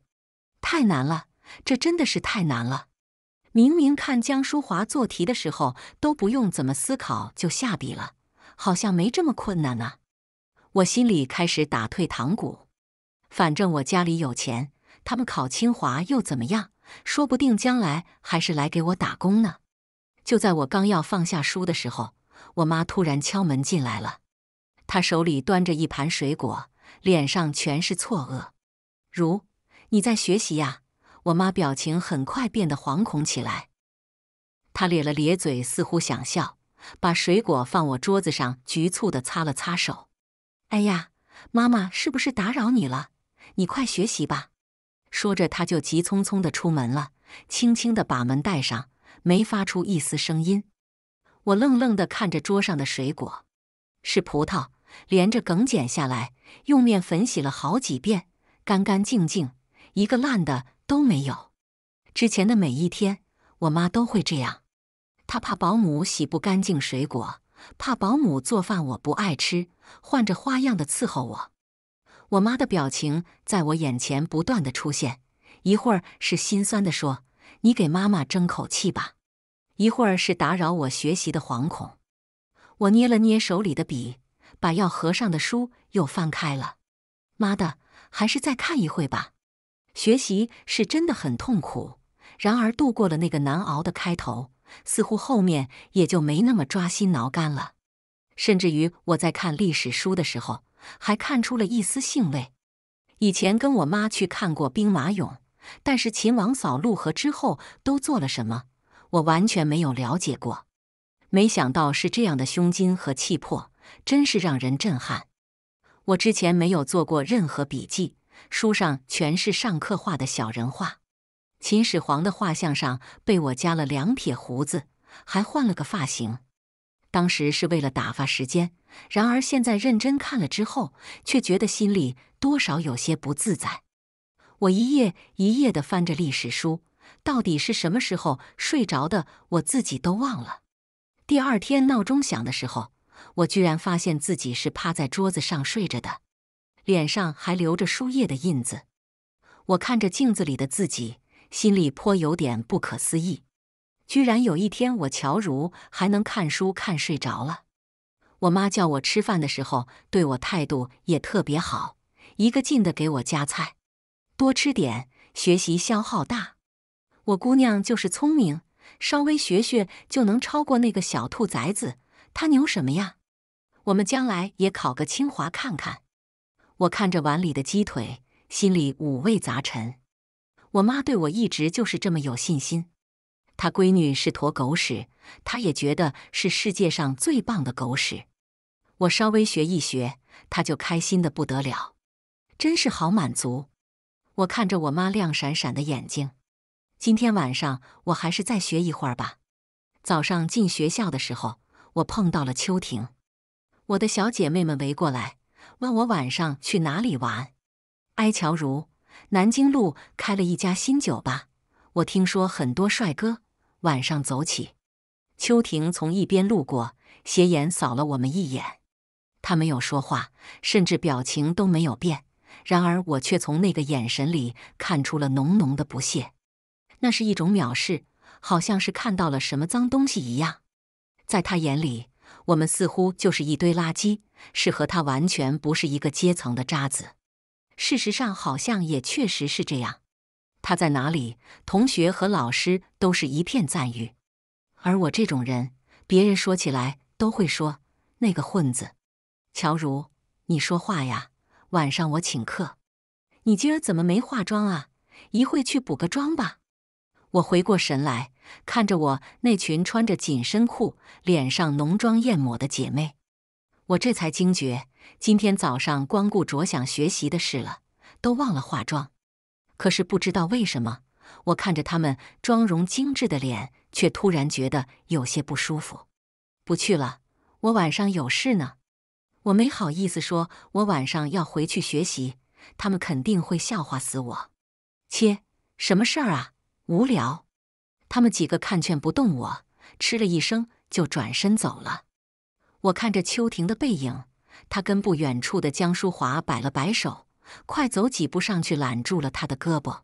太难了。这真的是太难了！明明看江淑华做题的时候都不用怎么思考就下笔了，好像没这么困难啊！我心里开始打退堂鼓。反正我家里有钱，他们考清华又怎么样？说不定将来还是来给我打工呢。就在我刚要放下书的时候，我妈突然敲门进来了，她手里端着一盘水果，脸上全是错愕。如你在学习呀？我妈表情很快变得惶恐起来，她咧了咧嘴，似乎想笑，把水果放我桌子上，局促地擦了擦手。哎呀，妈妈是不是打扰你了？你快学习吧。说着，她就急匆匆地出门了，轻轻地把门带上，没发出一丝声音。我愣愣地看着桌上的水果，是葡萄，连着梗剪下来，用面粉洗了好几遍，干干净净，一个烂的。都没有，之前的每一天，我妈都会这样。她怕保姆洗不干净水果，怕保姆做饭我不爱吃，换着花样的伺候我。我妈的表情在我眼前不断的出现，一会儿是心酸的说：“你给妈妈争口气吧。”一会儿是打扰我学习的惶恐。我捏了捏手里的笔，把要合上的书又翻开了。妈的，还是再看一会吧。学习是真的很痛苦，然而度过了那个难熬的开头，似乎后面也就没那么抓心挠肝了。甚至于我在看历史书的时候，还看出了一丝兴味。以前跟我妈去看过兵马俑，但是秦王扫六合之后都做了什么，我完全没有了解过。没想到是这样的胸襟和气魄，真是让人震撼。我之前没有做过任何笔记。书上全是上课画的小人画，秦始皇的画像上被我加了两撇胡子，还换了个发型。当时是为了打发时间，然而现在认真看了之后，却觉得心里多少有些不自在。我一页一页的翻着历史书，到底是什么时候睡着的，我自己都忘了。第二天闹钟响的时候，我居然发现自己是趴在桌子上睡着的。脸上还留着输液的印子，我看着镜子里的自己，心里颇有点不可思议。居然有一天我乔如还能看书看睡着了。我妈叫我吃饭的时候，对我态度也特别好，一个劲的给我夹菜，多吃点，学习消耗大。我姑娘就是聪明，稍微学学就能超过那个小兔崽子。他牛什么呀？我们将来也考个清华看看。我看着碗里的鸡腿，心里五味杂陈。我妈对我一直就是这么有信心，她闺女是坨狗屎，她也觉得是世界上最棒的狗屎。我稍微学一学，她就开心的不得了，真是好满足。我看着我妈亮闪闪的眼睛，今天晚上我还是再学一会儿吧。早上进学校的时候，我碰到了秋婷，我的小姐妹们围过来。问我晚上去哪里玩？哀乔如南京路开了一家新酒吧，我听说很多帅哥晚上走起。秋婷从一边路过，斜眼扫了我们一眼，他没有说话，甚至表情都没有变。然而我却从那个眼神里看出了浓浓的不屑，那是一种藐视，好像是看到了什么脏东西一样。在他眼里，我们似乎就是一堆垃圾。是和他完全不是一个阶层的渣子，事实上好像也确实是这样。他在哪里，同学和老师都是一片赞誉，而我这种人，别人说起来都会说那个混子。乔茹，你说话呀，晚上我请客。你今儿怎么没化妆啊？一会去补个妆吧。我回过神来，看着我那群穿着紧身裤、脸上浓妆艳抹的姐妹。我这才惊觉，今天早上光顾着想学习的事了，都忘了化妆。可是不知道为什么，我看着他们妆容精致的脸，却突然觉得有些不舒服。不去了，我晚上有事呢。我没好意思说，我晚上要回去学习，他们肯定会笑话死我。切，什么事儿啊？无聊。他们几个看劝不动我，嗤了一声，就转身走了。我看着秋婷的背影，她跟不远处的江淑华摆了摆手，快走几步上去揽住了她的胳膊。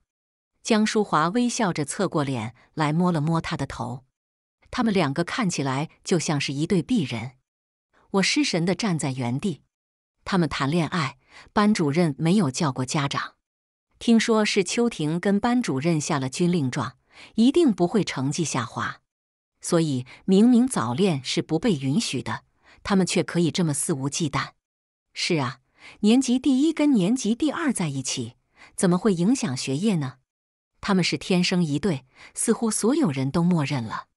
江淑华微笑着侧过脸来摸了摸她的头，他们两个看起来就像是一对璧人。我失神的站在原地，他们谈恋爱，班主任没有叫过家长。听说是秋婷跟班主任下了军令状，一定不会成绩下滑，所以明明早恋是不被允许的。他们却可以这么肆无忌惮。是啊，年级第一跟年级第二在一起，怎么会影响学业呢？他们是天生一对，似乎所有人都默认了。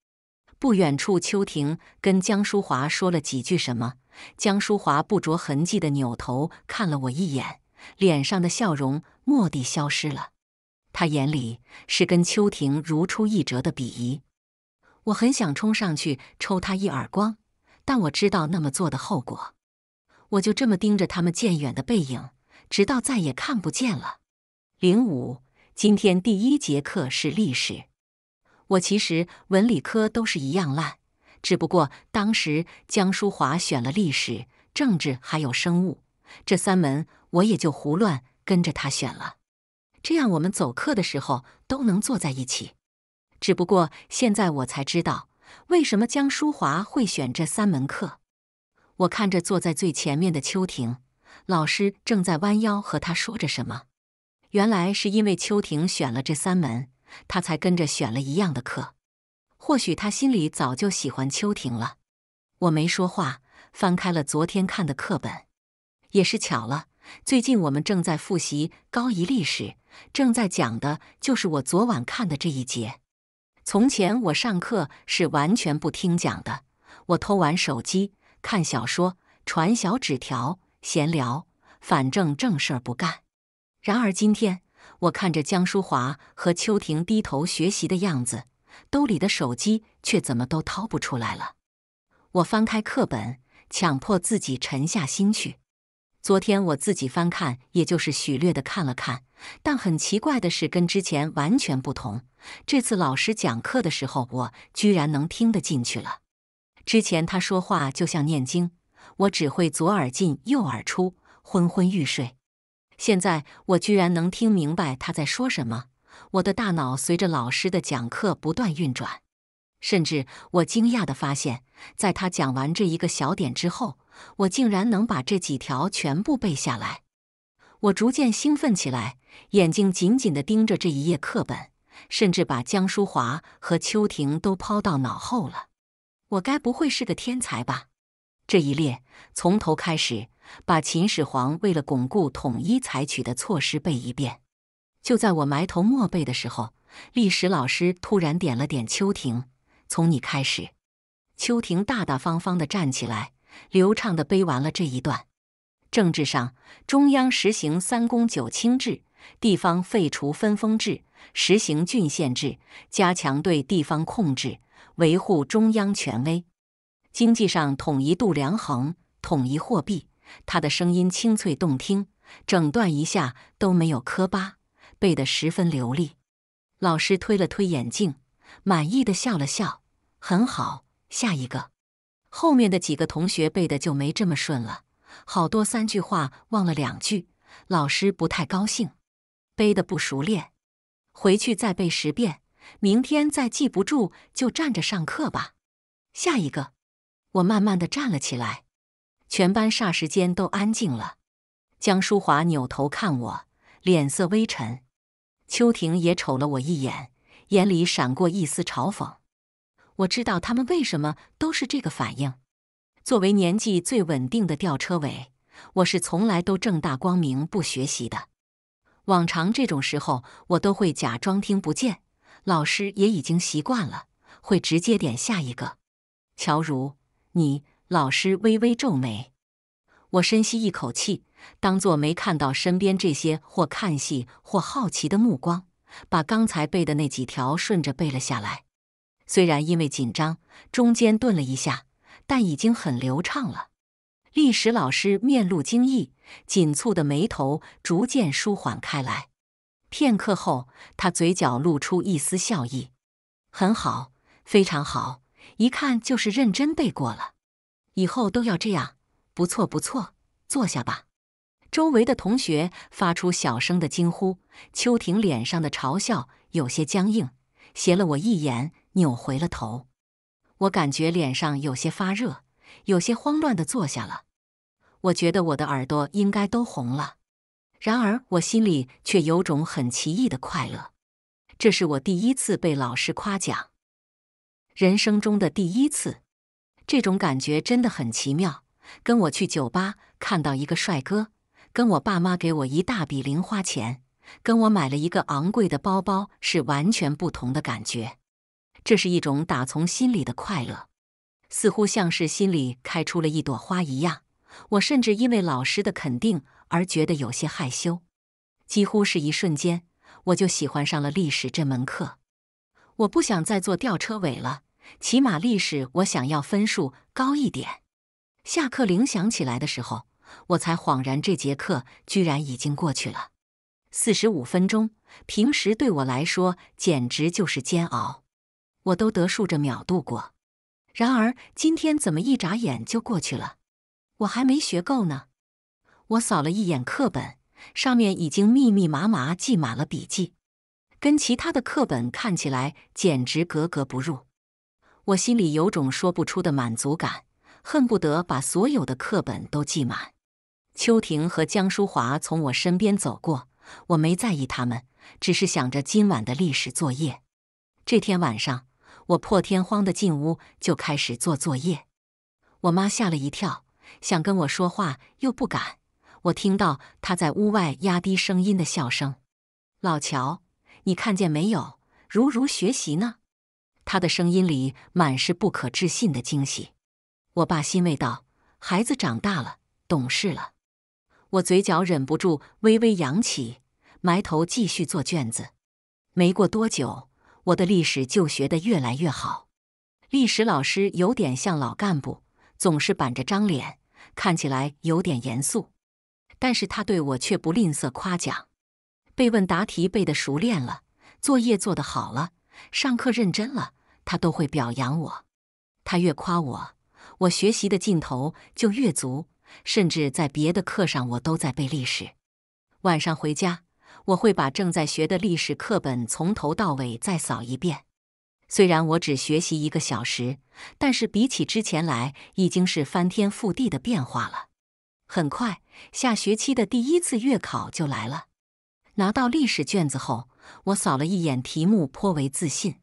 不远处，秋婷跟江淑华说了几句什么，江淑华不着痕迹的扭头看了我一眼，脸上的笑容蓦地消失了。他眼里是跟秋婷如出一辙的鄙夷。我很想冲上去抽他一耳光。但我知道那么做的后果，我就这么盯着他们渐远的背影，直到再也看不见了。零五，今天第一节课是历史。我其实文理科都是一样烂，只不过当时江淑华选了历史、政治还有生物这三门，我也就胡乱跟着他选了。这样我们走课的时候都能坐在一起。只不过现在我才知道。为什么江淑华会选这三门课？我看着坐在最前面的秋婷，老师正在弯腰和她说着什么。原来是因为秋婷选了这三门，他才跟着选了一样的课。或许他心里早就喜欢秋婷了。我没说话，翻开了昨天看的课本。也是巧了，最近我们正在复习高一历史，正在讲的就是我昨晚看的这一节。从前我上课是完全不听讲的，我偷玩手机、看小说、传小纸条、闲聊，反正正事儿不干。然而今天，我看着江淑华和秋婷低头学习的样子，兜里的手机却怎么都掏不出来了。我翻开课本，强迫自己沉下心去。昨天我自己翻看，也就是许略的看了看，但很奇怪的是，跟之前完全不同。这次老师讲课的时候，我居然能听得进去了。之前他说话就像念经，我只会左耳进右耳出，昏昏欲睡。现在我居然能听明白他在说什么。我的大脑随着老师的讲课不断运转，甚至我惊讶地发现，在他讲完这一个小点之后。我竟然能把这几条全部背下来，我逐渐兴奋起来，眼睛紧紧地盯着这一页课本，甚至把江淑华和秋婷都抛到脑后了。我该不会是个天才吧？这一列从头开始，把秦始皇为了巩固统一采取的措施背一遍。就在我埋头默背的时候，历史老师突然点了点秋婷，从你开始。秋婷大大方方地站起来。流畅地背完了这一段。政治上，中央实行三公九卿制，地方废除分封制，实行郡县制，加强对地方控制，维护中央权威。经济上，统一度量衡，统一货币。他的声音清脆动听，整段一下都没有磕巴，背得十分流利。老师推了推眼镜，满意的笑了笑：“很好，下一个。”后面的几个同学背的就没这么顺了，好多三句话忘了两句，老师不太高兴，背的不熟练，回去再背十遍，明天再记不住就站着上课吧。下一个，我慢慢的站了起来，全班霎时间都安静了。江淑华扭头看我，脸色微沉，秋婷也瞅了我一眼，眼里闪过一丝嘲讽。我知道他们为什么都是这个反应。作为年纪最稳定的吊车尾，我是从来都正大光明不学习的。往常这种时候，我都会假装听不见。老师也已经习惯了，会直接点下一个。乔如，你。老师微微皱眉。我深吸一口气，当作没看到身边这些或看戏或好奇的目光，把刚才背的那几条顺着背了下来。虽然因为紧张中间顿了一下，但已经很流畅了。历史老师面露惊异，紧蹙的眉头逐渐舒缓开来。片刻后，他嘴角露出一丝笑意：“很好，非常好，一看就是认真背过了。以后都要这样，不错不错。”坐下吧。周围的同学发出小声的惊呼。秋婷脸上的嘲笑有些僵硬，斜了我一眼。扭回了头，我感觉脸上有些发热，有些慌乱的坐下了。我觉得我的耳朵应该都红了，然而我心里却有种很奇异的快乐。这是我第一次被老师夸奖，人生中的第一次。这种感觉真的很奇妙，跟我去酒吧看到一个帅哥，跟我爸妈给我一大笔零花钱，跟我买了一个昂贵的包包是完全不同的感觉。这是一种打从心里的快乐，似乎像是心里开出了一朵花一样。我甚至因为老师的肯定而觉得有些害羞。几乎是一瞬间，我就喜欢上了历史这门课。我不想再做吊车尾了，起码历史我想要分数高一点。下课铃响起来的时候，我才恍然，这节课居然已经过去了四十五分钟。平时对我来说，简直就是煎熬。我都得数着秒度过，然而今天怎么一眨眼就过去了？我还没学够呢。我扫了一眼课本，上面已经密密麻麻记满了笔记，跟其他的课本看起来简直格格不入。我心里有种说不出的满足感，恨不得把所有的课本都记满。邱婷和江淑华从我身边走过，我没在意他们，只是想着今晚的历史作业。这天晚上。我破天荒的进屋就开始做作业，我妈吓了一跳，想跟我说话又不敢。我听到她在屋外压低声音的笑声：“老乔，你看见没有？如如学习呢？”她的声音里满是不可置信的惊喜。我爸欣慰道：“孩子长大了，懂事了。”我嘴角忍不住微微扬起，埋头继续做卷子。没过多久。我的历史就学得越来越好，历史老师有点像老干部，总是板着张脸，看起来有点严肃，但是他对我却不吝啬夸奖。被问答题背得熟练了，作业做得好了，上课认真了，他都会表扬我。他越夸我，我学习的劲头就越足，甚至在别的课上我都在背历史。晚上回家。我会把正在学的历史课本从头到尾再扫一遍。虽然我只学习一个小时，但是比起之前来，已经是翻天覆地的变化了。很快，下学期的第一次月考就来了。拿到历史卷子后，我扫了一眼题目，颇为自信。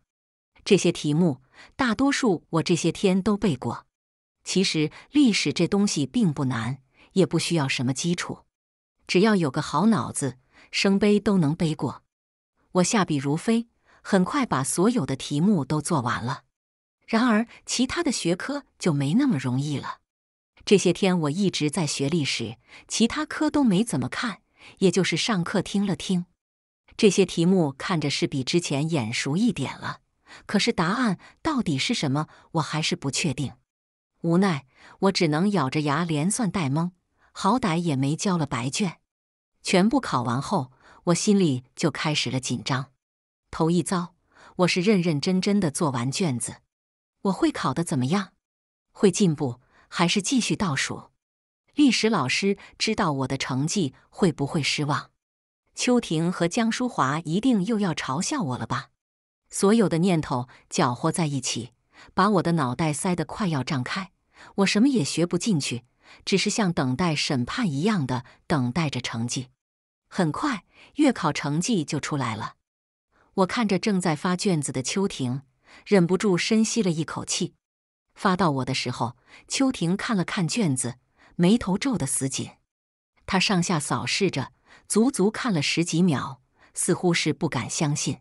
这些题目大多数我这些天都背过。其实，历史这东西并不难，也不需要什么基础，只要有个好脑子。生背都能背过，我下笔如飞，很快把所有的题目都做完了。然而，其他的学科就没那么容易了。这些天我一直在学历史，其他科都没怎么看，也就是上课听了听。这些题目看着是比之前眼熟一点了，可是答案到底是什么，我还是不确定。无奈，我只能咬着牙连算带蒙，好歹也没交了白卷。全部考完后，我心里就开始了紧张。头一遭，我是认认真真的做完卷子，我会考得怎么样？会进步还是继续倒数？历史老师知道我的成绩会不会失望？秋婷和江淑华一定又要嘲笑我了吧？所有的念头搅和在一起，把我的脑袋塞得快要胀开，我什么也学不进去。只是像等待审判一样的等待着成绩。很快，月考成绩就出来了。我看着正在发卷子的秋婷，忍不住深吸了一口气。发到我的时候，秋婷看了看卷子，眉头皱得死紧。她上下扫视着，足足看了十几秒，似乎是不敢相信。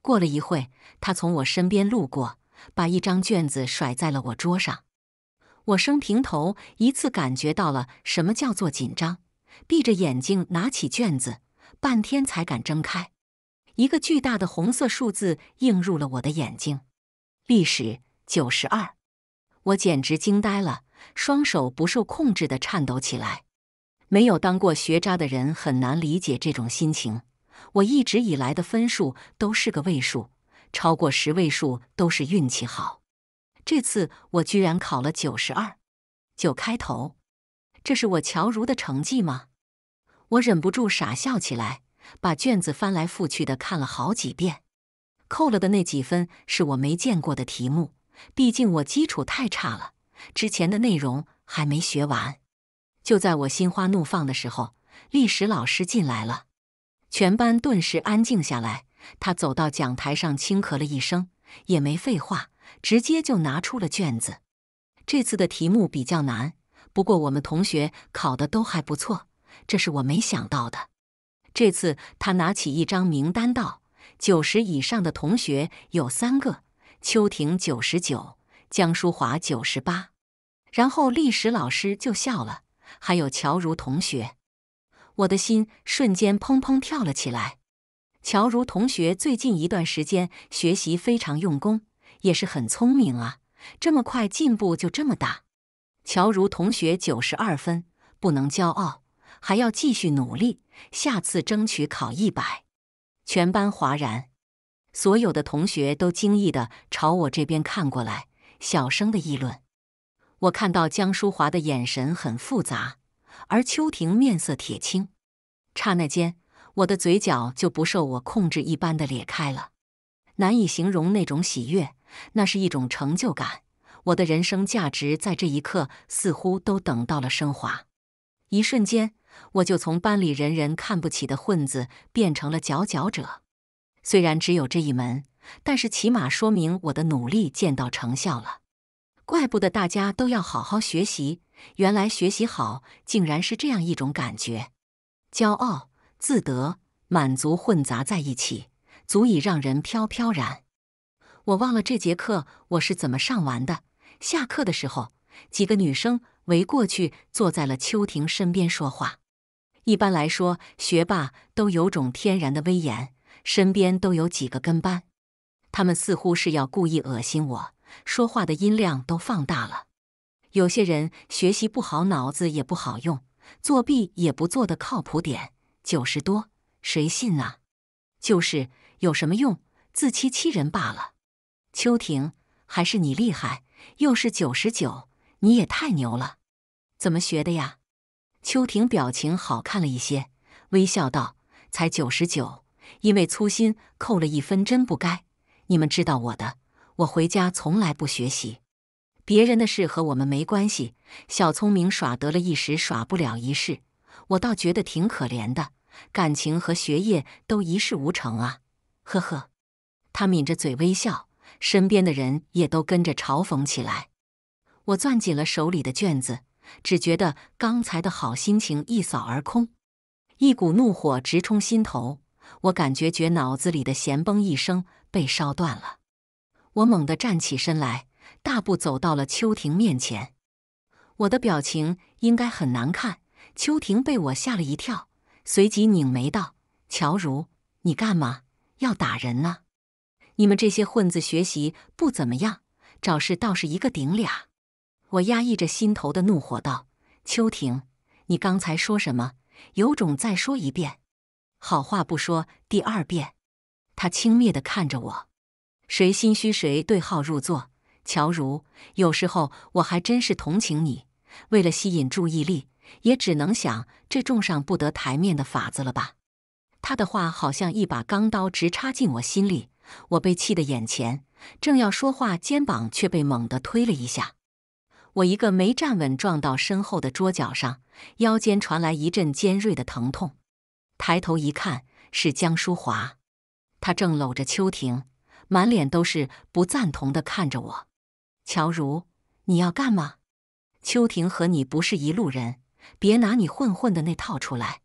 过了一会，她从我身边路过，把一张卷子甩在了我桌上。我生平头一次感觉到了什么叫做紧张，闭着眼睛拿起卷子，半天才敢睁开。一个巨大的红色数字映入了我的眼睛，历史九十二，我简直惊呆了，双手不受控制的颤抖起来。没有当过学渣的人很难理解这种心情。我一直以来的分数都是个位数，超过十位数都是运气好。这次我居然考了九十二，九开头，这是我乔如的成绩吗？我忍不住傻笑起来，把卷子翻来覆去的看了好几遍。扣了的那几分是我没见过的题目，毕竟我基础太差了，之前的内容还没学完。就在我心花怒放的时候，历史老师进来了，全班顿时安静下来。他走到讲台上，轻咳了一声，也没废话。直接就拿出了卷子。这次的题目比较难，不过我们同学考的都还不错，这是我没想到的。这次他拿起一张名单道：“九十以上的同学有三个，秋婷九十九，江淑华九十八。”然后历史老师就笑了，还有乔如同学。我的心瞬间砰砰跳了起来。乔如同学最近一段时间学习非常用功。也是很聪明啊，这么快进步就这么大。乔如同学九十二分，不能骄傲，还要继续努力，下次争取考一百。全班哗然，所有的同学都惊异的朝我这边看过来，小声的议论。我看到江淑华的眼神很复杂，而秋婷面色铁青。刹那间，我的嘴角就不受我控制一般的裂开了，难以形容那种喜悦。那是一种成就感，我的人生价值在这一刻似乎都等到了升华。一瞬间，我就从班里人人看不起的混子变成了佼佼者。虽然只有这一门，但是起码说明我的努力见到成效了。怪不得大家都要好好学习，原来学习好竟然是这样一种感觉，骄傲、自得、满足混杂在一起，足以让人飘飘然。我忘了这节课我是怎么上完的。下课的时候，几个女生围过去，坐在了秋婷身边说话。一般来说，学霸都有种天然的威严，身边都有几个跟班。他们似乎是要故意恶心我，说话的音量都放大了。有些人学习不好，脑子也不好用，作弊也不做的靠谱点，九十多，谁信啊？就是有什么用？自欺欺人罢了。秋婷，还是你厉害，又是九十九，你也太牛了！怎么学的呀？秋婷表情好看了一些，微笑道：“才九十九，因为粗心扣了一分，真不该。你们知道我的，我回家从来不学习，别人的事和我们没关系。小聪明耍得了一时，耍不了一世。我倒觉得挺可怜的，感情和学业都一事无成啊。呵呵。”他抿着嘴微笑。身边的人也都跟着嘲讽起来，我攥紧了手里的卷子，只觉得刚才的好心情一扫而空，一股怒火直冲心头。我感觉觉脑子里的弦崩一声被烧断了，我猛地站起身来，大步走到了秋婷面前。我的表情应该很难看，秋婷被我吓了一跳，随即拧眉道：“乔茹，你干嘛要打人呢？”你们这些混子学习不怎么样，找事倒是一个顶俩。我压抑着心头的怒火道：“秋婷，你刚才说什么？有种再说一遍。好话不说第二遍。”他轻蔑的看着我，谁心虚谁对号入座。乔茹，有时候我还真是同情你，为了吸引注意力，也只能想这种上不得台面的法子了吧。他的话好像一把钢刀，直插进我心里。我被气得眼前正要说话，肩膀却被猛地推了一下，我一个没站稳，撞到身后的桌角上，腰间传来一阵尖锐的疼痛。抬头一看，是江淑华，他正搂着秋婷，满脸都是不赞同地看着我。乔如，你要干嘛？秋婷和你不是一路人，别拿你混混的那套出来！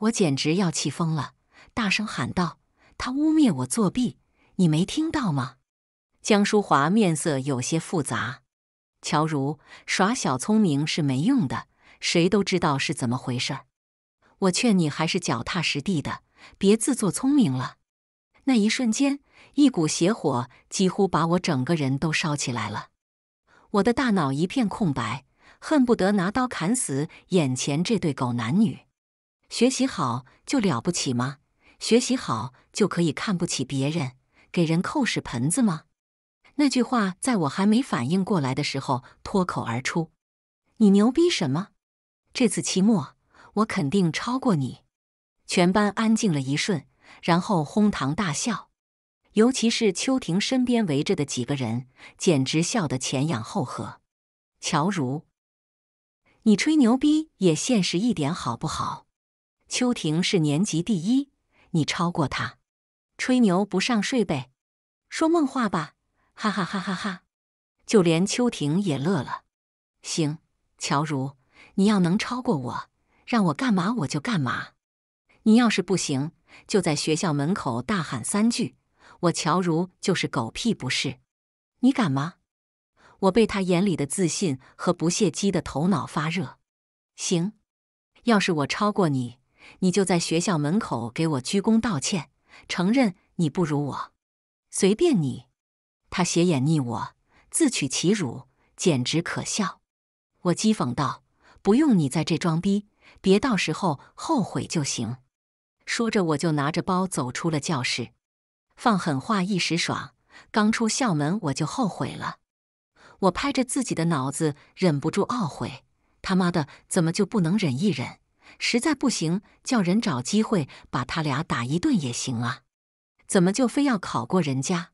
我简直要气疯了，大声喊道：“他污蔑我作弊！”你没听到吗？江淑华面色有些复杂。乔如耍小聪明是没用的，谁都知道是怎么回事儿。我劝你还是脚踏实地的，别自作聪明了。那一瞬间，一股邪火几乎把我整个人都烧起来了。我的大脑一片空白，恨不得拿刀砍死眼前这对狗男女。学习好就了不起吗？学习好就可以看不起别人？给人扣屎盆子吗？那句话在我还没反应过来的时候脱口而出。你牛逼什么？这次期末我肯定超过你。全班安静了一瞬，然后哄堂大笑。尤其是秋婷身边围着的几个人，简直笑得前仰后合。乔如，你吹牛逼也现实一点好不好？秋婷是年级第一，你超过她。吹牛不上税呗，说梦话吧，哈哈哈哈哈！就连秋婷也乐了。行，乔如，你要能超过我，让我干嘛我就干嘛。你要是不行，就在学校门口大喊三句：“我乔如就是狗屁不是。”你敢吗？我被他眼里的自信和不屑激得头脑发热。行，要是我超过你，你就在学校门口给我鞠躬道歉。承认你不如我，随便你。他斜眼睨我，自取其辱，简直可笑。我讥讽道：“不用你在这装逼，别到时候后悔就行。”说着，我就拿着包走出了教室。放狠话一时爽，刚出校门我就后悔了。我拍着自己的脑子，忍不住懊悔：“他妈的，怎么就不能忍一忍？”实在不行，叫人找机会把他俩打一顿也行啊！怎么就非要考过人家？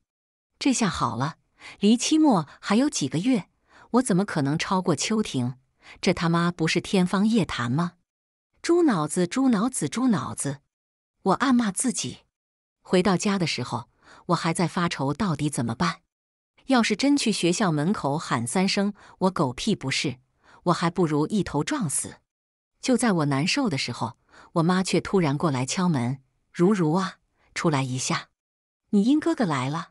这下好了，离期末还有几个月，我怎么可能超过秋婷？这他妈不是天方夜谭吗？猪脑子，猪脑子，猪脑子！我暗骂自己。回到家的时候，我还在发愁到底怎么办。要是真去学校门口喊三声“我狗屁不是”，我还不如一头撞死。就在我难受的时候，我妈却突然过来敲门：“如如啊，出来一下，你殷哥哥来了。”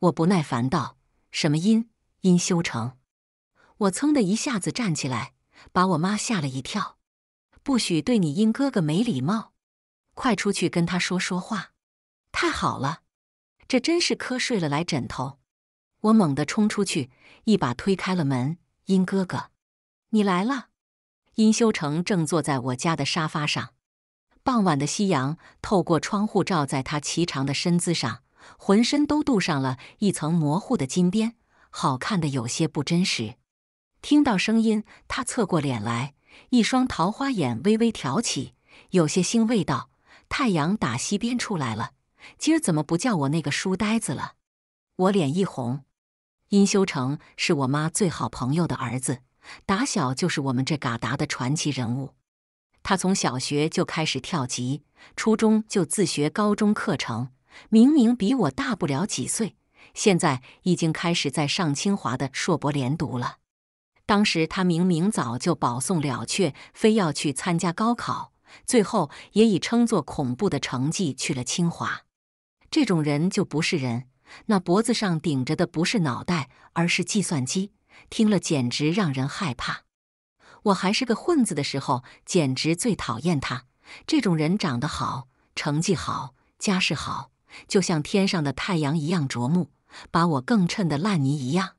我不耐烦道：“什么音？音修成？”我噌的一下子站起来，把我妈吓了一跳。“不许对你殷哥哥没礼貌，快出去跟他说说话。”太好了，这真是瞌睡了来枕头。我猛地冲出去，一把推开了门：“殷哥哥，你来了。”殷修成正坐在我家的沙发上，傍晚的夕阳透过窗户照在他颀长的身姿上，浑身都镀上了一层模糊的金边，好看的有些不真实。听到声音，他侧过脸来，一双桃花眼微微挑起，有些欣慰道：“太阳打西边出来了，今儿怎么不叫我那个书呆子了？”我脸一红。殷修成是我妈最好朋友的儿子。打小就是我们这嘎达的传奇人物，他从小学就开始跳级，初中就自学高中课程，明明比我大不了几岁，现在已经开始在上清华的硕博连读了。当时他明明早就保送了，却非要去参加高考，最后也以称作恐怖的成绩去了清华。这种人就不是人，那脖子上顶着的不是脑袋，而是计算机。听了简直让人害怕。我还是个混子的时候，简直最讨厌他这种人，长得好，成绩好，家世好，就像天上的太阳一样夺目，把我更衬得烂泥一样。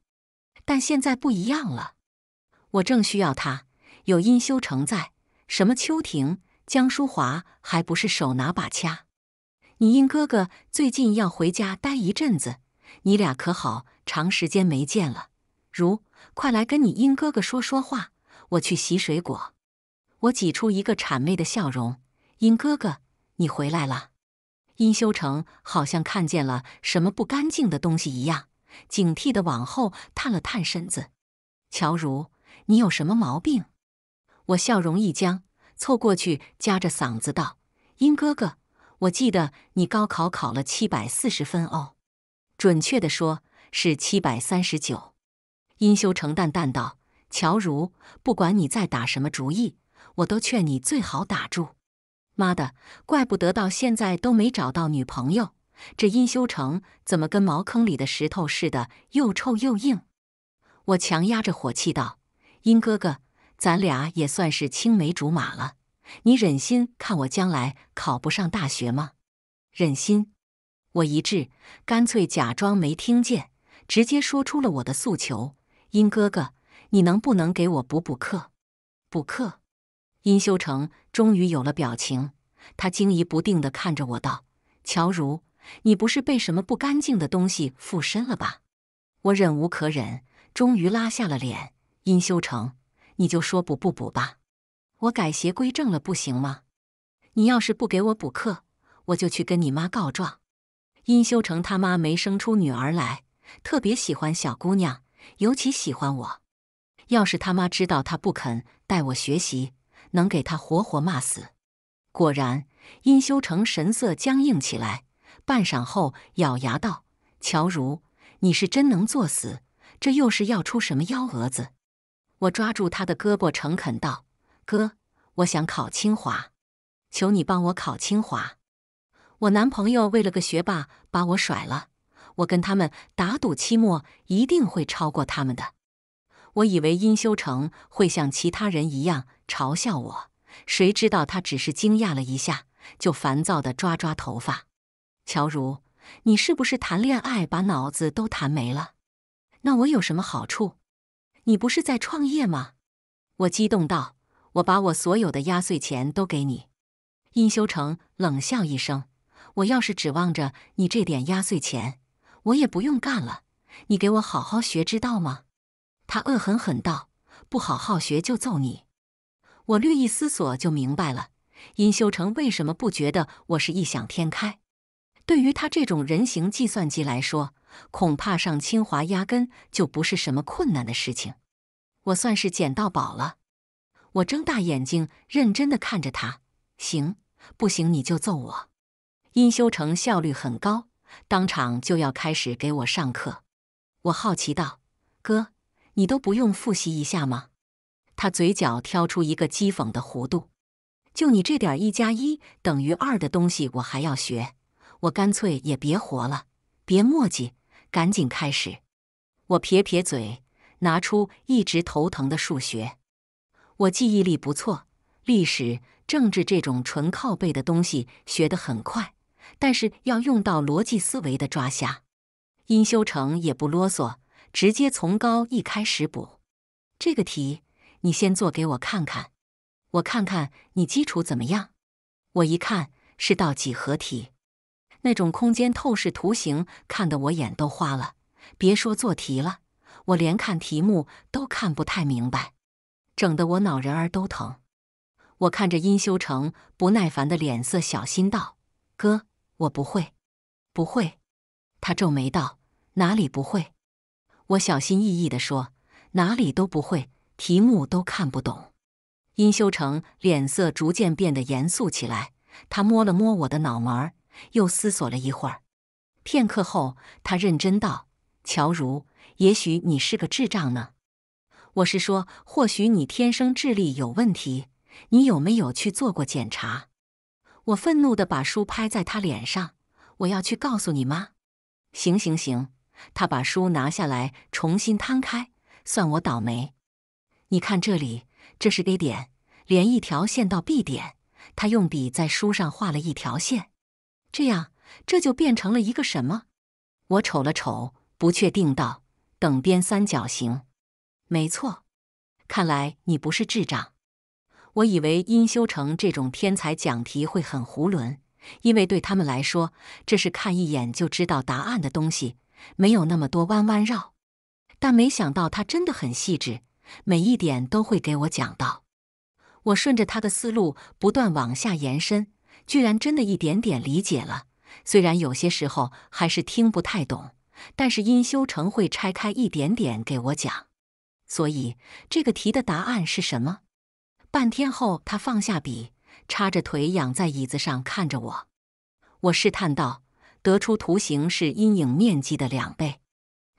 但现在不一样了，我正需要他。有殷修成在，什么秋婷、江淑华，还不是手拿把掐？你殷哥哥最近要回家待一阵子，你俩可好长时间没见了，如。快来跟你英哥哥说说话，我去洗水果。我挤出一个谄媚的笑容：“英哥哥，你回来了。”殷修成好像看见了什么不干净的东西一样，警惕地往后探了探身子：“乔如，你有什么毛病？”我笑容一僵，凑过去，夹着嗓子道：“英哥哥，我记得你高考考了七百四十分哦，准确的说是七百三十九。”殷修成淡淡道：“乔如，不管你在打什么主意，我都劝你最好打住。妈的，怪不得到现在都没找到女朋友，这殷修成怎么跟茅坑里的石头似的，又臭又硬？”我强压着火气道：“殷哥哥，咱俩也算是青梅竹马了，你忍心看我将来考不上大学吗？忍心？”我一滞，干脆假装没听见，直接说出了我的诉求。殷哥哥，你能不能给我补补课？补课？殷修成终于有了表情，他惊疑不定地看着我道：“乔如，你不是被什么不干净的东西附身了吧？”我忍无可忍，终于拉下了脸。殷修成，你就说补不补吧？我改邪归正了，不行吗？你要是不给我补课，我就去跟你妈告状。殷修成他妈没生出女儿来，特别喜欢小姑娘。尤其喜欢我，要是他妈知道他不肯带我学习，能给他活活骂死。果然，殷修成神色僵硬起来，半晌后咬牙道：“乔如，你是真能作死，这又是要出什么幺蛾子？”我抓住他的胳膊，诚恳道：“哥，我想考清华，求你帮我考清华。我男朋友为了个学霸把我甩了。”我跟他们打赌，期末一定会超过他们的。我以为殷修成会像其他人一样嘲笑我，谁知道他只是惊讶了一下，就烦躁地抓抓头发。乔茹，你是不是谈恋爱把脑子都谈没了？那我有什么好处？你不是在创业吗？我激动道：“我把我所有的压岁钱都给你。”殷修成冷笑一声：“我要是指望着你这点压岁钱。”我也不用干了，你给我好好学，知道吗？他恶狠狠道：“不好好学就揍你。”我略一思索就明白了，殷修成为什么不觉得我是异想天开？对于他这种人形计算机来说，恐怕上清华压根就不是什么困难的事情。我算是捡到宝了。我睁大眼睛认真的看着他：“行不行？你就揍我。”殷修成效率很高。当场就要开始给我上课，我好奇道：“哥，你都不用复习一下吗？”他嘴角挑出一个讥讽的弧度：“就你这点一加一等于二的东西，我还要学？我干脆也别活了，别墨迹，赶紧开始！”我撇撇嘴，拿出一直头疼的数学。我记忆力不错，历史、政治这种纯靠背的东西学得很快。但是要用到逻辑思维的抓瞎，殷修成也不啰嗦，直接从高一开始补。这个题你先做给我看看，我看看你基础怎么样。我一看是道几何题，那种空间透视图形看得我眼都花了，别说做题了，我连看题目都看不太明白，整得我脑仁儿都疼。我看着殷修成不耐烦的脸色，小心道：“哥。”我不会，不会。他皱眉道：“哪里不会？”我小心翼翼的说：“哪里都不会，题目都看不懂。”殷修成脸色逐渐变得严肃起来，他摸了摸我的脑门儿，又思索了一会儿。片刻后，他认真道：“乔如，也许你是个智障呢？我是说，或许你天生智力有问题。你有没有去做过检查？”我愤怒的把书拍在他脸上，我要去告诉你妈！行行行，他把书拿下来重新摊开，算我倒霉。你看这里，这是 A 点，连一条线到 B 点，他用笔在书上画了一条线，这样这就变成了一个什么？我瞅了瞅，不确定道，等边三角形。没错，看来你不是智障。我以为殷修成这种天才讲题会很囫囵，因为对他们来说，这是看一眼就知道答案的东西，没有那么多弯弯绕。但没想到他真的很细致，每一点都会给我讲到。我顺着他的思路不断往下延伸，居然真的一点点理解了。虽然有些时候还是听不太懂，但是殷修成会拆开一点点给我讲。所以这个题的答案是什么？半天后，他放下笔，叉着腿仰在椅子上看着我。我试探道：“得出图形是阴影面积的两倍。”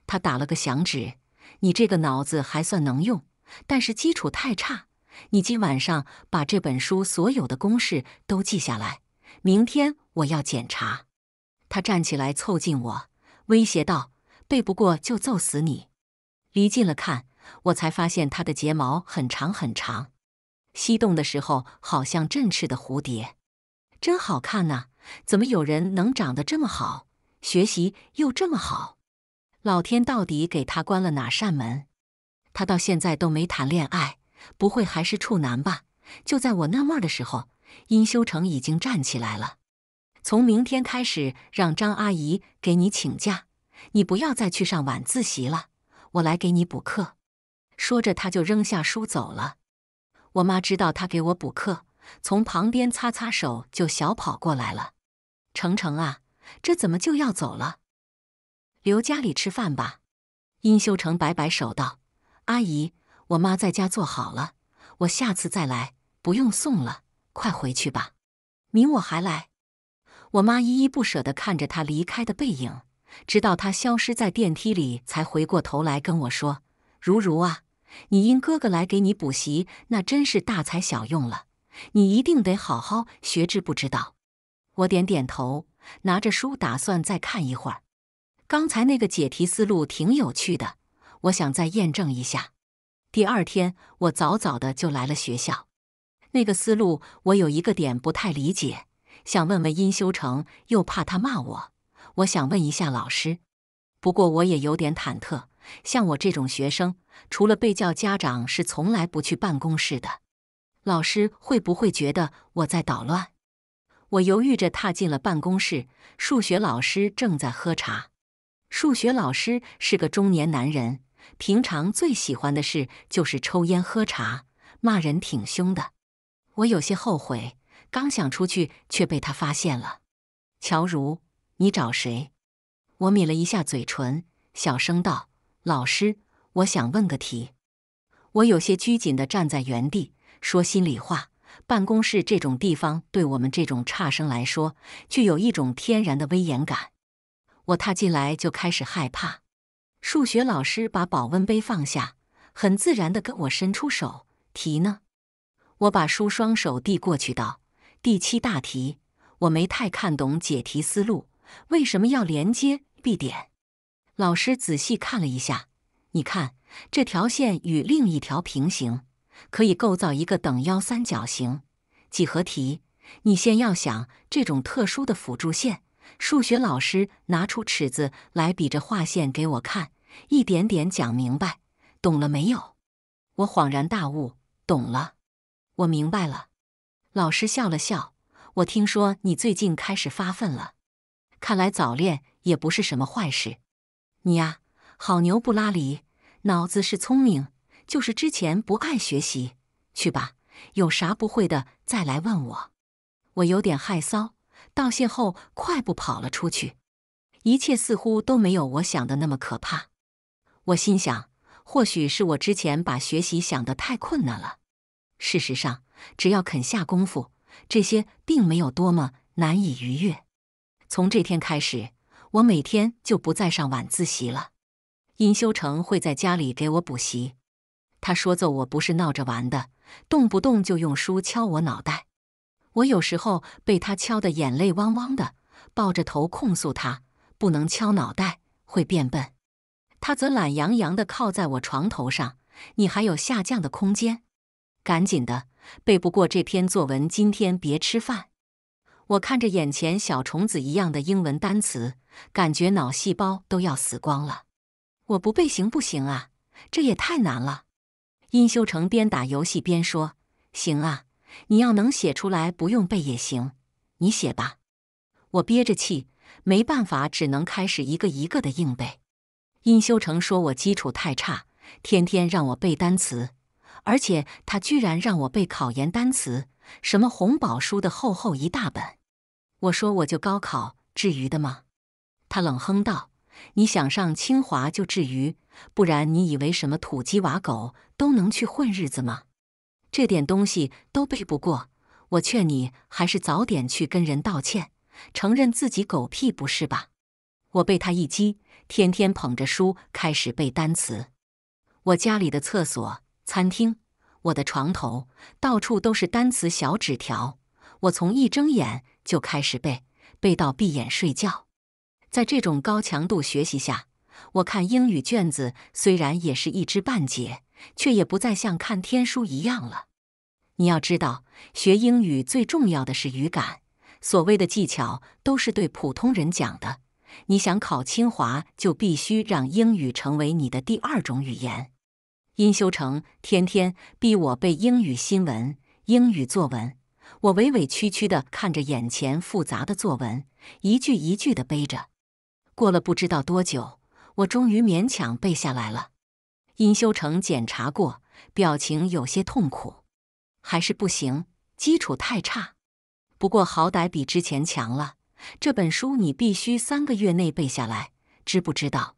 他打了个响指：“你这个脑子还算能用，但是基础太差。你今晚上把这本书所有的公式都记下来，明天我要检查。”他站起来凑近我，威胁道：“背不过就揍死你！”离近了看，我才发现他的睫毛很长很长。吸动的时候，好像振翅的蝴蝶，真好看呐！怎么有人能长得这么好，学习又这么好？老天到底给他关了哪扇门？他到现在都没谈恋爱，不会还是处男吧？就在我纳闷的时候，殷修成已经站起来了。从明天开始，让张阿姨给你请假，你不要再去上晚自习了，我来给你补课。说着，他就扔下书走了。我妈知道他给我补课，从旁边擦擦手就小跑过来了。程成啊，这怎么就要走了？留家里吃饭吧。殷修成摆摆手道：“阿姨，我妈在家做好了，我下次再来，不用送了。快回去吧，明我还来。”我妈依依不舍地看着他离开的背影，直到他消失在电梯里，才回过头来跟我说：“如如啊。”你因哥哥来给你补习，那真是大材小用了。你一定得好好学，知不知道？我点点头，拿着书打算再看一会儿。刚才那个解题思路挺有趣的，我想再验证一下。第二天，我早早的就来了学校。那个思路，我有一个点不太理解，想问问殷修成，又怕他骂我。我想问一下老师，不过我也有点忐忑。像我这种学生，除了被叫家长，是从来不去办公室的。老师会不会觉得我在捣乱？我犹豫着踏进了办公室。数学老师正在喝茶。数学老师是个中年男人，平常最喜欢的事就是抽烟喝茶，骂人挺凶的。我有些后悔，刚想出去，却被他发现了。乔如，你找谁？我抿了一下嘴唇，小声道。老师，我想问个题。我有些拘谨地站在原地，说心里话，办公室这种地方对我们这种差生来说，具有一种天然的威严感。我踏进来就开始害怕。数学老师把保温杯放下，很自然地跟我伸出手。题呢？我把书双手递过去，道：“第七大题，我没太看懂解题思路，为什么要连接 B 点？”老师仔细看了一下，你看这条线与另一条平行，可以构造一个等腰三角形。几何题，你先要想这种特殊的辅助线。数学老师拿出尺子来，比着画线给我看，一点点讲明白，懂了没有？我恍然大悟，懂了，我明白了。老师笑了笑，我听说你最近开始发奋了，看来早恋也不是什么坏事。你呀，好牛不拉犁，脑子是聪明，就是之前不爱学习。去吧，有啥不会的再来问我。我有点害臊，道谢后快步跑了出去。一切似乎都没有我想的那么可怕，我心想，或许是我之前把学习想得太困难了。事实上，只要肯下功夫，这些并没有多么难以逾越。从这天开始。我每天就不再上晚自习了，殷修成会在家里给我补习。他说揍我不是闹着玩的，动不动就用书敲我脑袋。我有时候被他敲得眼泪汪汪的，抱着头控诉他不能敲脑袋会变笨。他则懒洋洋地靠在我床头上：“你还有下降的空间，赶紧的背不过这篇作文，今天别吃饭。”我看着眼前小虫子一样的英文单词，感觉脑细胞都要死光了。我不背行不行啊？这也太难了。殷修成边打游戏边说：“行啊，你要能写出来不用背也行，你写吧。”我憋着气，没办法，只能开始一个一个的硬背。殷修成说我基础太差，天天让我背单词，而且他居然让我背考研单词。什么红宝书的厚厚一大本？我说我就高考，至于的吗？他冷哼道：“你想上清华就至于，不然你以为什么土鸡瓦狗都能去混日子吗？这点东西都背不过，我劝你还是早点去跟人道歉，承认自己狗屁不是吧？”我被他一激，天天捧着书开始背单词。我家里的厕所、餐厅。我的床头到处都是单词小纸条，我从一睁眼就开始背，背到闭眼睡觉。在这种高强度学习下，我看英语卷子虽然也是一知半解，却也不再像看天书一样了。你要知道，学英语最重要的是语感，所谓的技巧都是对普通人讲的。你想考清华，就必须让英语成为你的第二种语言。殷修成天天逼我背英语新闻、英语作文，我委委屈屈的看着眼前复杂的作文，一句一句的背着。过了不知道多久，我终于勉强背下来了。殷修成检查过，表情有些痛苦，还是不行，基础太差。不过好歹比之前强了。这本书你必须三个月内背下来，知不知道？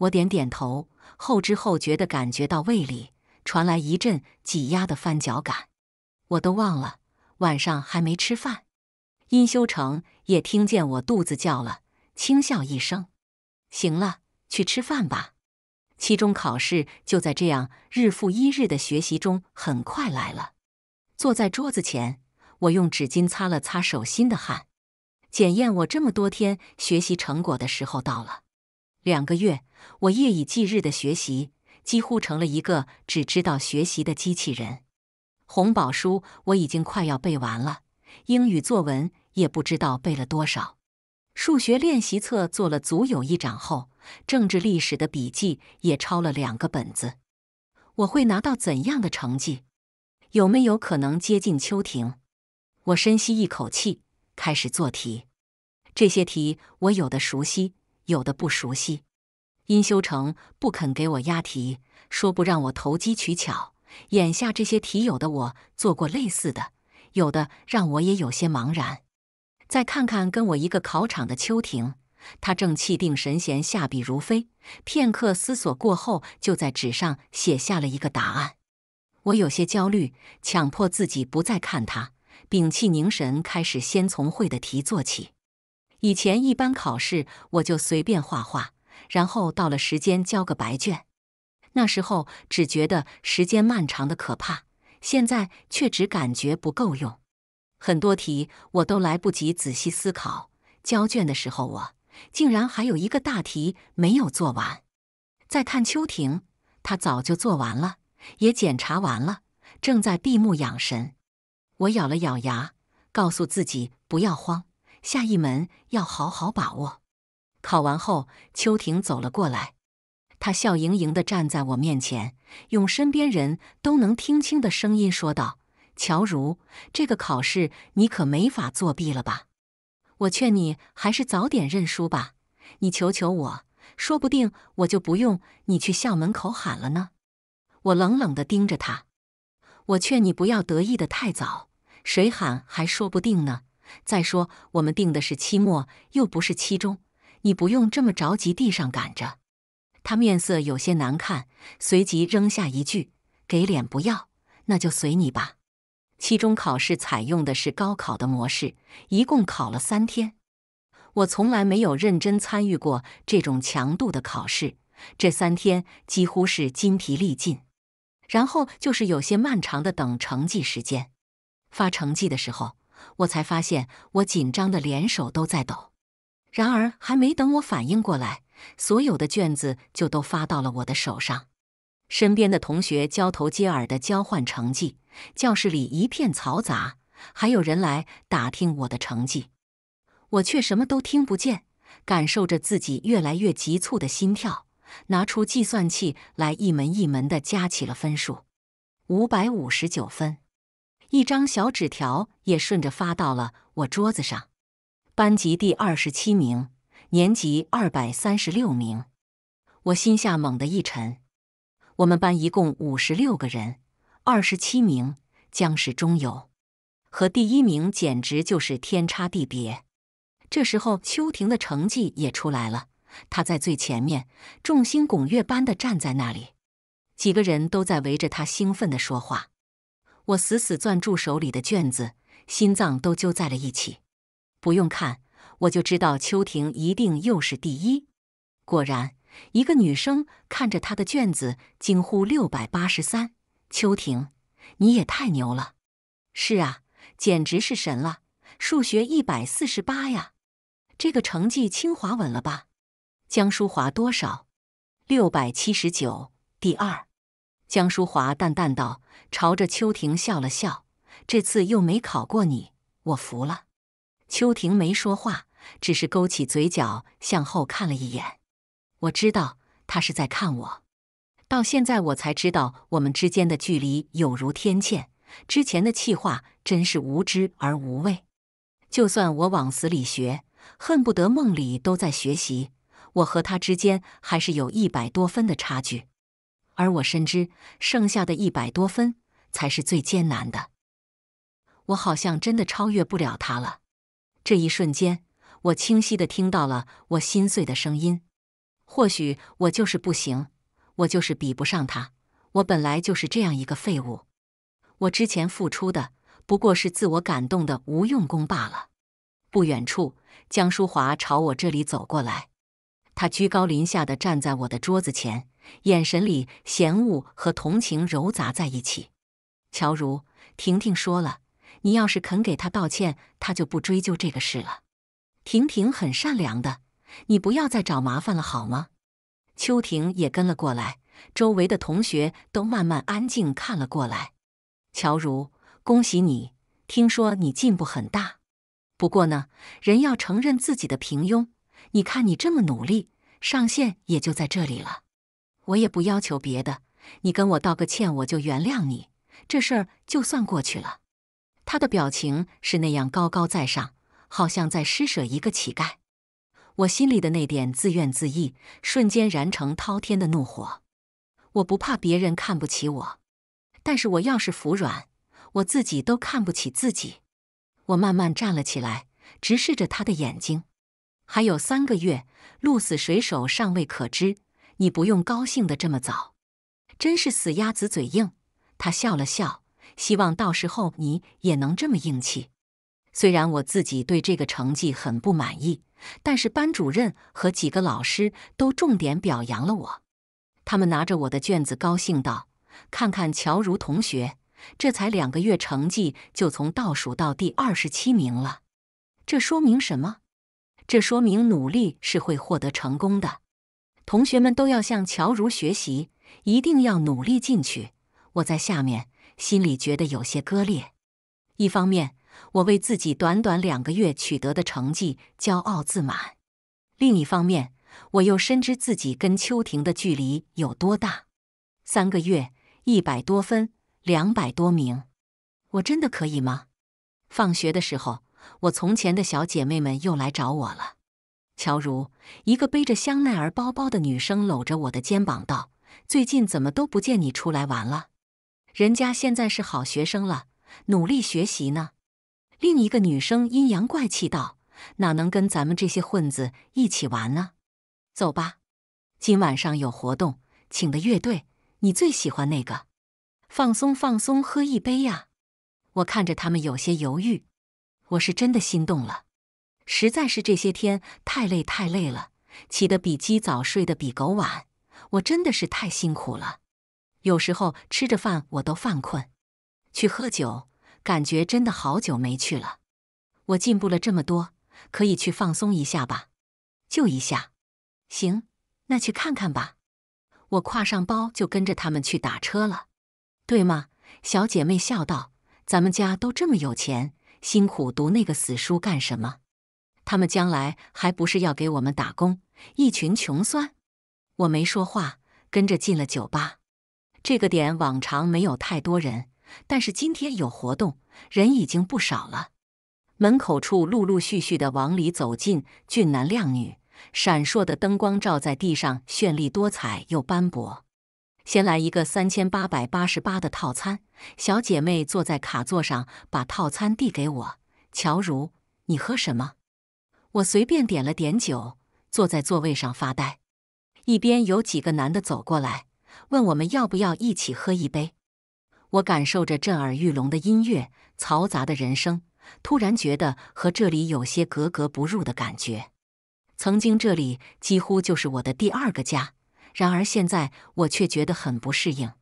我点点头，后知后觉地感觉到胃里传来一阵挤压的翻搅感，我都忘了晚上还没吃饭。殷修成也听见我肚子叫了，轻笑一声：“行了，去吃饭吧。”期中考试就在这样日复一日的学习中很快来了。坐在桌子前，我用纸巾擦了擦手心的汗，检验我这么多天学习成果的时候到了。两个月，我夜以继日的学习，几乎成了一个只知道学习的机器人。红宝书我已经快要背完了，英语作文也不知道背了多少，数学练习册做了足有一掌厚，政治历史的笔记也抄了两个本子。我会拿到怎样的成绩？有没有可能接近秋婷？我深吸一口气，开始做题。这些题我有的熟悉。有的不熟悉，殷修成不肯给我押题，说不让我投机取巧。眼下这些题，有的我做过类似的，有的让我也有些茫然。再看看跟我一个考场的秋婷，她正气定神闲，下笔如飞。片刻思索过后，就在纸上写下了一个答案。我有些焦虑，强迫自己不再看她，屏气凝神，开始先从会的题做起。以前一般考试，我就随便画画，然后到了时间交个白卷。那时候只觉得时间漫长的可怕，现在却只感觉不够用。很多题我都来不及仔细思考，交卷的时候，我竟然还有一个大题没有做完。再看秋婷，她早就做完了，也检查完了，正在闭目养神。我咬了咬牙，告诉自己不要慌。下一门要好好把握。考完后，邱婷走了过来，她笑盈盈地站在我面前，用身边人都能听清的声音说道：“乔茹，这个考试你可没法作弊了吧？我劝你还是早点认输吧。你求求我，说不定我就不用你去校门口喊了呢。”我冷冷地盯着他，我劝你不要得意的太早，谁喊还说不定呢。再说，我们定的是期末，又不是期中，你不用这么着急地上赶着。他面色有些难看，随即扔下一句：“给脸不要，那就随你吧。”期中考试采用的是高考的模式，一共考了三天。我从来没有认真参与过这种强度的考试，这三天几乎是筋疲力尽，然后就是有些漫长的等成绩时间。发成绩的时候。我才发现，我紧张的连手都在抖。然而，还没等我反应过来，所有的卷子就都发到了我的手上。身边的同学交头接耳的交换成绩，教室里一片嘈杂，还有人来打听我的成绩。我却什么都听不见，感受着自己越来越急促的心跳，拿出计算器来一门一门的加起了分数，五百五十九分。一张小纸条也顺着发到了我桌子上。班级第二十七名，年级二百三十六名。我心下猛地一沉。我们班一共五十六个人，二十七名将是中游，和第一名简直就是天差地别。这时候，秋婷的成绩也出来了，她在最前面，众星拱月般的站在那里，几个人都在围着她兴奋的说话。我死死攥住手里的卷子，心脏都揪在了一起。不用看，我就知道秋婷一定又是第一。果然，一个女生看着她的卷子，惊呼：“六百八十三，秋婷，你也太牛了！”是啊，简直是神了！数学一百四十八呀，这个成绩清华稳了吧？江淑华多少？六百七十九，第二。江淑华淡淡道，朝着秋婷笑了笑：“这次又没考过你，我服了。”秋婷没说话，只是勾起嘴角，向后看了一眼。我知道他是在看我。到现在我才知道，我们之间的距离有如天堑。之前的气话真是无知而无畏。就算我往死里学，恨不得梦里都在学习，我和他之间还是有一百多分的差距。而我深知，剩下的一百多分才是最艰难的。我好像真的超越不了他了。这一瞬间，我清晰的听到了我心碎的声音。或许我就是不行，我就是比不上他。我本来就是这样一个废物。我之前付出的不过是自我感动的无用功罢了。不远处，江淑华朝我这里走过来，他居高临下的站在我的桌子前。眼神里嫌恶和同情糅杂在一起。乔如，婷婷说了，你要是肯给她道歉，她就不追究这个事了。婷婷很善良的，你不要再找麻烦了，好吗？秋婷也跟了过来，周围的同学都慢慢安静看了过来。乔如，恭喜你，听说你进步很大。不过呢，人要承认自己的平庸。你看你这么努力，上限也就在这里了。我也不要求别的，你跟我道个歉，我就原谅你，这事儿就算过去了。他的表情是那样高高在上，好像在施舍一个乞丐。我心里的那点自怨自艾，瞬间燃成滔天的怒火。我不怕别人看不起我，但是我要是服软，我自己都看不起自己。我慢慢站了起来，直视着他的眼睛。还有三个月，鹿死谁手尚未可知。你不用高兴的这么早，真是死鸭子嘴硬。他笑了笑，希望到时候你也能这么硬气。虽然我自己对这个成绩很不满意，但是班主任和几个老师都重点表扬了我。他们拿着我的卷子高兴道：“看看乔如同学，这才两个月，成绩就从倒数到第二十七名了。这说明什么？这说明努力是会获得成功的。”同学们都要向乔茹学习，一定要努力进去。我在下面心里觉得有些割裂，一方面我为自己短短两个月取得的成绩骄傲自满，另一方面我又深知自己跟秋婷的距离有多大。三个月，一百多分，两百多名，我真的可以吗？放学的时候，我从前的小姐妹们又来找我了。乔如，一个背着香奈儿包包的女生搂着我的肩膀道：“最近怎么都不见你出来玩了？人家现在是好学生了，努力学习呢。”另一个女生阴阳怪气道：“哪能跟咱们这些混子一起玩呢？走吧，今晚上有活动，请的乐队，你最喜欢那个，放松放松，喝一杯呀。”我看着他们有些犹豫，我是真的心动了。实在是这些天太累太累了，起得比鸡早，睡得比狗晚，我真的是太辛苦了。有时候吃着饭我都犯困，去喝酒，感觉真的好久没去了。我进步了这么多，可以去放松一下吧，就一下。行，那去看看吧。我挎上包就跟着他们去打车了。对吗？小姐妹笑道：“咱们家都这么有钱，辛苦读那个死书干什么？”他们将来还不是要给我们打工？一群穷酸！我没说话，跟着进了酒吧。这个点往常没有太多人，但是今天有活动，人已经不少了。门口处陆陆续续的往里走进俊男靓女，闪烁的灯光照在地上，绚丽多彩又斑驳。先来一个三千八百八十八的套餐。小姐妹坐在卡座上，把套餐递给我。乔如，你喝什么？我随便点了点酒，坐在座位上发呆。一边有几个男的走过来，问我们要不要一起喝一杯。我感受着震耳欲聋的音乐、嘈杂的人声，突然觉得和这里有些格格不入的感觉。曾经这里几乎就是我的第二个家，然而现在我却觉得很不适应，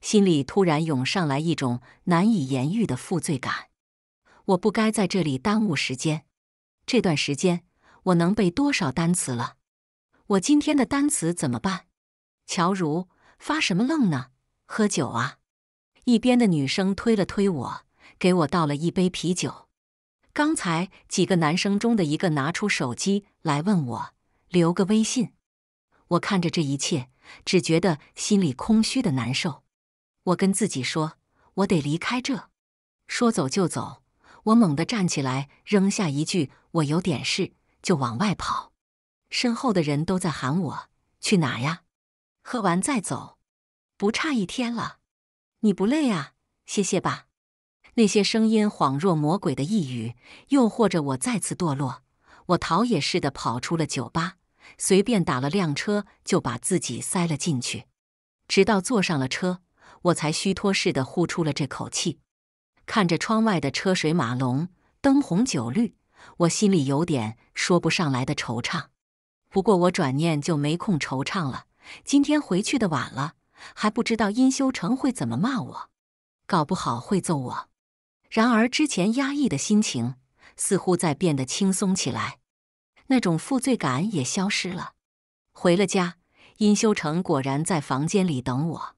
心里突然涌上来一种难以言喻的负罪感。我不该在这里耽误时间。这段时间我能背多少单词了？我今天的单词怎么办？乔如，发什么愣呢？喝酒啊！一边的女生推了推我，给我倒了一杯啤酒。刚才几个男生中的一个拿出手机来问我留个微信。我看着这一切，只觉得心里空虚的难受。我跟自己说，我得离开这。说走就走，我猛地站起来，扔下一句。我有点事，就往外跑。身后的人都在喊我：“去哪呀？”喝完再走，不差一天了。你不累啊？歇歇吧。那些声音恍若魔鬼的一语，诱惑着我再次堕落。我逃也似的跑出了酒吧，随便打了辆车，就把自己塞了进去。直到坐上了车，我才虚脱似的呼出了这口气。看着窗外的车水马龙、灯红酒绿。我心里有点说不上来的惆怅，不过我转念就没空惆怅了。今天回去的晚了，还不知道殷修成会怎么骂我，搞不好会揍我。然而之前压抑的心情似乎在变得轻松起来，那种负罪感也消失了。回了家，殷修成果然在房间里等我，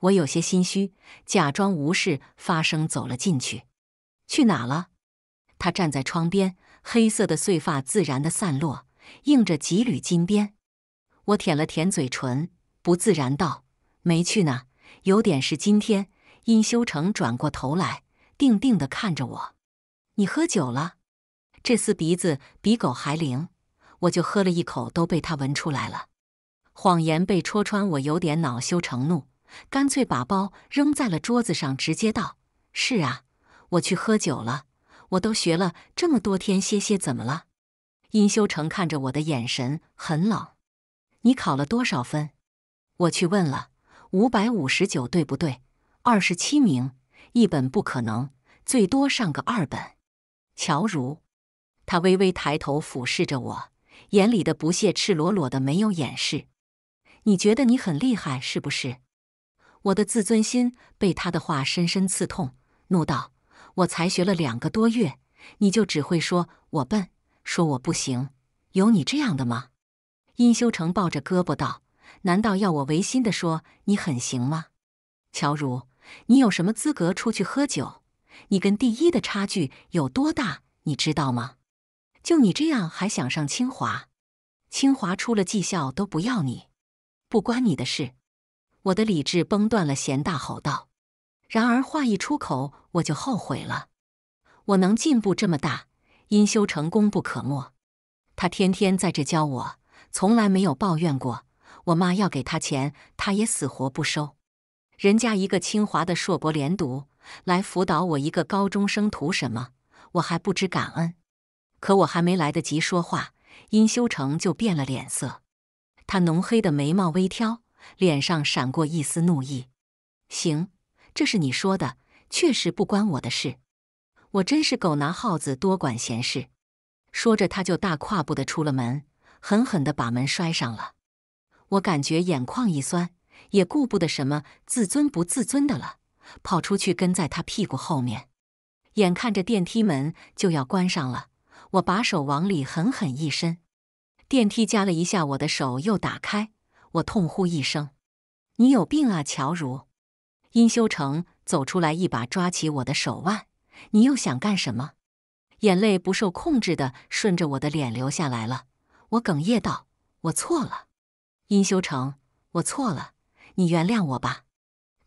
我有些心虚，假装无事发生走了进去。去哪了？他站在窗边，黑色的碎发自然的散落，映着几缕金边。我舔了舔嘴唇，不自然道：“没去呢，有点事。”今天，殷修成转过头来，定定的看着我：“你喝酒了？这厮鼻子比狗还灵，我就喝了一口，都被他闻出来了。”谎言被戳穿，我有点恼羞成怒，干脆把包扔在了桌子上，直接道：“是啊，我去喝酒了。”我都学了这么多天，歇歇怎么了？殷修成看着我的眼神很冷。你考了多少分？我去问了，五百五十九，对不对？二十七名，一本不可能，最多上个二本。乔如，他微微抬头俯视着我，眼里的不屑赤裸裸的没有掩饰。你觉得你很厉害是不是？我的自尊心被他的话深深刺痛，怒道。我才学了两个多月，你就只会说我笨，说我不行，有你这样的吗？殷修成抱着胳膊道：“难道要我违心的说你很行吗？”乔如，你有什么资格出去喝酒？你跟第一的差距有多大，你知道吗？就你这样还想上清华？清华出了技校都不要你，不关你的事。我的理智崩断了弦，大吼道：“然而话一出口。”我就后悔了，我能进步这么大，殷修成功不可没。他天天在这教我，从来没有抱怨过。我妈要给他钱，他也死活不收。人家一个清华的硕博连读来辅导我一个高中生，图什么？我还不知感恩。可我还没来得及说话，殷修成就变了脸色。他浓黑的眉毛微挑，脸上闪过一丝怒意。行，这是你说的。确实不关我的事，我真是狗拿耗子多管闲事。说着，他就大跨步的出了门，狠狠的把门摔上了。我感觉眼眶一酸，也顾不得什么自尊不自尊的了，跑出去跟在他屁股后面。眼看着电梯门就要关上了，我把手往里狠狠一伸，电梯夹了一下我的手，又打开。我痛呼一声：“你有病啊，乔如！”殷修成。走出来，一把抓起我的手腕，你又想干什么？眼泪不受控制的顺着我的脸流下来了。我哽咽道：“我错了，殷修成，我错了，你原谅我吧。”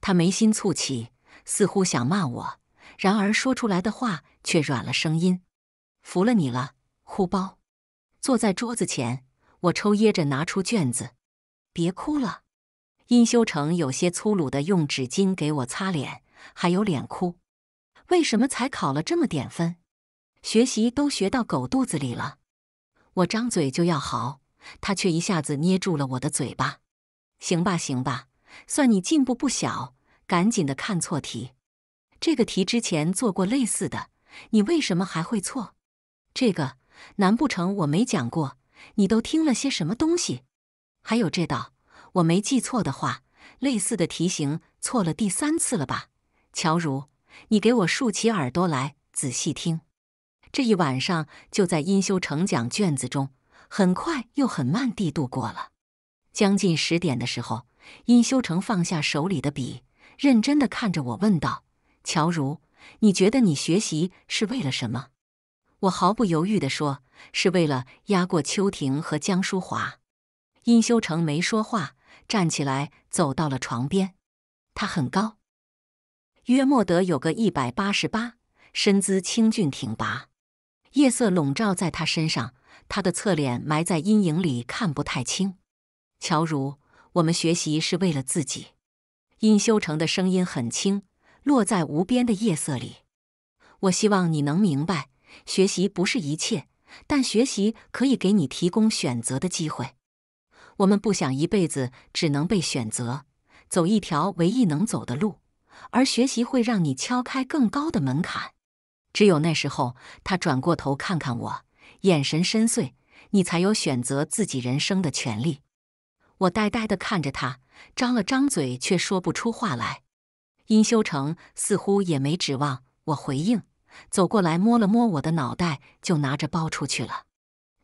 他眉心蹙起，似乎想骂我，然而说出来的话却软了声音：“服了你了，哭包。”坐在桌子前，我抽噎着拿出卷子：“别哭了。”殷修成有些粗鲁的用纸巾给我擦脸。还有脸哭？为什么才考了这么点分？学习都学到狗肚子里了！我张嘴就要嚎，他却一下子捏住了我的嘴巴。行吧，行吧，算你进步不小。赶紧的，看错题。这个题之前做过类似的，你为什么还会错？这个难不成我没讲过？你都听了些什么东西？还有这道，我没记错的话，类似的题型错了第三次了吧？乔如，你给我竖起耳朵来，仔细听。这一晚上就在殷修成讲卷子中，很快又很慢地度过了。将近十点的时候，殷修成放下手里的笔，认真的看着我，问道：“乔如，你觉得你学习是为了什么？”我毫不犹豫地说：“是为了压过秋婷和江淑华。”殷修成没说话，站起来走到了床边。他很高。约莫德有个一百八十八，身姿清俊挺拔。夜色笼罩在他身上，他的侧脸埋在阴影里，看不太清。乔如，我们学习是为了自己。殷修成的声音很轻，落在无边的夜色里。我希望你能明白，学习不是一切，但学习可以给你提供选择的机会。我们不想一辈子只能被选择，走一条唯一能走的路。而学习会让你敲开更高的门槛。只有那时候，他转过头看看我，眼神深邃，你才有选择自己人生的权利。我呆呆地看着他，张了张嘴，却说不出话来。殷修成似乎也没指望我回应，走过来摸了摸我的脑袋，就拿着包出去了。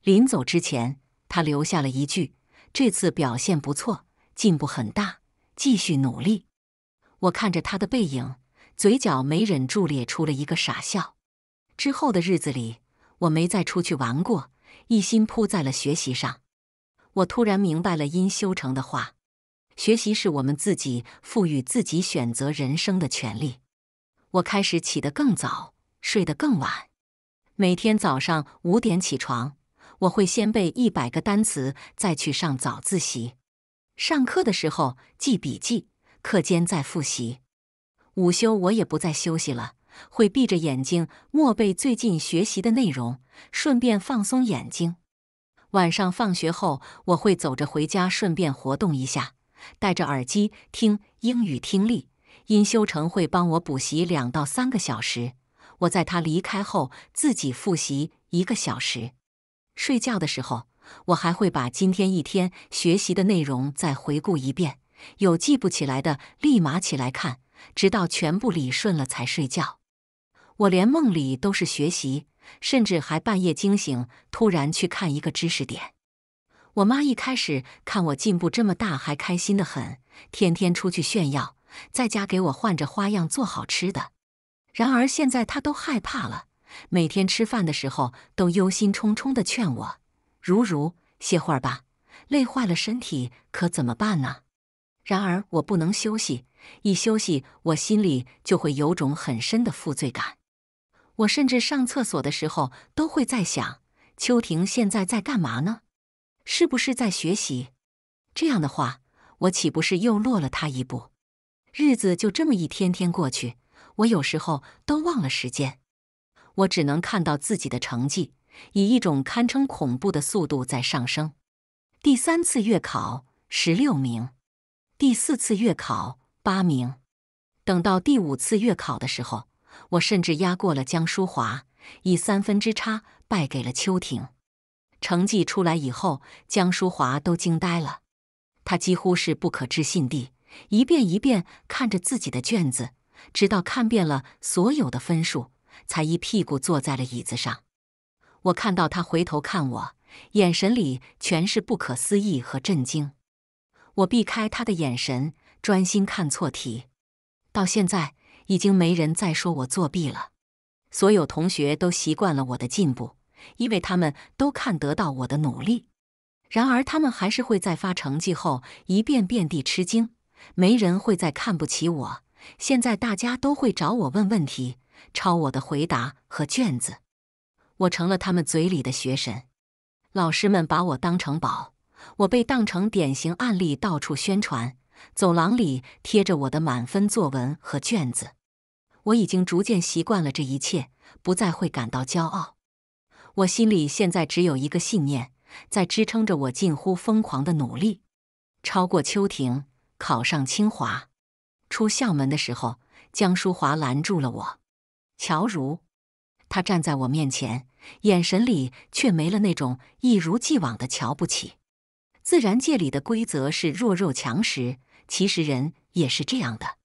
临走之前，他留下了一句：“这次表现不错，进步很大，继续努力。”我看着他的背影，嘴角没忍住咧出了一个傻笑。之后的日子里，我没再出去玩过，一心扑在了学习上。我突然明白了殷修成的话：学习是我们自己赋予自己选择人生的权利。我开始起得更早，睡得更晚。每天早上五点起床，我会先背一百个单词，再去上早自习。上课的时候记笔记。课间在复习，午休我也不再休息了，会闭着眼睛默背最近学习的内容，顺便放松眼睛。晚上放学后，我会走着回家，顺便活动一下，戴着耳机听英语听力。殷修成会帮我补习两到三个小时，我在他离开后自己复习一个小时。睡觉的时候，我还会把今天一天学习的内容再回顾一遍。有记不起来的，立马起来看，直到全部理顺了才睡觉。我连梦里都是学习，甚至还半夜惊醒，突然去看一个知识点。我妈一开始看我进步这么大，还开心的很，天天出去炫耀，在家给我换着花样做好吃的。然而现在她都害怕了，每天吃饭的时候都忧心忡忡的劝我：“如如，歇会儿吧，累坏了身体可怎么办呢？”然而我不能休息，一休息我心里就会有种很深的负罪感。我甚至上厕所的时候都会在想：秋婷现在在干嘛呢？是不是在学习？这样的话，我岂不是又落了她一步？日子就这么一天天过去，我有时候都忘了时间。我只能看到自己的成绩以一种堪称恐怖的速度在上升。第三次月考，十六名。第四次月考八名，等到第五次月考的时候，我甚至压过了江淑华，以三分之差败给了邱婷。成绩出来以后，江淑华都惊呆了，他几乎是不可置信地一遍一遍看着自己的卷子，直到看遍了所有的分数，才一屁股坐在了椅子上。我看到他回头看我，眼神里全是不可思议和震惊。我避开他的眼神，专心看错题。到现在，已经没人再说我作弊了。所有同学都习惯了我的进步，因为他们都看得到我的努力。然而，他们还是会，在发成绩后一遍遍地吃惊。没人会再看不起我。现在，大家都会找我问问题，抄我的回答和卷子。我成了他们嘴里的学神，老师们把我当成宝。我被当成典型案例到处宣传，走廊里贴着我的满分作文和卷子。我已经逐渐习惯了这一切，不再会感到骄傲。我心里现在只有一个信念，在支撑着我近乎疯狂的努力：超过秋婷，考上清华。出校门的时候，江淑华拦住了我。乔如，他站在我面前，眼神里却没了那种一如既往的瞧不起。自然界里的规则是弱肉强食，其实人也是这样的。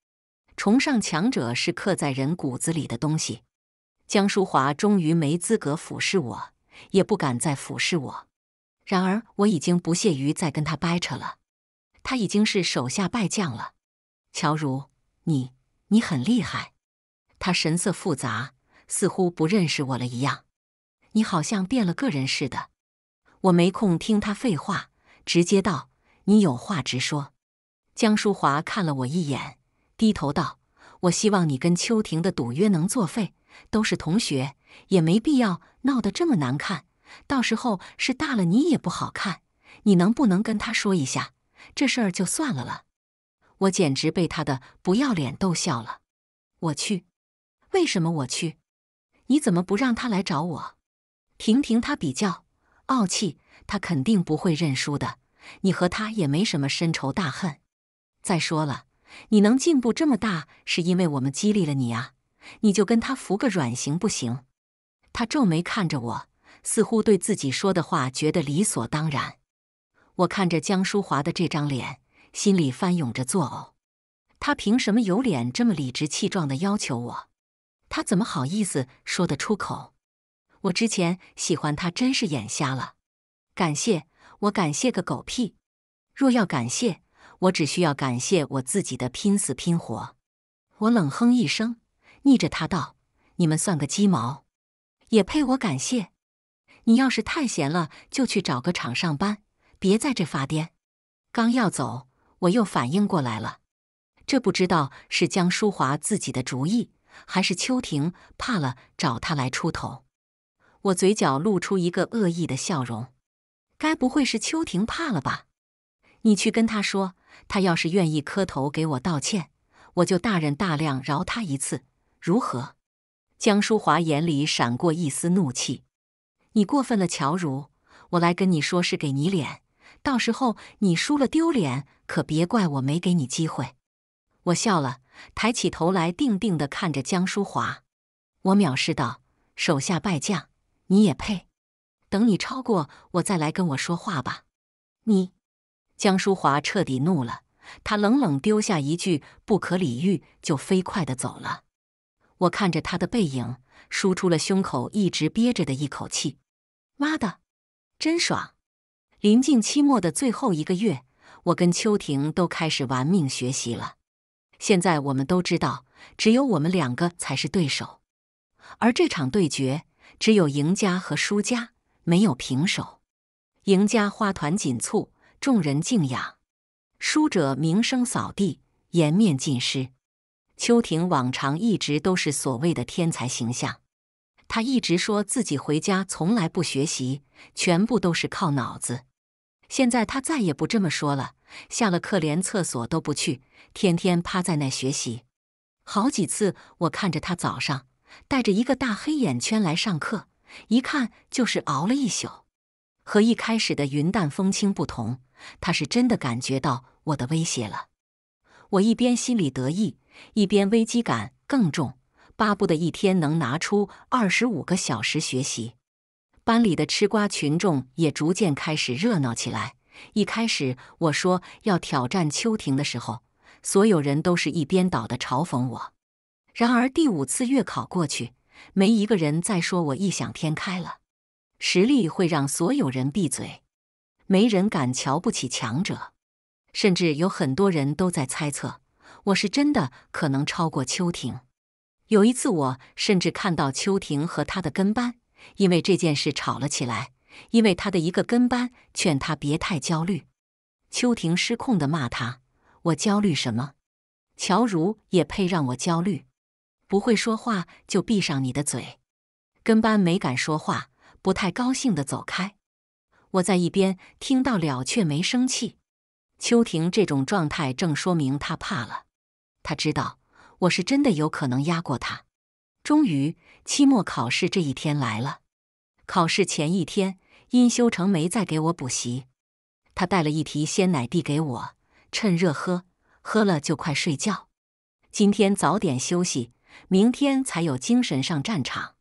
崇尚强者是刻在人骨子里的东西。江淑华终于没资格俯视我，也不敢再俯视我。然而我已经不屑于再跟他掰扯了，他已经是手下败将了。乔如，你你很厉害。他神色复杂，似乎不认识我了一样。你好像变了个人似的。我没空听他废话。直接道：“你有话直说。”江淑华看了我一眼，低头道：“我希望你跟秋婷的赌约能作废。都是同学，也没必要闹得这么难看。到时候是大了，你也不好看。你能不能跟她说一下，这事儿就算了了？”我简直被他的不要脸逗笑了。我去，为什么我去？你怎么不让他来找我？婷婷她比较傲气。他肯定不会认输的。你和他也没什么深仇大恨。再说了，你能进步这么大，是因为我们激励了你啊。你就跟他服个软行不行？他皱眉看着我，似乎对自己说的话觉得理所当然。我看着江淑华的这张脸，心里翻涌着作呕。他凭什么有脸这么理直气壮的要求我？他怎么好意思说得出口？我之前喜欢他，真是眼瞎了。感谢我？感谢个狗屁！若要感谢，我只需要感谢我自己的拼死拼活。我冷哼一声，逆着他道：“你们算个鸡毛，也配我感谢？你要是太闲了，就去找个厂上班，别在这发癫。”刚要走，我又反应过来了，这不知道是江淑华自己的主意，还是秋婷怕了找他来出头。我嘴角露出一个恶意的笑容。该不会是秋婷怕了吧？你去跟他说，他要是愿意磕头给我道歉，我就大人大量饶他一次，如何？江淑华眼里闪过一丝怒气，你过分了，乔如，我来跟你说是给你脸，到时候你输了丢脸，可别怪我没给你机会。我笑了，抬起头来，定定地看着江淑华，我藐视道：“手下败将，你也配？”等你超过我再来跟我说话吧，你江淑华彻底怒了，他冷冷丢下一句“不可理喻”，就飞快的走了。我看着他的背影，舒出了胸口一直憋着的一口气。妈的，真爽！临近期末的最后一个月，我跟秋婷都开始玩命学习了。现在我们都知道，只有我们两个才是对手，而这场对决只有赢家和输家。没有平手，赢家花团锦簇，众人敬仰；输者名声扫地，颜面尽失。秋婷往常一直都是所谓的天才形象，他一直说自己回家从来不学习，全部都是靠脑子。现在他再也不这么说了，下了课连厕所都不去，天天趴在那学习。好几次我看着他早上带着一个大黑眼圈来上课。一看就是熬了一宿，和一开始的云淡风轻不同，他是真的感觉到我的威胁了。我一边心里得意，一边危机感更重，巴不得一天能拿出二十五个小时学习。班里的吃瓜群众也逐渐开始热闹起来。一开始我说要挑战秋婷的时候，所有人都是一边倒的嘲讽我。然而第五次月考过去。没一个人再说我异想天开了，实力会让所有人闭嘴，没人敢瞧不起强者，甚至有很多人都在猜测我是真的可能超过秋婷。有一次，我甚至看到秋婷和他的跟班因为这件事吵了起来，因为他的一个跟班劝他别太焦虑，秋婷失控的骂他：“我焦虑什么？乔如也配让我焦虑？”不会说话就闭上你的嘴，跟班没敢说话，不太高兴的走开。我在一边听到了，却没生气。秋婷这种状态正说明他怕了，他知道我是真的有可能压过他。终于，期末考试这一天来了。考试前一天，殷修成没再给我补习，他带了一提鲜奶递给我，趁热喝，喝了就快睡觉。今天早点休息。明天才有精神上战场，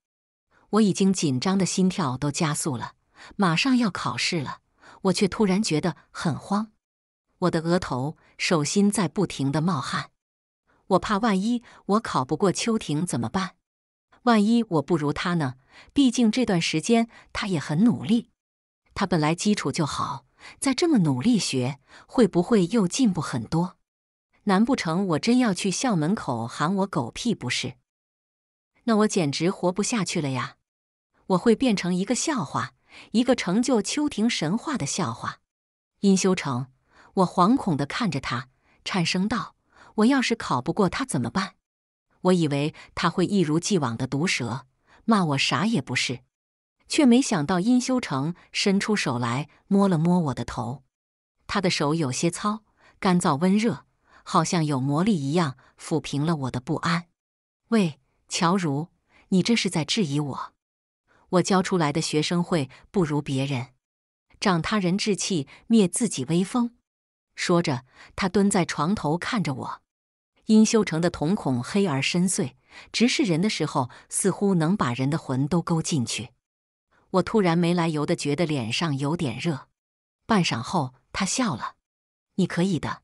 我已经紧张的心跳都加速了。马上要考试了，我却突然觉得很慌。我的额头、手心在不停的冒汗。我怕万一我考不过秋婷怎么办？万一我不如她呢？毕竟这段时间她也很努力，她本来基础就好，再这么努力学，会不会又进步很多？难不成我真要去校门口喊我狗屁不是？那我简直活不下去了呀！我会变成一个笑话，一个成就秋庭神话的笑话。殷修成，我惶恐的看着他，颤声道：“我要是考不过他怎么办？”我以为他会一如既往的毒舌，骂我啥也不是，却没想到殷修成伸出手来摸了摸我的头，他的手有些糙，干燥温热。好像有魔力一样，抚平了我的不安。喂，乔如，你这是在质疑我？我教出来的学生会不如别人，长他人志气，灭自己威风。说着，他蹲在床头看着我。殷修成的瞳孔黑而深邃，直视人的时候，似乎能把人的魂都勾进去。我突然没来由的觉得脸上有点热。半晌后，他笑了：“你可以的。”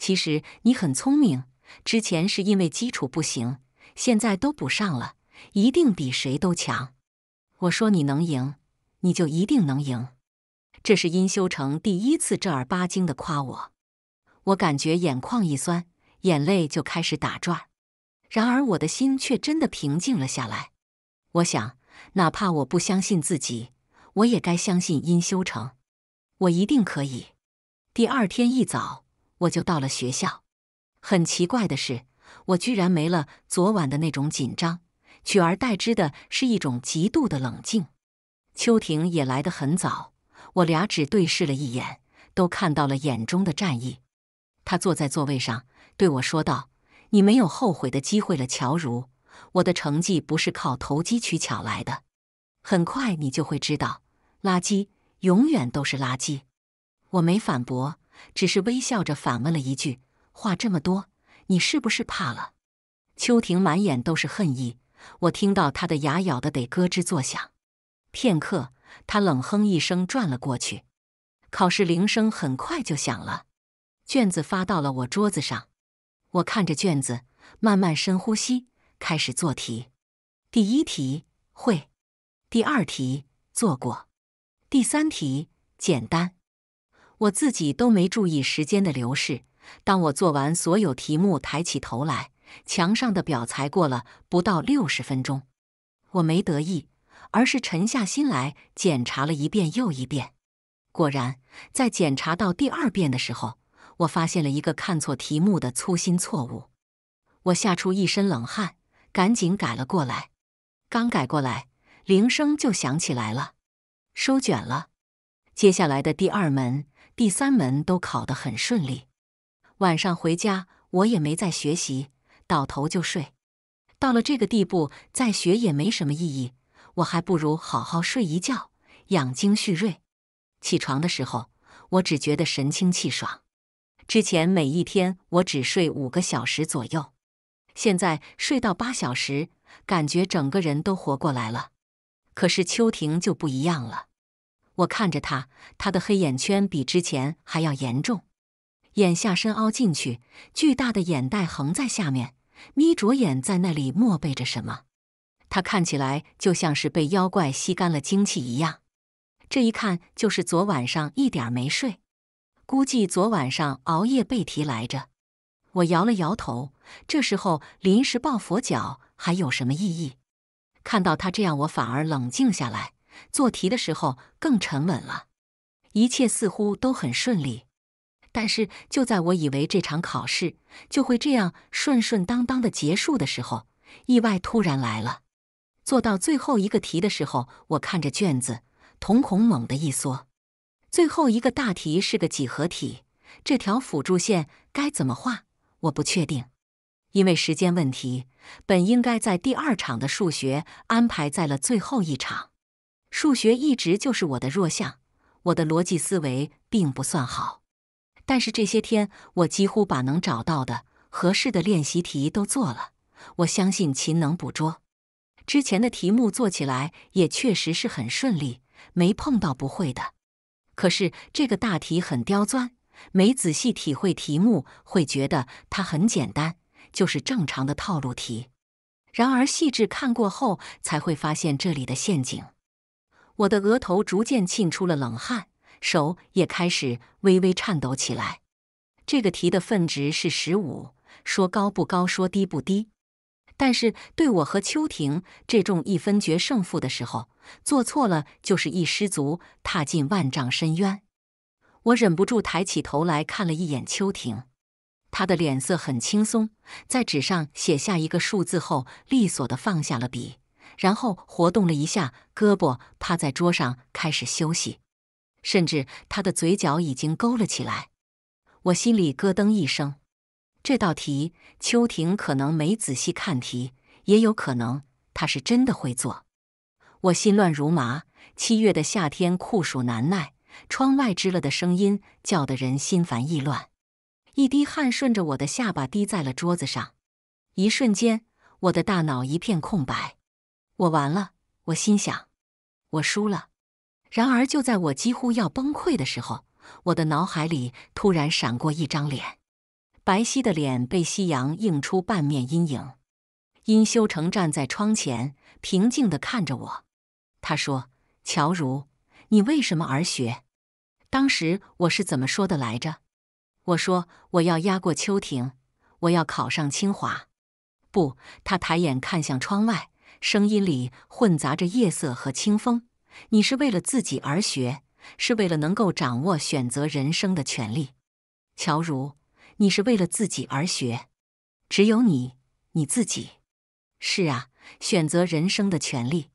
其实你很聪明，之前是因为基础不行，现在都补上了，一定比谁都强。我说你能赢，你就一定能赢。这是殷修成第一次正儿八经的夸我，我感觉眼眶一酸，眼泪就开始打转然而我的心却真的平静了下来。我想，哪怕我不相信自己，我也该相信殷修成，我一定可以。第二天一早。我就到了学校。很奇怪的是，我居然没了昨晚的那种紧张，取而代之的是一种极度的冷静。秋婷也来得很早，我俩只对视了一眼，都看到了眼中的战意。他坐在座位上对我说道：“你没有后悔的机会了，乔如。我的成绩不是靠投机取巧来的，很快你就会知道，垃圾永远都是垃圾。”我没反驳。只是微笑着反问了一句：“话这么多，你是不是怕了？”秋婷满眼都是恨意，我听到她的牙咬得得咯吱作响。片刻，她冷哼一声，转了过去。考试铃声很快就响了，卷子发到了我桌子上。我看着卷子，慢慢深呼吸，开始做题。第一题会，第二题做过，第三题简单。我自己都没注意时间的流逝。当我做完所有题目，抬起头来，墙上的表才过了不到六十分钟。我没得意，而是沉下心来检查了一遍又一遍。果然，在检查到第二遍的时候，我发现了一个看错题目的粗心错误。我吓出一身冷汗，赶紧改了过来。刚改过来，铃声就响起来了，收卷了。接下来的第二门。第三门都考得很顺利，晚上回家我也没再学习，倒头就睡。到了这个地步，再学也没什么意义，我还不如好好睡一觉，养精蓄锐。起床的时候，我只觉得神清气爽。之前每一天我只睡五个小时左右，现在睡到八小时，感觉整个人都活过来了。可是秋婷就不一样了。我看着他，他的黑眼圈比之前还要严重，眼下深凹进去，巨大的眼袋横在下面，眯着眼在那里默背着什么。他看起来就像是被妖怪吸干了精气一样，这一看就是昨晚上一点没睡，估计昨晚上熬夜背题来着。我摇了摇头，这时候临时抱佛脚还有什么意义？看到他这样，我反而冷静下来。做题的时候更沉稳了，一切似乎都很顺利。但是，就在我以为这场考试就会这样顺顺当当的结束的时候，意外突然来了。做到最后一个题的时候，我看着卷子，瞳孔猛地一缩。最后一个大题是个几何题，这条辅助线该怎么画？我不确定，因为时间问题，本应该在第二场的数学安排在了最后一场。数学一直就是我的弱项，我的逻辑思维并不算好。但是这些天，我几乎把能找到的合适的练习题都做了。我相信勤能补拙。之前的题目做起来也确实是很顺利，没碰到不会的。可是这个大题很刁钻，没仔细体会题目，会觉得它很简单，就是正常的套路题。然而细致看过后，才会发现这里的陷阱。我的额头逐渐沁出了冷汗，手也开始微微颤抖起来。这个题的分值是十五，说高不高，说低不低。但是对我和秋婷这种一分决胜负的时候，做错了就是一失足踏进万丈深渊。我忍不住抬起头来看了一眼秋婷，她的脸色很轻松，在纸上写下一个数字后，利索的放下了笔。然后活动了一下胳膊，趴在桌上开始休息，甚至他的嘴角已经勾了起来。我心里咯噔一声，这道题邱婷可能没仔细看题，也有可能她是真的会做。我心乱如麻。七月的夏天酷暑难耐，窗外知了的声音叫得人心烦意乱。一滴汗顺着我的下巴滴在了桌子上，一瞬间，我的大脑一片空白。我完了，我心想，我输了。然而，就在我几乎要崩溃的时候，我的脑海里突然闪过一张脸，白皙的脸被夕阳映出半面阴影。殷修成站在窗前，平静地看着我。他说：“乔如，你为什么而学？”当时我是怎么说的来着？我说：“我要压过秋婷，我要考上清华。”不，他抬眼看向窗外。声音里混杂着夜色和清风。你是为了自己而学，是为了能够掌握选择人生的权利，乔如，你是为了自己而学，只有你你自己。是啊，选择人生的权利。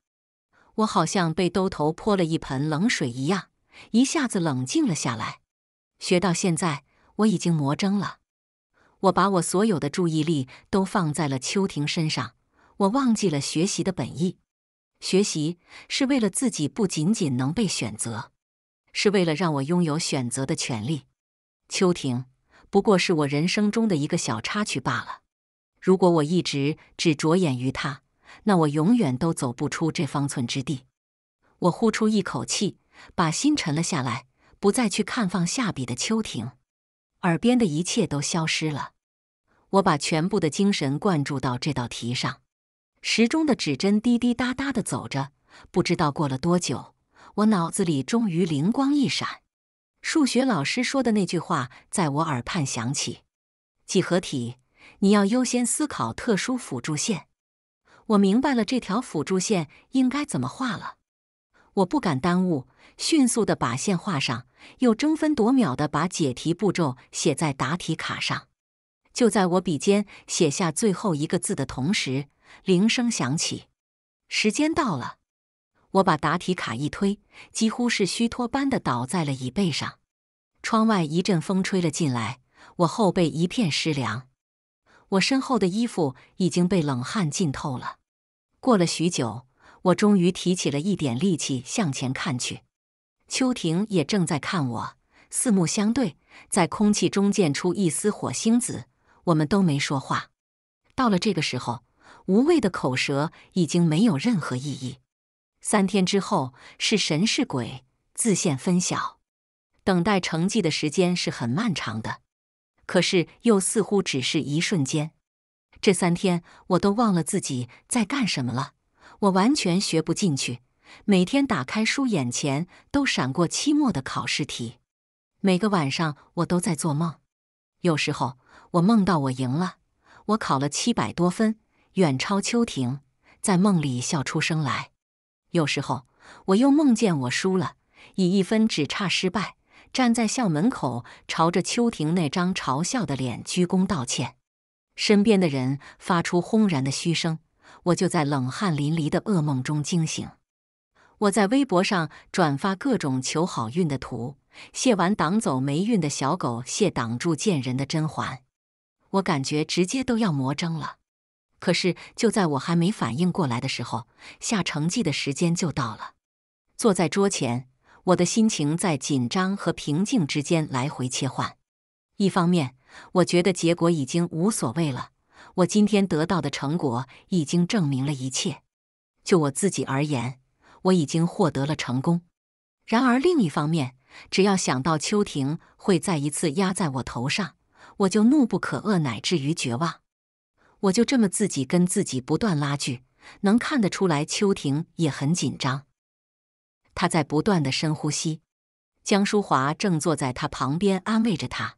我好像被兜头泼了一盆冷水一样，一下子冷静了下来。学到现在，我已经魔怔了。我把我所有的注意力都放在了秋婷身上。我忘记了学习的本意，学习是为了自己，不仅仅能被选择，是为了让我拥有选择的权利。秋婷不过是我人生中的一个小插曲罢了。如果我一直只着眼于他，那我永远都走不出这方寸之地。我呼出一口气，把心沉了下来，不再去看放下笔的秋婷，耳边的一切都消失了。我把全部的精神灌注到这道题上。时钟的指针滴滴答答的走着，不知道过了多久，我脑子里终于灵光一闪，数学老师说的那句话在我耳畔响起：“几何题，你要优先思考特殊辅助线。”我明白了这条辅助线应该怎么画了。我不敢耽误，迅速的把线画上，又争分夺秒的把解题步骤写在答题卡上。就在我笔尖写下最后一个字的同时。铃声响起，时间到了。我把答题卡一推，几乎是虚脱般的倒在了椅背上。窗外一阵风吹了进来，我后背一片湿凉。我身后的衣服已经被冷汗浸透了。过了许久，我终于提起了一点力气向前看去。秋婷也正在看我，四目相对，在空气中溅出一丝火星子。我们都没说话。到了这个时候。无谓的口舌已经没有任何意义。三天之后是神是鬼，自现分晓。等待成绩的时间是很漫长的，可是又似乎只是一瞬间。这三天我都忘了自己在干什么了，我完全学不进去。每天打开书，眼前都闪过期末的考试题。每个晚上我都在做梦，有时候我梦到我赢了，我考了七百多分。远超秋婷，在梦里笑出声来。有时候，我又梦见我输了，以一分只差失败，站在校门口，朝着秋婷那张嘲笑的脸鞠躬道歉。身边的人发出轰然的嘘声，我就在冷汗淋漓的噩梦中惊醒。我在微博上转发各种求好运的图，谢完挡走霉运的小狗，谢挡住贱人的甄嬛，我感觉直接都要魔怔了。可是，就在我还没反应过来的时候，下成绩的时间就到了。坐在桌前，我的心情在紧张和平静之间来回切换。一方面，我觉得结果已经无所谓了，我今天得到的成果已经证明了一切。就我自己而言，我已经获得了成功。然而，另一方面，只要想到秋婷会再一次压在我头上，我就怒不可遏，乃至于绝望。我就这么自己跟自己不断拉锯，能看得出来，秋婷也很紧张。她在不断的深呼吸。江淑华正坐在她旁边安慰着她：“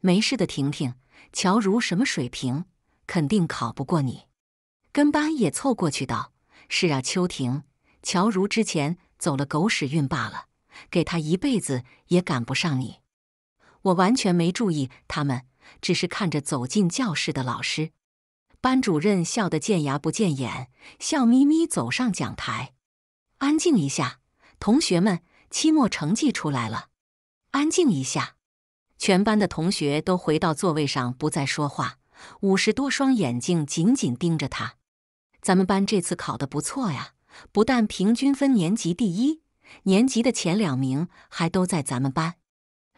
没事的，婷婷。乔如什么水平，肯定考不过你。”跟班也凑过去道：“是啊，秋婷。乔如之前走了狗屎运罢了，给他一辈子也赶不上你。”我完全没注意他们，只是看着走进教室的老师。班主任笑得见牙不见眼，笑眯眯走上讲台。安静一下，同学们，期末成绩出来了。安静一下，全班的同学都回到座位上，不再说话。五十多双眼睛紧紧盯着他。咱们班这次考得不错呀，不但平均分年级第一，年级的前两名还都在咱们班。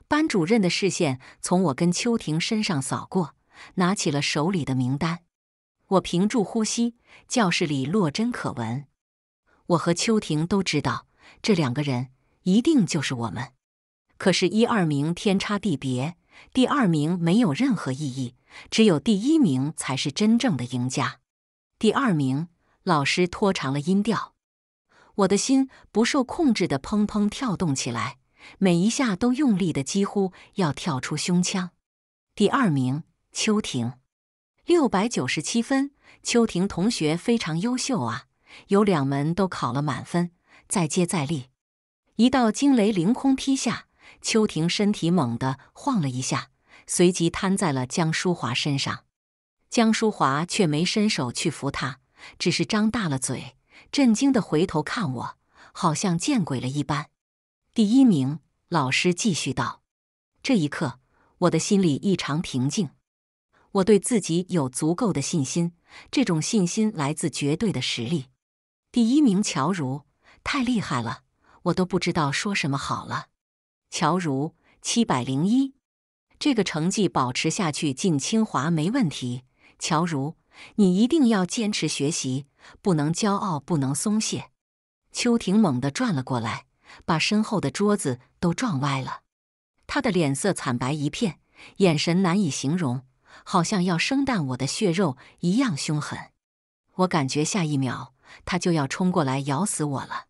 班主任的视线从我跟秋婷身上扫过，拿起了手里的名单。我屏住呼吸，教室里落针可闻。我和秋婷都知道，这两个人一定就是我们。可是，一、二名天差地别，第二名没有任何意义，只有第一名才是真正的赢家。第二名，老师拖长了音调，我的心不受控制的砰砰跳动起来，每一下都用力的几乎要跳出胸腔。第二名，秋婷。六百九十七分，秋婷同学非常优秀啊，有两门都考了满分。再接再厉！一道惊雷凌空劈下，秋婷身体猛地晃了一下，随即瘫在了江淑华身上。江淑华却没伸手去扶她，只是张大了嘴，震惊的回头看我，好像见鬼了一般。第一名，老师继续道。这一刻，我的心里异常平静。我对自己有足够的信心，这种信心来自绝对的实力。第一名乔如太厉害了，我都不知道说什么好了。乔如七百零一，这个成绩保持下去进清华没问题。乔如，你一定要坚持学习，不能骄傲，不能松懈。邱婷猛地转了过来，把身后的桌子都撞歪了，她的脸色惨白一片，眼神难以形容。好像要生啖我的血肉一样凶狠，我感觉下一秒他就要冲过来咬死我了。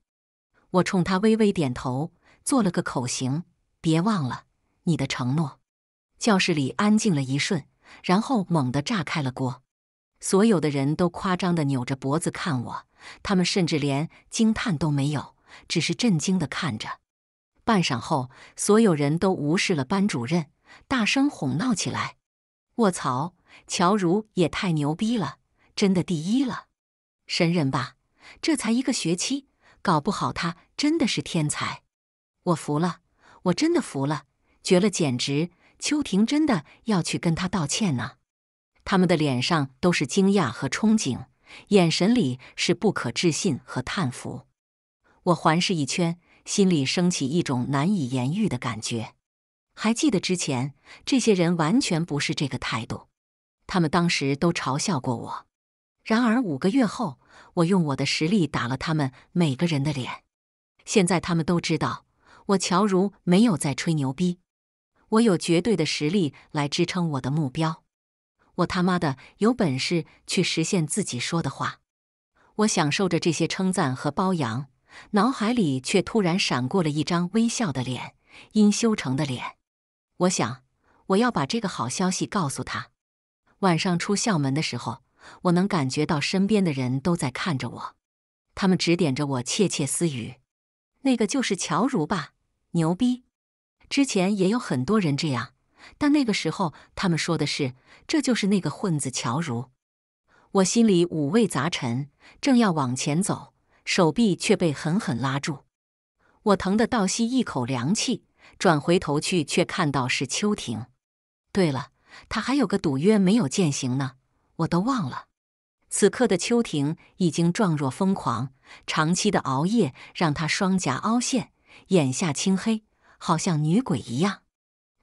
我冲他微微点头，做了个口型：“别忘了你的承诺。”教室里安静了一瞬，然后猛地炸开了锅。所有的人都夸张的扭着脖子看我，他们甚至连惊叹都没有，只是震惊的看着。半晌后，所有人都无视了班主任，大声哄闹起来。卧槽，乔如也太牛逼了，真的第一了，神人吧？这才一个学期，搞不好他真的是天才，我服了，我真的服了，绝了，简直！邱婷真的要去跟他道歉呢。他们的脸上都是惊讶和憧憬，眼神里是不可置信和叹服。我环视一圈，心里升起一种难以言喻的感觉。还记得之前，这些人完全不是这个态度，他们当时都嘲笑过我。然而五个月后，我用我的实力打了他们每个人的脸。现在他们都知道，我乔如没有在吹牛逼，我有绝对的实力来支撑我的目标。我他妈的有本事去实现自己说的话。我享受着这些称赞和褒扬，脑海里却突然闪过了一张微笑的脸，殷修成的脸。我想，我要把这个好消息告诉他。晚上出校门的时候，我能感觉到身边的人都在看着我，他们指点着我，窃窃私语：“那个就是乔如吧？牛逼！”之前也有很多人这样，但那个时候他们说的是：“这就是那个混子乔如。”我心里五味杂陈，正要往前走，手臂却被狠狠拉住，我疼得倒吸一口凉气。转回头去，却看到是秋婷。对了，他还有个赌约没有践行呢，我都忘了。此刻的秋婷已经状若疯狂，长期的熬夜让她双颊凹陷，眼下青黑，好像女鬼一样。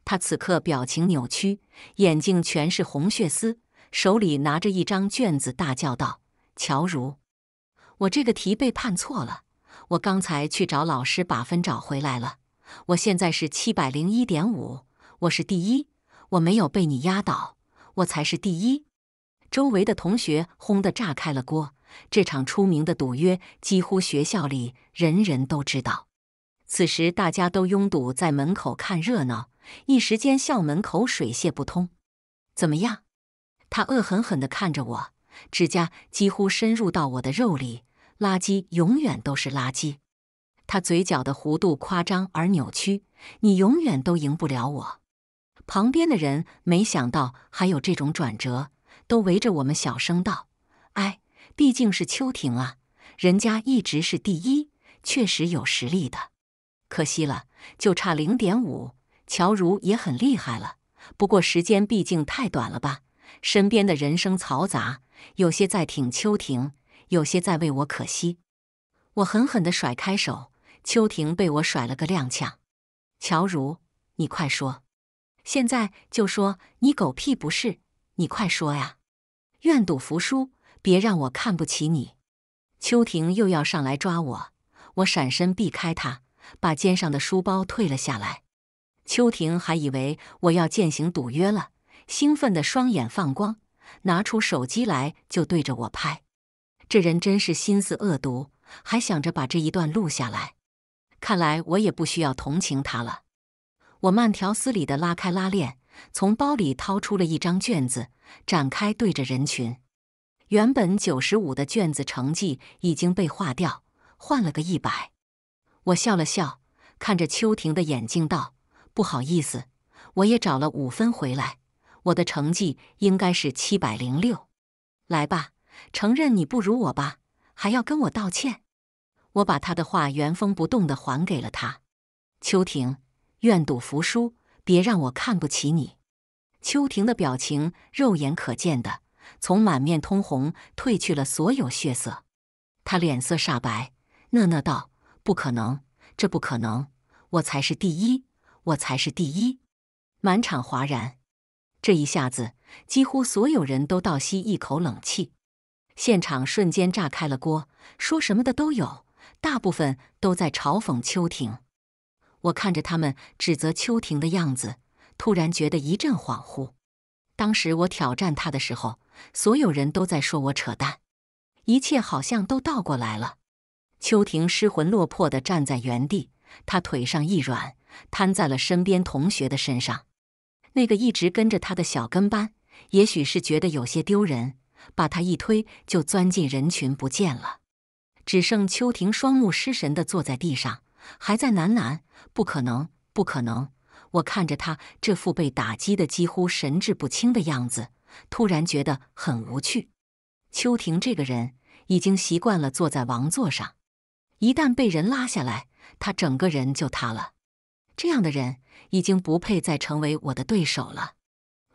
她此刻表情扭曲，眼睛全是红血丝，手里拿着一张卷子，大叫道：“乔如，我这个题被判错了，我刚才去找老师把分找回来了。”我现在是七百零一点五，我是第一，我没有被你压倒，我才是第一。周围的同学轰的炸开了锅，这场出名的赌约几乎学校里人人都知道。此时大家都拥堵在门口看热闹，一时间校门口水泄不通。怎么样？他恶狠狠的看着我，指甲几乎深入到我的肉里。垃圾永远都是垃圾。他嘴角的弧度夸张而扭曲，你永远都赢不了我。旁边的人没想到还有这种转折，都围着我们小声道：“哎，毕竟是秋婷啊，人家一直是第一，确实有实力的。可惜了，就差零点五。”乔如也很厉害了，不过时间毕竟太短了吧。身边的人声嘈杂，有些在挺秋婷，有些在为我可惜。我狠狠的甩开手。秋婷被我甩了个踉跄，乔茹，你快说，现在就说你狗屁不是，你快说呀！愿赌服输，别让我看不起你。秋婷又要上来抓我，我闪身避开她，把肩上的书包退了下来。秋婷还以为我要践行赌约了，兴奋的双眼放光，拿出手机来就对着我拍。这人真是心思恶毒，还想着把这一段录下来。看来我也不需要同情他了。我慢条斯理地拉开拉链，从包里掏出了一张卷子，展开对着人群。原本九十五的卷子成绩已经被划掉，换了个一百。我笑了笑，看着秋婷的眼睛道：“不好意思，我也找了五分回来，我的成绩应该是七百零六。来吧，承认你不如我吧，还要跟我道歉。”我把他的话原封不动的还给了他。秋婷，愿赌服输，别让我看不起你。秋婷的表情肉眼可见的从满面通红褪去了所有血色，他脸色煞白，讷讷道：“不可能，这不可能，我才是第一，我才是第一。”满场哗然，这一下子几乎所有人都倒吸一口冷气，现场瞬间炸开了锅，说什么的都有。大部分都在嘲讽秋婷，我看着他们指责秋婷的样子，突然觉得一阵恍惚。当时我挑战他的时候，所有人都在说我扯淡，一切好像都倒过来了。秋婷失魂落魄的站在原地，她腿上一软，瘫在了身边同学的身上。那个一直跟着他的小跟班，也许是觉得有些丢人，把他一推，就钻进人群不见了。只剩秋婷双目失神的坐在地上，还在喃喃：“不可能，不可能！”我看着他这副被打击的几乎神志不清的样子，突然觉得很无趣。秋婷这个人已经习惯了坐在王座上，一旦被人拉下来，他整个人就塌了。这样的人已经不配再成为我的对手了。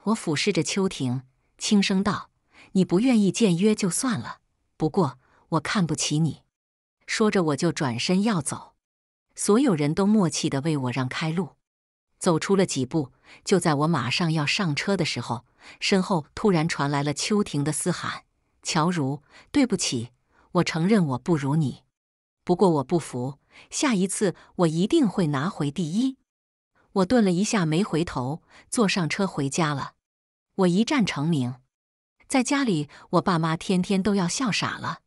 我俯视着秋婷，轻声道：“你不愿意见约就算了，不过……”我看不起你，说着我就转身要走，所有人都默契的为我让开路，走出了几步，就在我马上要上车的时候，身后突然传来了秋婷的嘶喊：“乔茹，对不起，我承认我不如你，不过我不服，下一次我一定会拿回第一。”我顿了一下，没回头，坐上车回家了。我一战成名，在家里，我爸妈天天都要笑傻了。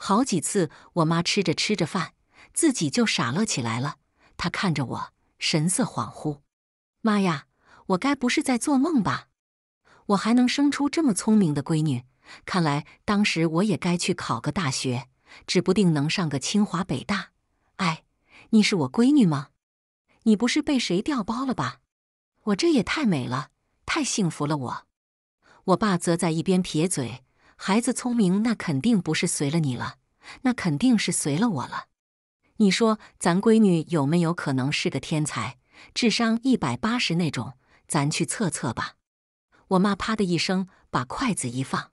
好几次，我妈吃着吃着饭，自己就傻乐起来了。她看着我，神色恍惚。妈呀，我该不是在做梦吧？我还能生出这么聪明的闺女？看来当时我也该去考个大学，指不定能上个清华北大。哎，你是我闺女吗？你不是被谁调包了吧？我这也太美了，太幸福了我。我爸则在一边撇嘴。孩子聪明，那肯定不是随了你了，那肯定是随了我了。你说咱闺女有没有可能是个天才，智商一百八十那种？咱去测测吧。我妈啪的一声把筷子一放，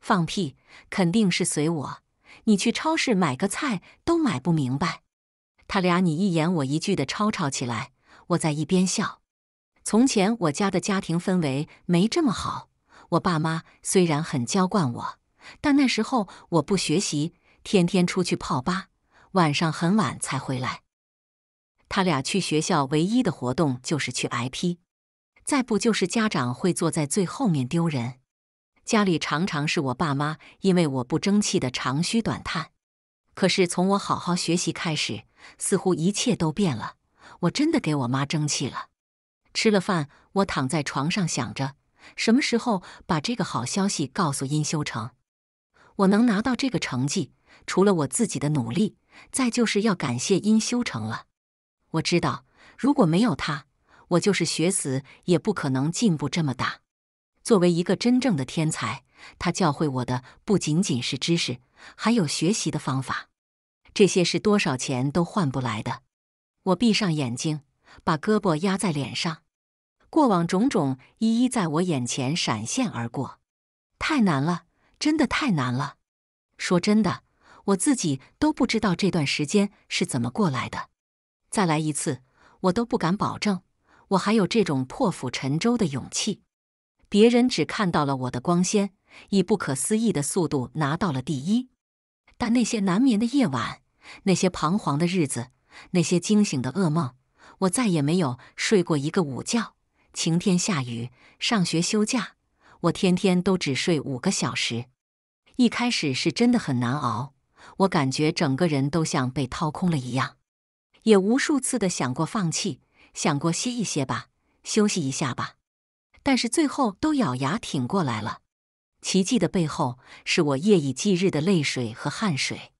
放屁，肯定是随我。你去超市买个菜都买不明白。他俩你一言我一句的吵吵起来，我在一边笑。从前我家的家庭氛围没这么好。我爸妈虽然很娇惯我，但那时候我不学习，天天出去泡吧，晚上很晚才回来。他俩去学校唯一的活动就是去挨批，再不就是家长会坐在最后面丢人。家里常常是我爸妈因为我不争气的长吁短叹。可是从我好好学习开始，似乎一切都变了。我真的给我妈争气了。吃了饭，我躺在床上想着。什么时候把这个好消息告诉殷修成？我能拿到这个成绩，除了我自己的努力，再就是要感谢殷修成了。我知道，如果没有他，我就是学死也不可能进步这么大。作为一个真正的天才，他教会我的不仅仅是知识，还有学习的方法。这些是多少钱都换不来的。我闭上眼睛，把胳膊压在脸上。过往种种一一在我眼前闪现而过，太难了，真的太难了。说真的，我自己都不知道这段时间是怎么过来的。再来一次，我都不敢保证我还有这种破釜沉舟的勇气。别人只看到了我的光鲜，以不可思议的速度拿到了第一，但那些难眠的夜晚，那些彷徨的日子，那些惊醒的噩梦，我再也没有睡过一个午觉。晴天下雨，上学休假，我天天都只睡五个小时。一开始是真的很难熬，我感觉整个人都像被掏空了一样，也无数次的想过放弃，想过歇一歇吧，休息一下吧。但是最后都咬牙挺过来了。奇迹的背后是我夜以继日的泪水和汗水，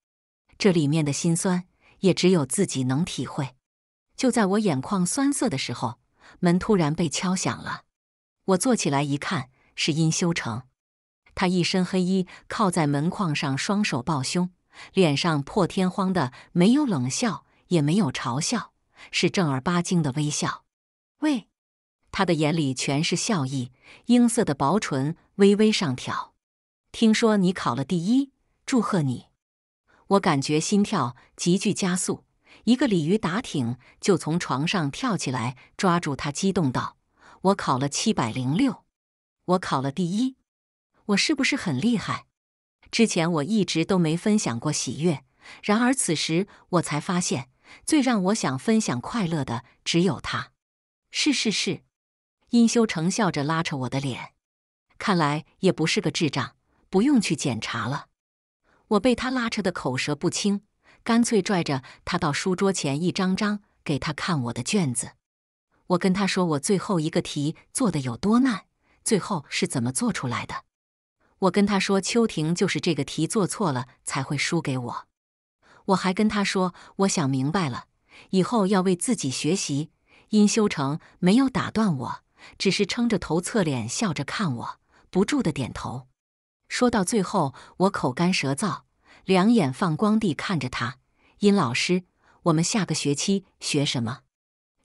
这里面的心酸也只有自己能体会。就在我眼眶酸涩的时候。门突然被敲响了，我坐起来一看，是殷修成。他一身黑衣，靠在门框上，双手抱胸，脸上破天荒的没有冷笑，也没有嘲笑，是正儿八经的微笑。喂，他的眼里全是笑意，樱色的薄唇微微上挑。听说你考了第一，祝贺你！我感觉心跳急剧加速。一个鲤鱼打挺就从床上跳起来，抓住他，激动道：“我考了七百零六，我考了第一，我是不是很厉害？”之前我一直都没分享过喜悦，然而此时我才发现，最让我想分享快乐的只有他。是是是，殷修成笑着拉扯我的脸，看来也不是个智障，不用去检查了。我被他拉扯的口舌不清。干脆拽着他到书桌前，一张张给他看我的卷子。我跟他说我最后一个题做的有多难，最后是怎么做出来的。我跟他说秋婷就是这个题做错了才会输给我。我还跟他说我想明白了，以后要为自己学习。殷修成没有打断我，只是撑着头侧脸笑着看我，不住的点头。说到最后，我口干舌燥。两眼放光地看着他，殷老师，我们下个学期学什么？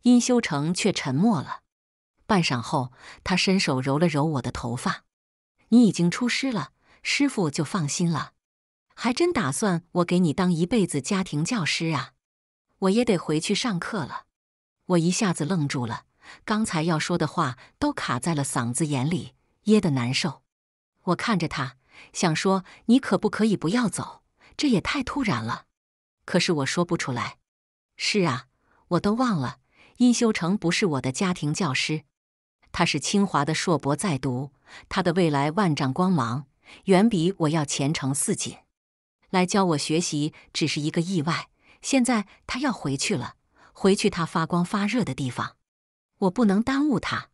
殷修成却沉默了。半晌后，他伸手揉了揉我的头发：“你已经出师了，师傅就放心了。还真打算我给你当一辈子家庭教师啊？我也得回去上课了。”我一下子愣住了，刚才要说的话都卡在了嗓子眼里，噎得难受。我看着他，想说：“你可不可以不要走？”这也太突然了，可是我说不出来。是啊，我都忘了，殷修成不是我的家庭教师，他是清华的硕博在读，他的未来万丈光芒远比我要前程似锦。来教我学习只是一个意外，现在他要回去了，回去他发光发热的地方，我不能耽误他。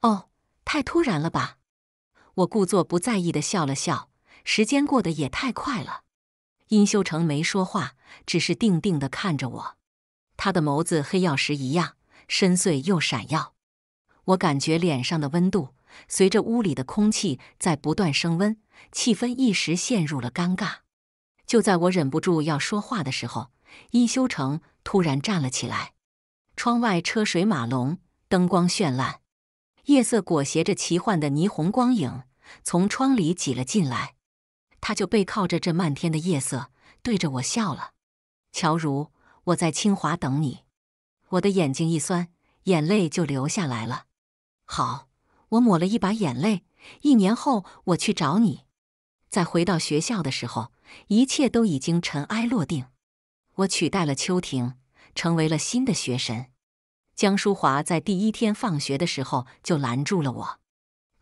哦，太突然了吧？我故作不在意的笑了笑。时间过得也太快了。殷修成没说话，只是定定的看着我，他的眸子黑曜石一样深邃又闪耀。我感觉脸上的温度随着屋里的空气在不断升温，气氛一时陷入了尴尬。就在我忍不住要说话的时候，殷修成突然站了起来。窗外车水马龙，灯光绚烂，夜色裹挟着奇幻的霓虹光影从窗里挤了进来。他就背靠着这漫天的夜色，对着我笑了。乔茹，我在清华等你。我的眼睛一酸，眼泪就流下来了。好，我抹了一把眼泪。一年后，我去找你。在回到学校的时候，一切都已经尘埃落定。我取代了秋婷，成为了新的学神。江淑华在第一天放学的时候就拦住了我。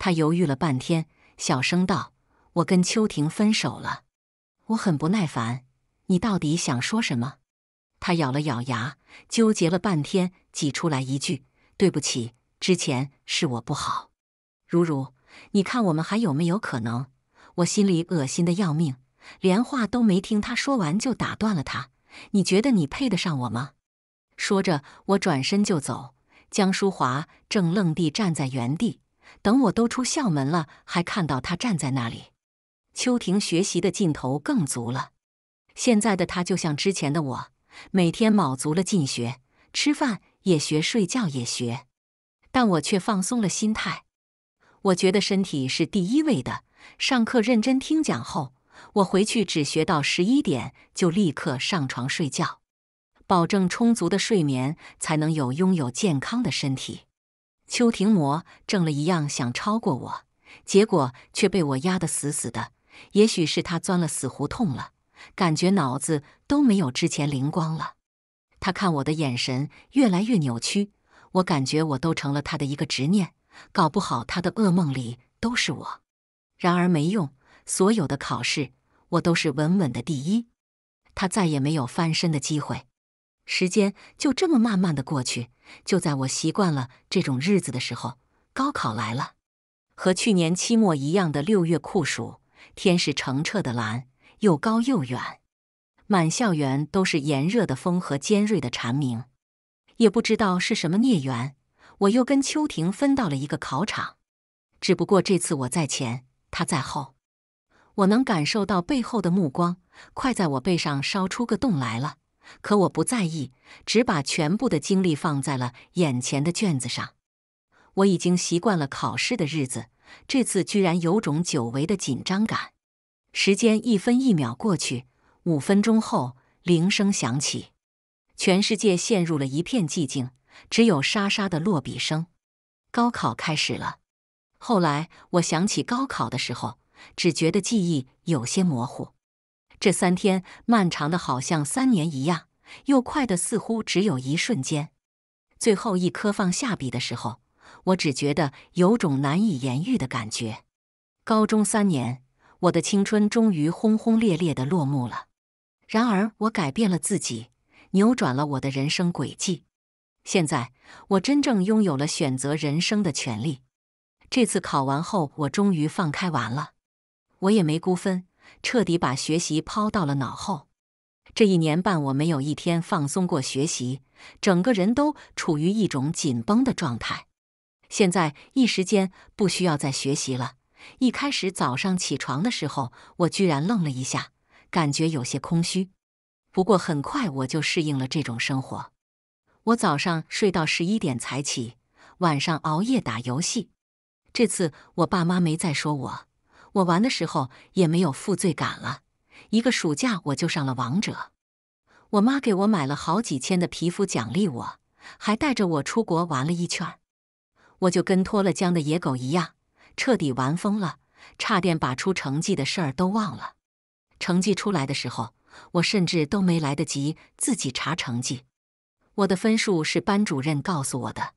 他犹豫了半天，小声道。我跟秋婷分手了，我很不耐烦。你到底想说什么？他咬了咬牙，纠结了半天，挤出来一句：“对不起，之前是我不好。”如如，你看我们还有没有可能？我心里恶心的要命，连话都没听他说完就打断了他。你觉得你配得上我吗？说着，我转身就走。江淑华正愣地站在原地，等我都出校门了，还看到他站在那里。邱婷学习的劲头更足了，现在的她就像之前的我，每天卯足了劲学，吃饭也学，睡觉也学，但我却放松了心态。我觉得身体是第一位的，上课认真听讲后，我回去只学到十一点就立刻上床睡觉，保证充足的睡眠才能有拥有健康的身体。邱婷魔怔了一样想超过我，结果却被我压得死死的。也许是他钻了死胡同了，感觉脑子都没有之前灵光了。他看我的眼神越来越扭曲，我感觉我都成了他的一个执念，搞不好他的噩梦里都是我。然而没用，所有的考试我都是稳稳的第一，他再也没有翻身的机会。时间就这么慢慢的过去，就在我习惯了这种日子的时候，高考来了，和去年期末一样的六月酷暑。天是澄澈的蓝，又高又远，满校园都是炎热的风和尖锐的蝉鸣。也不知道是什么孽缘，我又跟秋婷分到了一个考场。只不过这次我在前，她在后，我能感受到背后的目光，快在我背上烧出个洞来了。可我不在意，只把全部的精力放在了眼前的卷子上。我已经习惯了考试的日子。这次居然有种久违的紧张感。时间一分一秒过去，五分钟后铃声响起，全世界陷入了一片寂静，只有沙沙的落笔声。高考开始了。后来我想起高考的时候，只觉得记忆有些模糊。这三天漫长的，好像三年一样，又快的似乎只有一瞬间。最后一科放下笔的时候。我只觉得有种难以言喻的感觉。高中三年，我的青春终于轰轰烈烈的落幕了。然而，我改变了自己，扭转了我的人生轨迹。现在，我真正拥有了选择人生的权利。这次考完后，我终于放开玩了。我也没估分，彻底把学习抛到了脑后。这一年半，我没有一天放松过学习，整个人都处于一种紧绷的状态。现在一时间不需要再学习了。一开始早上起床的时候，我居然愣了一下，感觉有些空虚。不过很快我就适应了这种生活。我早上睡到十一点才起，晚上熬夜打游戏。这次我爸妈没再说我，我玩的时候也没有负罪感了。一个暑假我就上了王者，我妈给我买了好几千的皮肤奖励我，还带着我出国玩了一圈。我就跟脱了缰的野狗一样，彻底玩疯了，差点把出成绩的事儿都忘了。成绩出来的时候，我甚至都没来得及自己查成绩。我的分数是班主任告诉我的，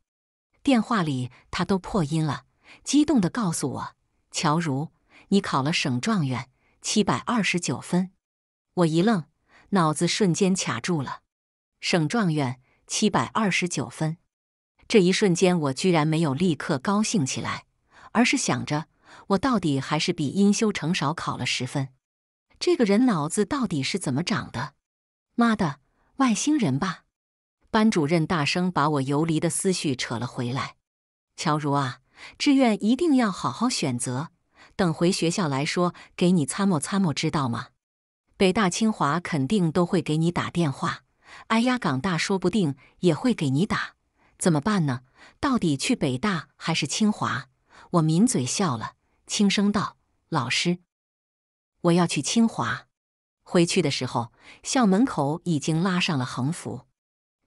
电话里他都破音了，激动的告诉我：“乔如，你考了省状元，七百二十九分。”我一愣，脑子瞬间卡住了：“省状元，七百二十九分。”这一瞬间，我居然没有立刻高兴起来，而是想着：我到底还是比殷修成少考了十分，这个人脑子到底是怎么长的？妈的，外星人吧！班主任大声把我游离的思绪扯了回来：“乔如啊，志愿一定要好好选择，等回学校来说给你参谋参谋，知道吗？北大、清华肯定都会给你打电话，哎呀，港大说不定也会给你打。”怎么办呢？到底去北大还是清华？我抿嘴笑了，轻声道：“老师，我要去清华。”回去的时候，校门口已经拉上了横幅，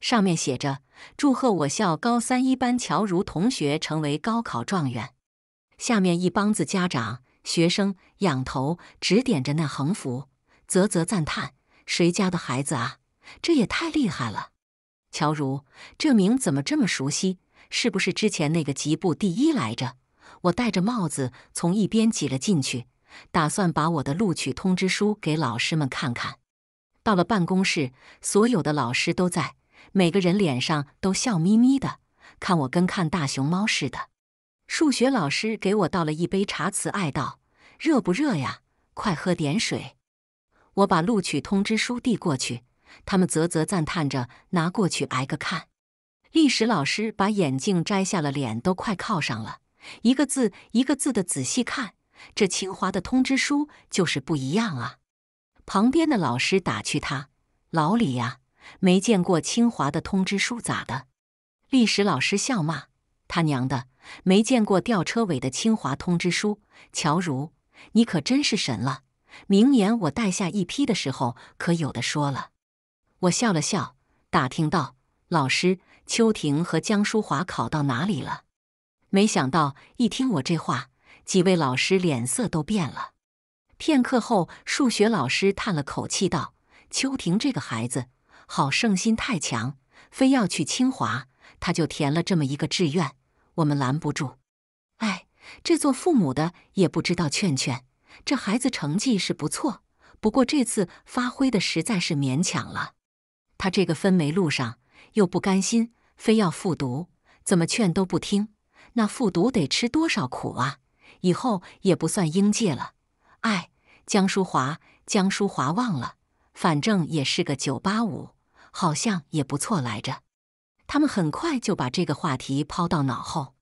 上面写着：“祝贺我校高三一班乔如同学成为高考状元。”下面一帮子家长、学生仰头指点着那横幅，啧啧赞叹：“谁家的孩子啊？这也太厉害了！”乔如，这名怎么这么熟悉？是不是之前那个级部第一来着？我戴着帽子从一边挤了进去，打算把我的录取通知书给老师们看看。到了办公室，所有的老师都在，每个人脸上都笑眯眯的，看我跟看大熊猫似的。数学老师给我倒了一杯茶，慈爱道：“热不热呀？快喝点水。”我把录取通知书递过去。他们啧啧赞叹着拿过去挨个看，历史老师把眼镜摘下了，脸都快靠上了，一个字一个字的仔细看。这清华的通知书就是不一样啊！旁边的老师打趣他：“老李呀，没见过清华的通知书咋的？”历史老师笑骂：“他娘的，没见过吊车尾的清华通知书！乔如，你可真是神了，明年我带下一批的时候可有的说了。”我笑了笑，打听到老师，秋婷和江淑华考到哪里了？没想到一听我这话，几位老师脸色都变了。片刻后，数学老师叹了口气道：“秋婷这个孩子，好胜心太强，非要去清华，他就填了这么一个志愿，我们拦不住。哎，这做父母的也不知道劝劝。这孩子成绩是不错，不过这次发挥的实在是勉强了。”他这个分没录上，又不甘心，非要复读，怎么劝都不听。那复读得吃多少苦啊！以后也不算应届了。哎，江淑华，江淑华忘了，反正也是个九八五，好像也不错来着。他们很快就把这个话题抛到脑后。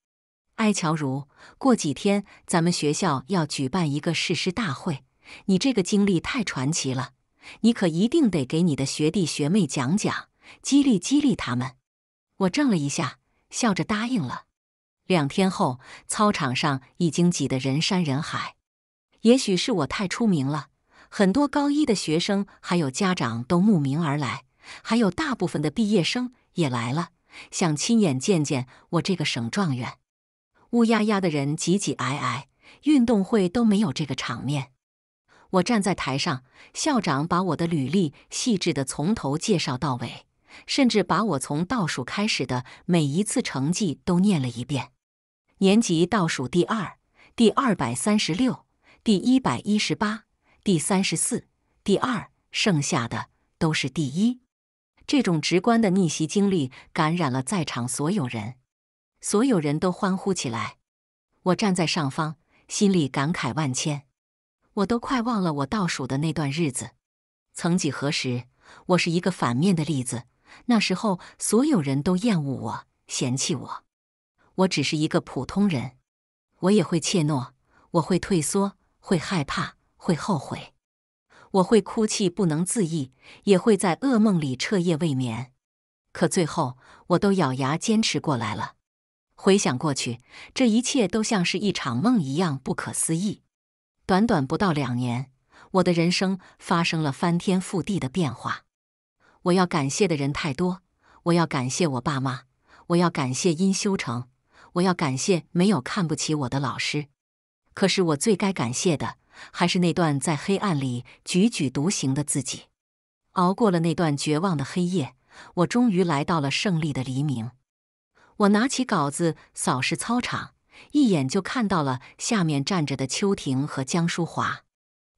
哀乔如，过几天咱们学校要举办一个誓师大会，你这个经历太传奇了。你可一定得给你的学弟学妹讲讲，激励激励他们。我怔了一下，笑着答应了。两天后，操场上已经挤得人山人海。也许是我太出名了，很多高一的学生还有家长都慕名而来，还有大部分的毕业生也来了，想亲眼见见我这个省状元。乌压压的人挤挤挨挨，运动会都没有这个场面。我站在台上，校长把我的履历细致的从头介绍到尾，甚至把我从倒数开始的每一次成绩都念了一遍：年级倒数第二、第二百三十六、第一百一十八、第三十四、第二，剩下的都是第一。这种直观的逆袭经历感染了在场所有人，所有人都欢呼起来。我站在上方，心里感慨万千。我都快忘了我倒数的那段日子。曾几何时，我是一个反面的例子，那时候所有人都厌恶我、嫌弃我。我只是一个普通人，我也会怯懦，我会退缩，会害怕，会后悔，我会哭泣不能自抑，也会在噩梦里彻夜未眠。可最后，我都咬牙坚持过来了。回想过去，这一切都像是一场梦一样不可思议。短短不到两年，我的人生发生了翻天覆地的变化。我要感谢的人太多，我要感谢我爸妈，我要感谢殷修成，我要感谢没有看不起我的老师。可是我最该感谢的，还是那段在黑暗里踽踽独行的自己。熬过了那段绝望的黑夜，我终于来到了胜利的黎明。我拿起稿子，扫视操场。一眼就看到了下面站着的秋婷和江淑华，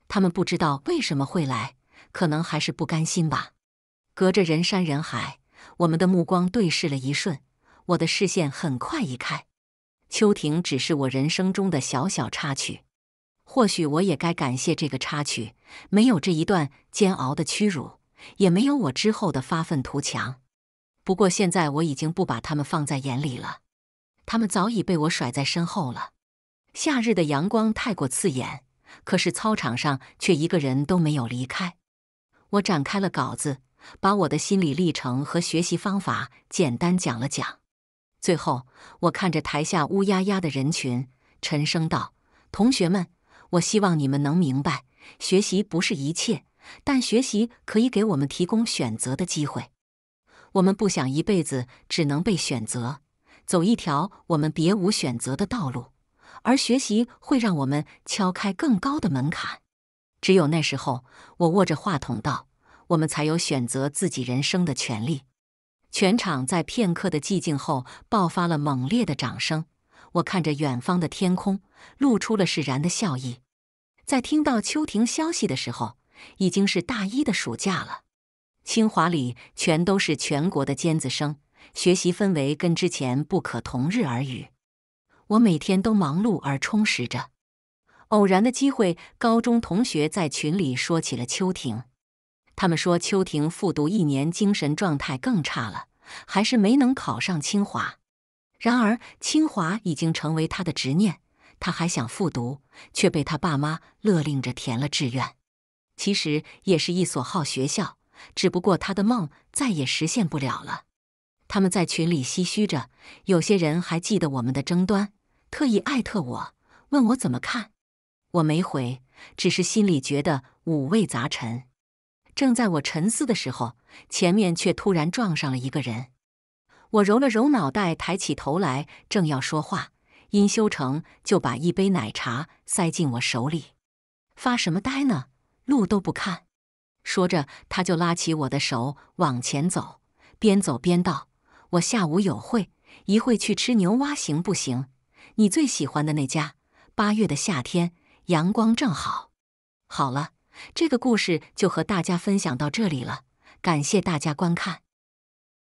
他们不知道为什么会来，可能还是不甘心吧。隔着人山人海，我们的目光对视了一瞬，我的视线很快移开。秋婷只是我人生中的小小插曲，或许我也该感谢这个插曲，没有这一段煎熬的屈辱，也没有我之后的发愤图强。不过现在我已经不把他们放在眼里了。他们早已被我甩在身后了。夏日的阳光太过刺眼，可是操场上却一个人都没有离开。我展开了稿子，把我的心理历程和学习方法简单讲了讲。最后，我看着台下乌压压的人群，沉声道：“同学们，我希望你们能明白，学习不是一切，但学习可以给我们提供选择的机会。我们不想一辈子只能被选择。”走一条我们别无选择的道路，而学习会让我们敲开更高的门槛。只有那时候，我握着话筒道：“我们才有选择自己人生的权利。”全场在片刻的寂静后爆发了猛烈的掌声。我看着远方的天空，露出了释然的笑意。在听到秋婷消息的时候，已经是大一的暑假了。清华里全都是全国的尖子生。学习氛围跟之前不可同日而语，我每天都忙碌而充实着。偶然的机会，高中同学在群里说起了秋婷，他们说秋婷复读一年，精神状态更差了，还是没能考上清华。然而，清华已经成为他的执念，他还想复读，却被他爸妈勒令着填了志愿。其实也是一所好学校，只不过他的梦再也实现不了了。他们在群里唏嘘着，有些人还记得我们的争端，特意艾特我，问我怎么看。我没回，只是心里觉得五味杂陈。正在我沉思的时候，前面却突然撞上了一个人。我揉了揉脑袋，抬起头来，正要说话，殷修成就把一杯奶茶塞进我手里：“发什么呆呢？路都不看。”说着，他就拉起我的手往前走，边走边道。我下午有会，一会去吃牛蛙行不行？你最喜欢的那家。八月的夏天，阳光正好。好了，这个故事就和大家分享到这里了，感谢大家观看。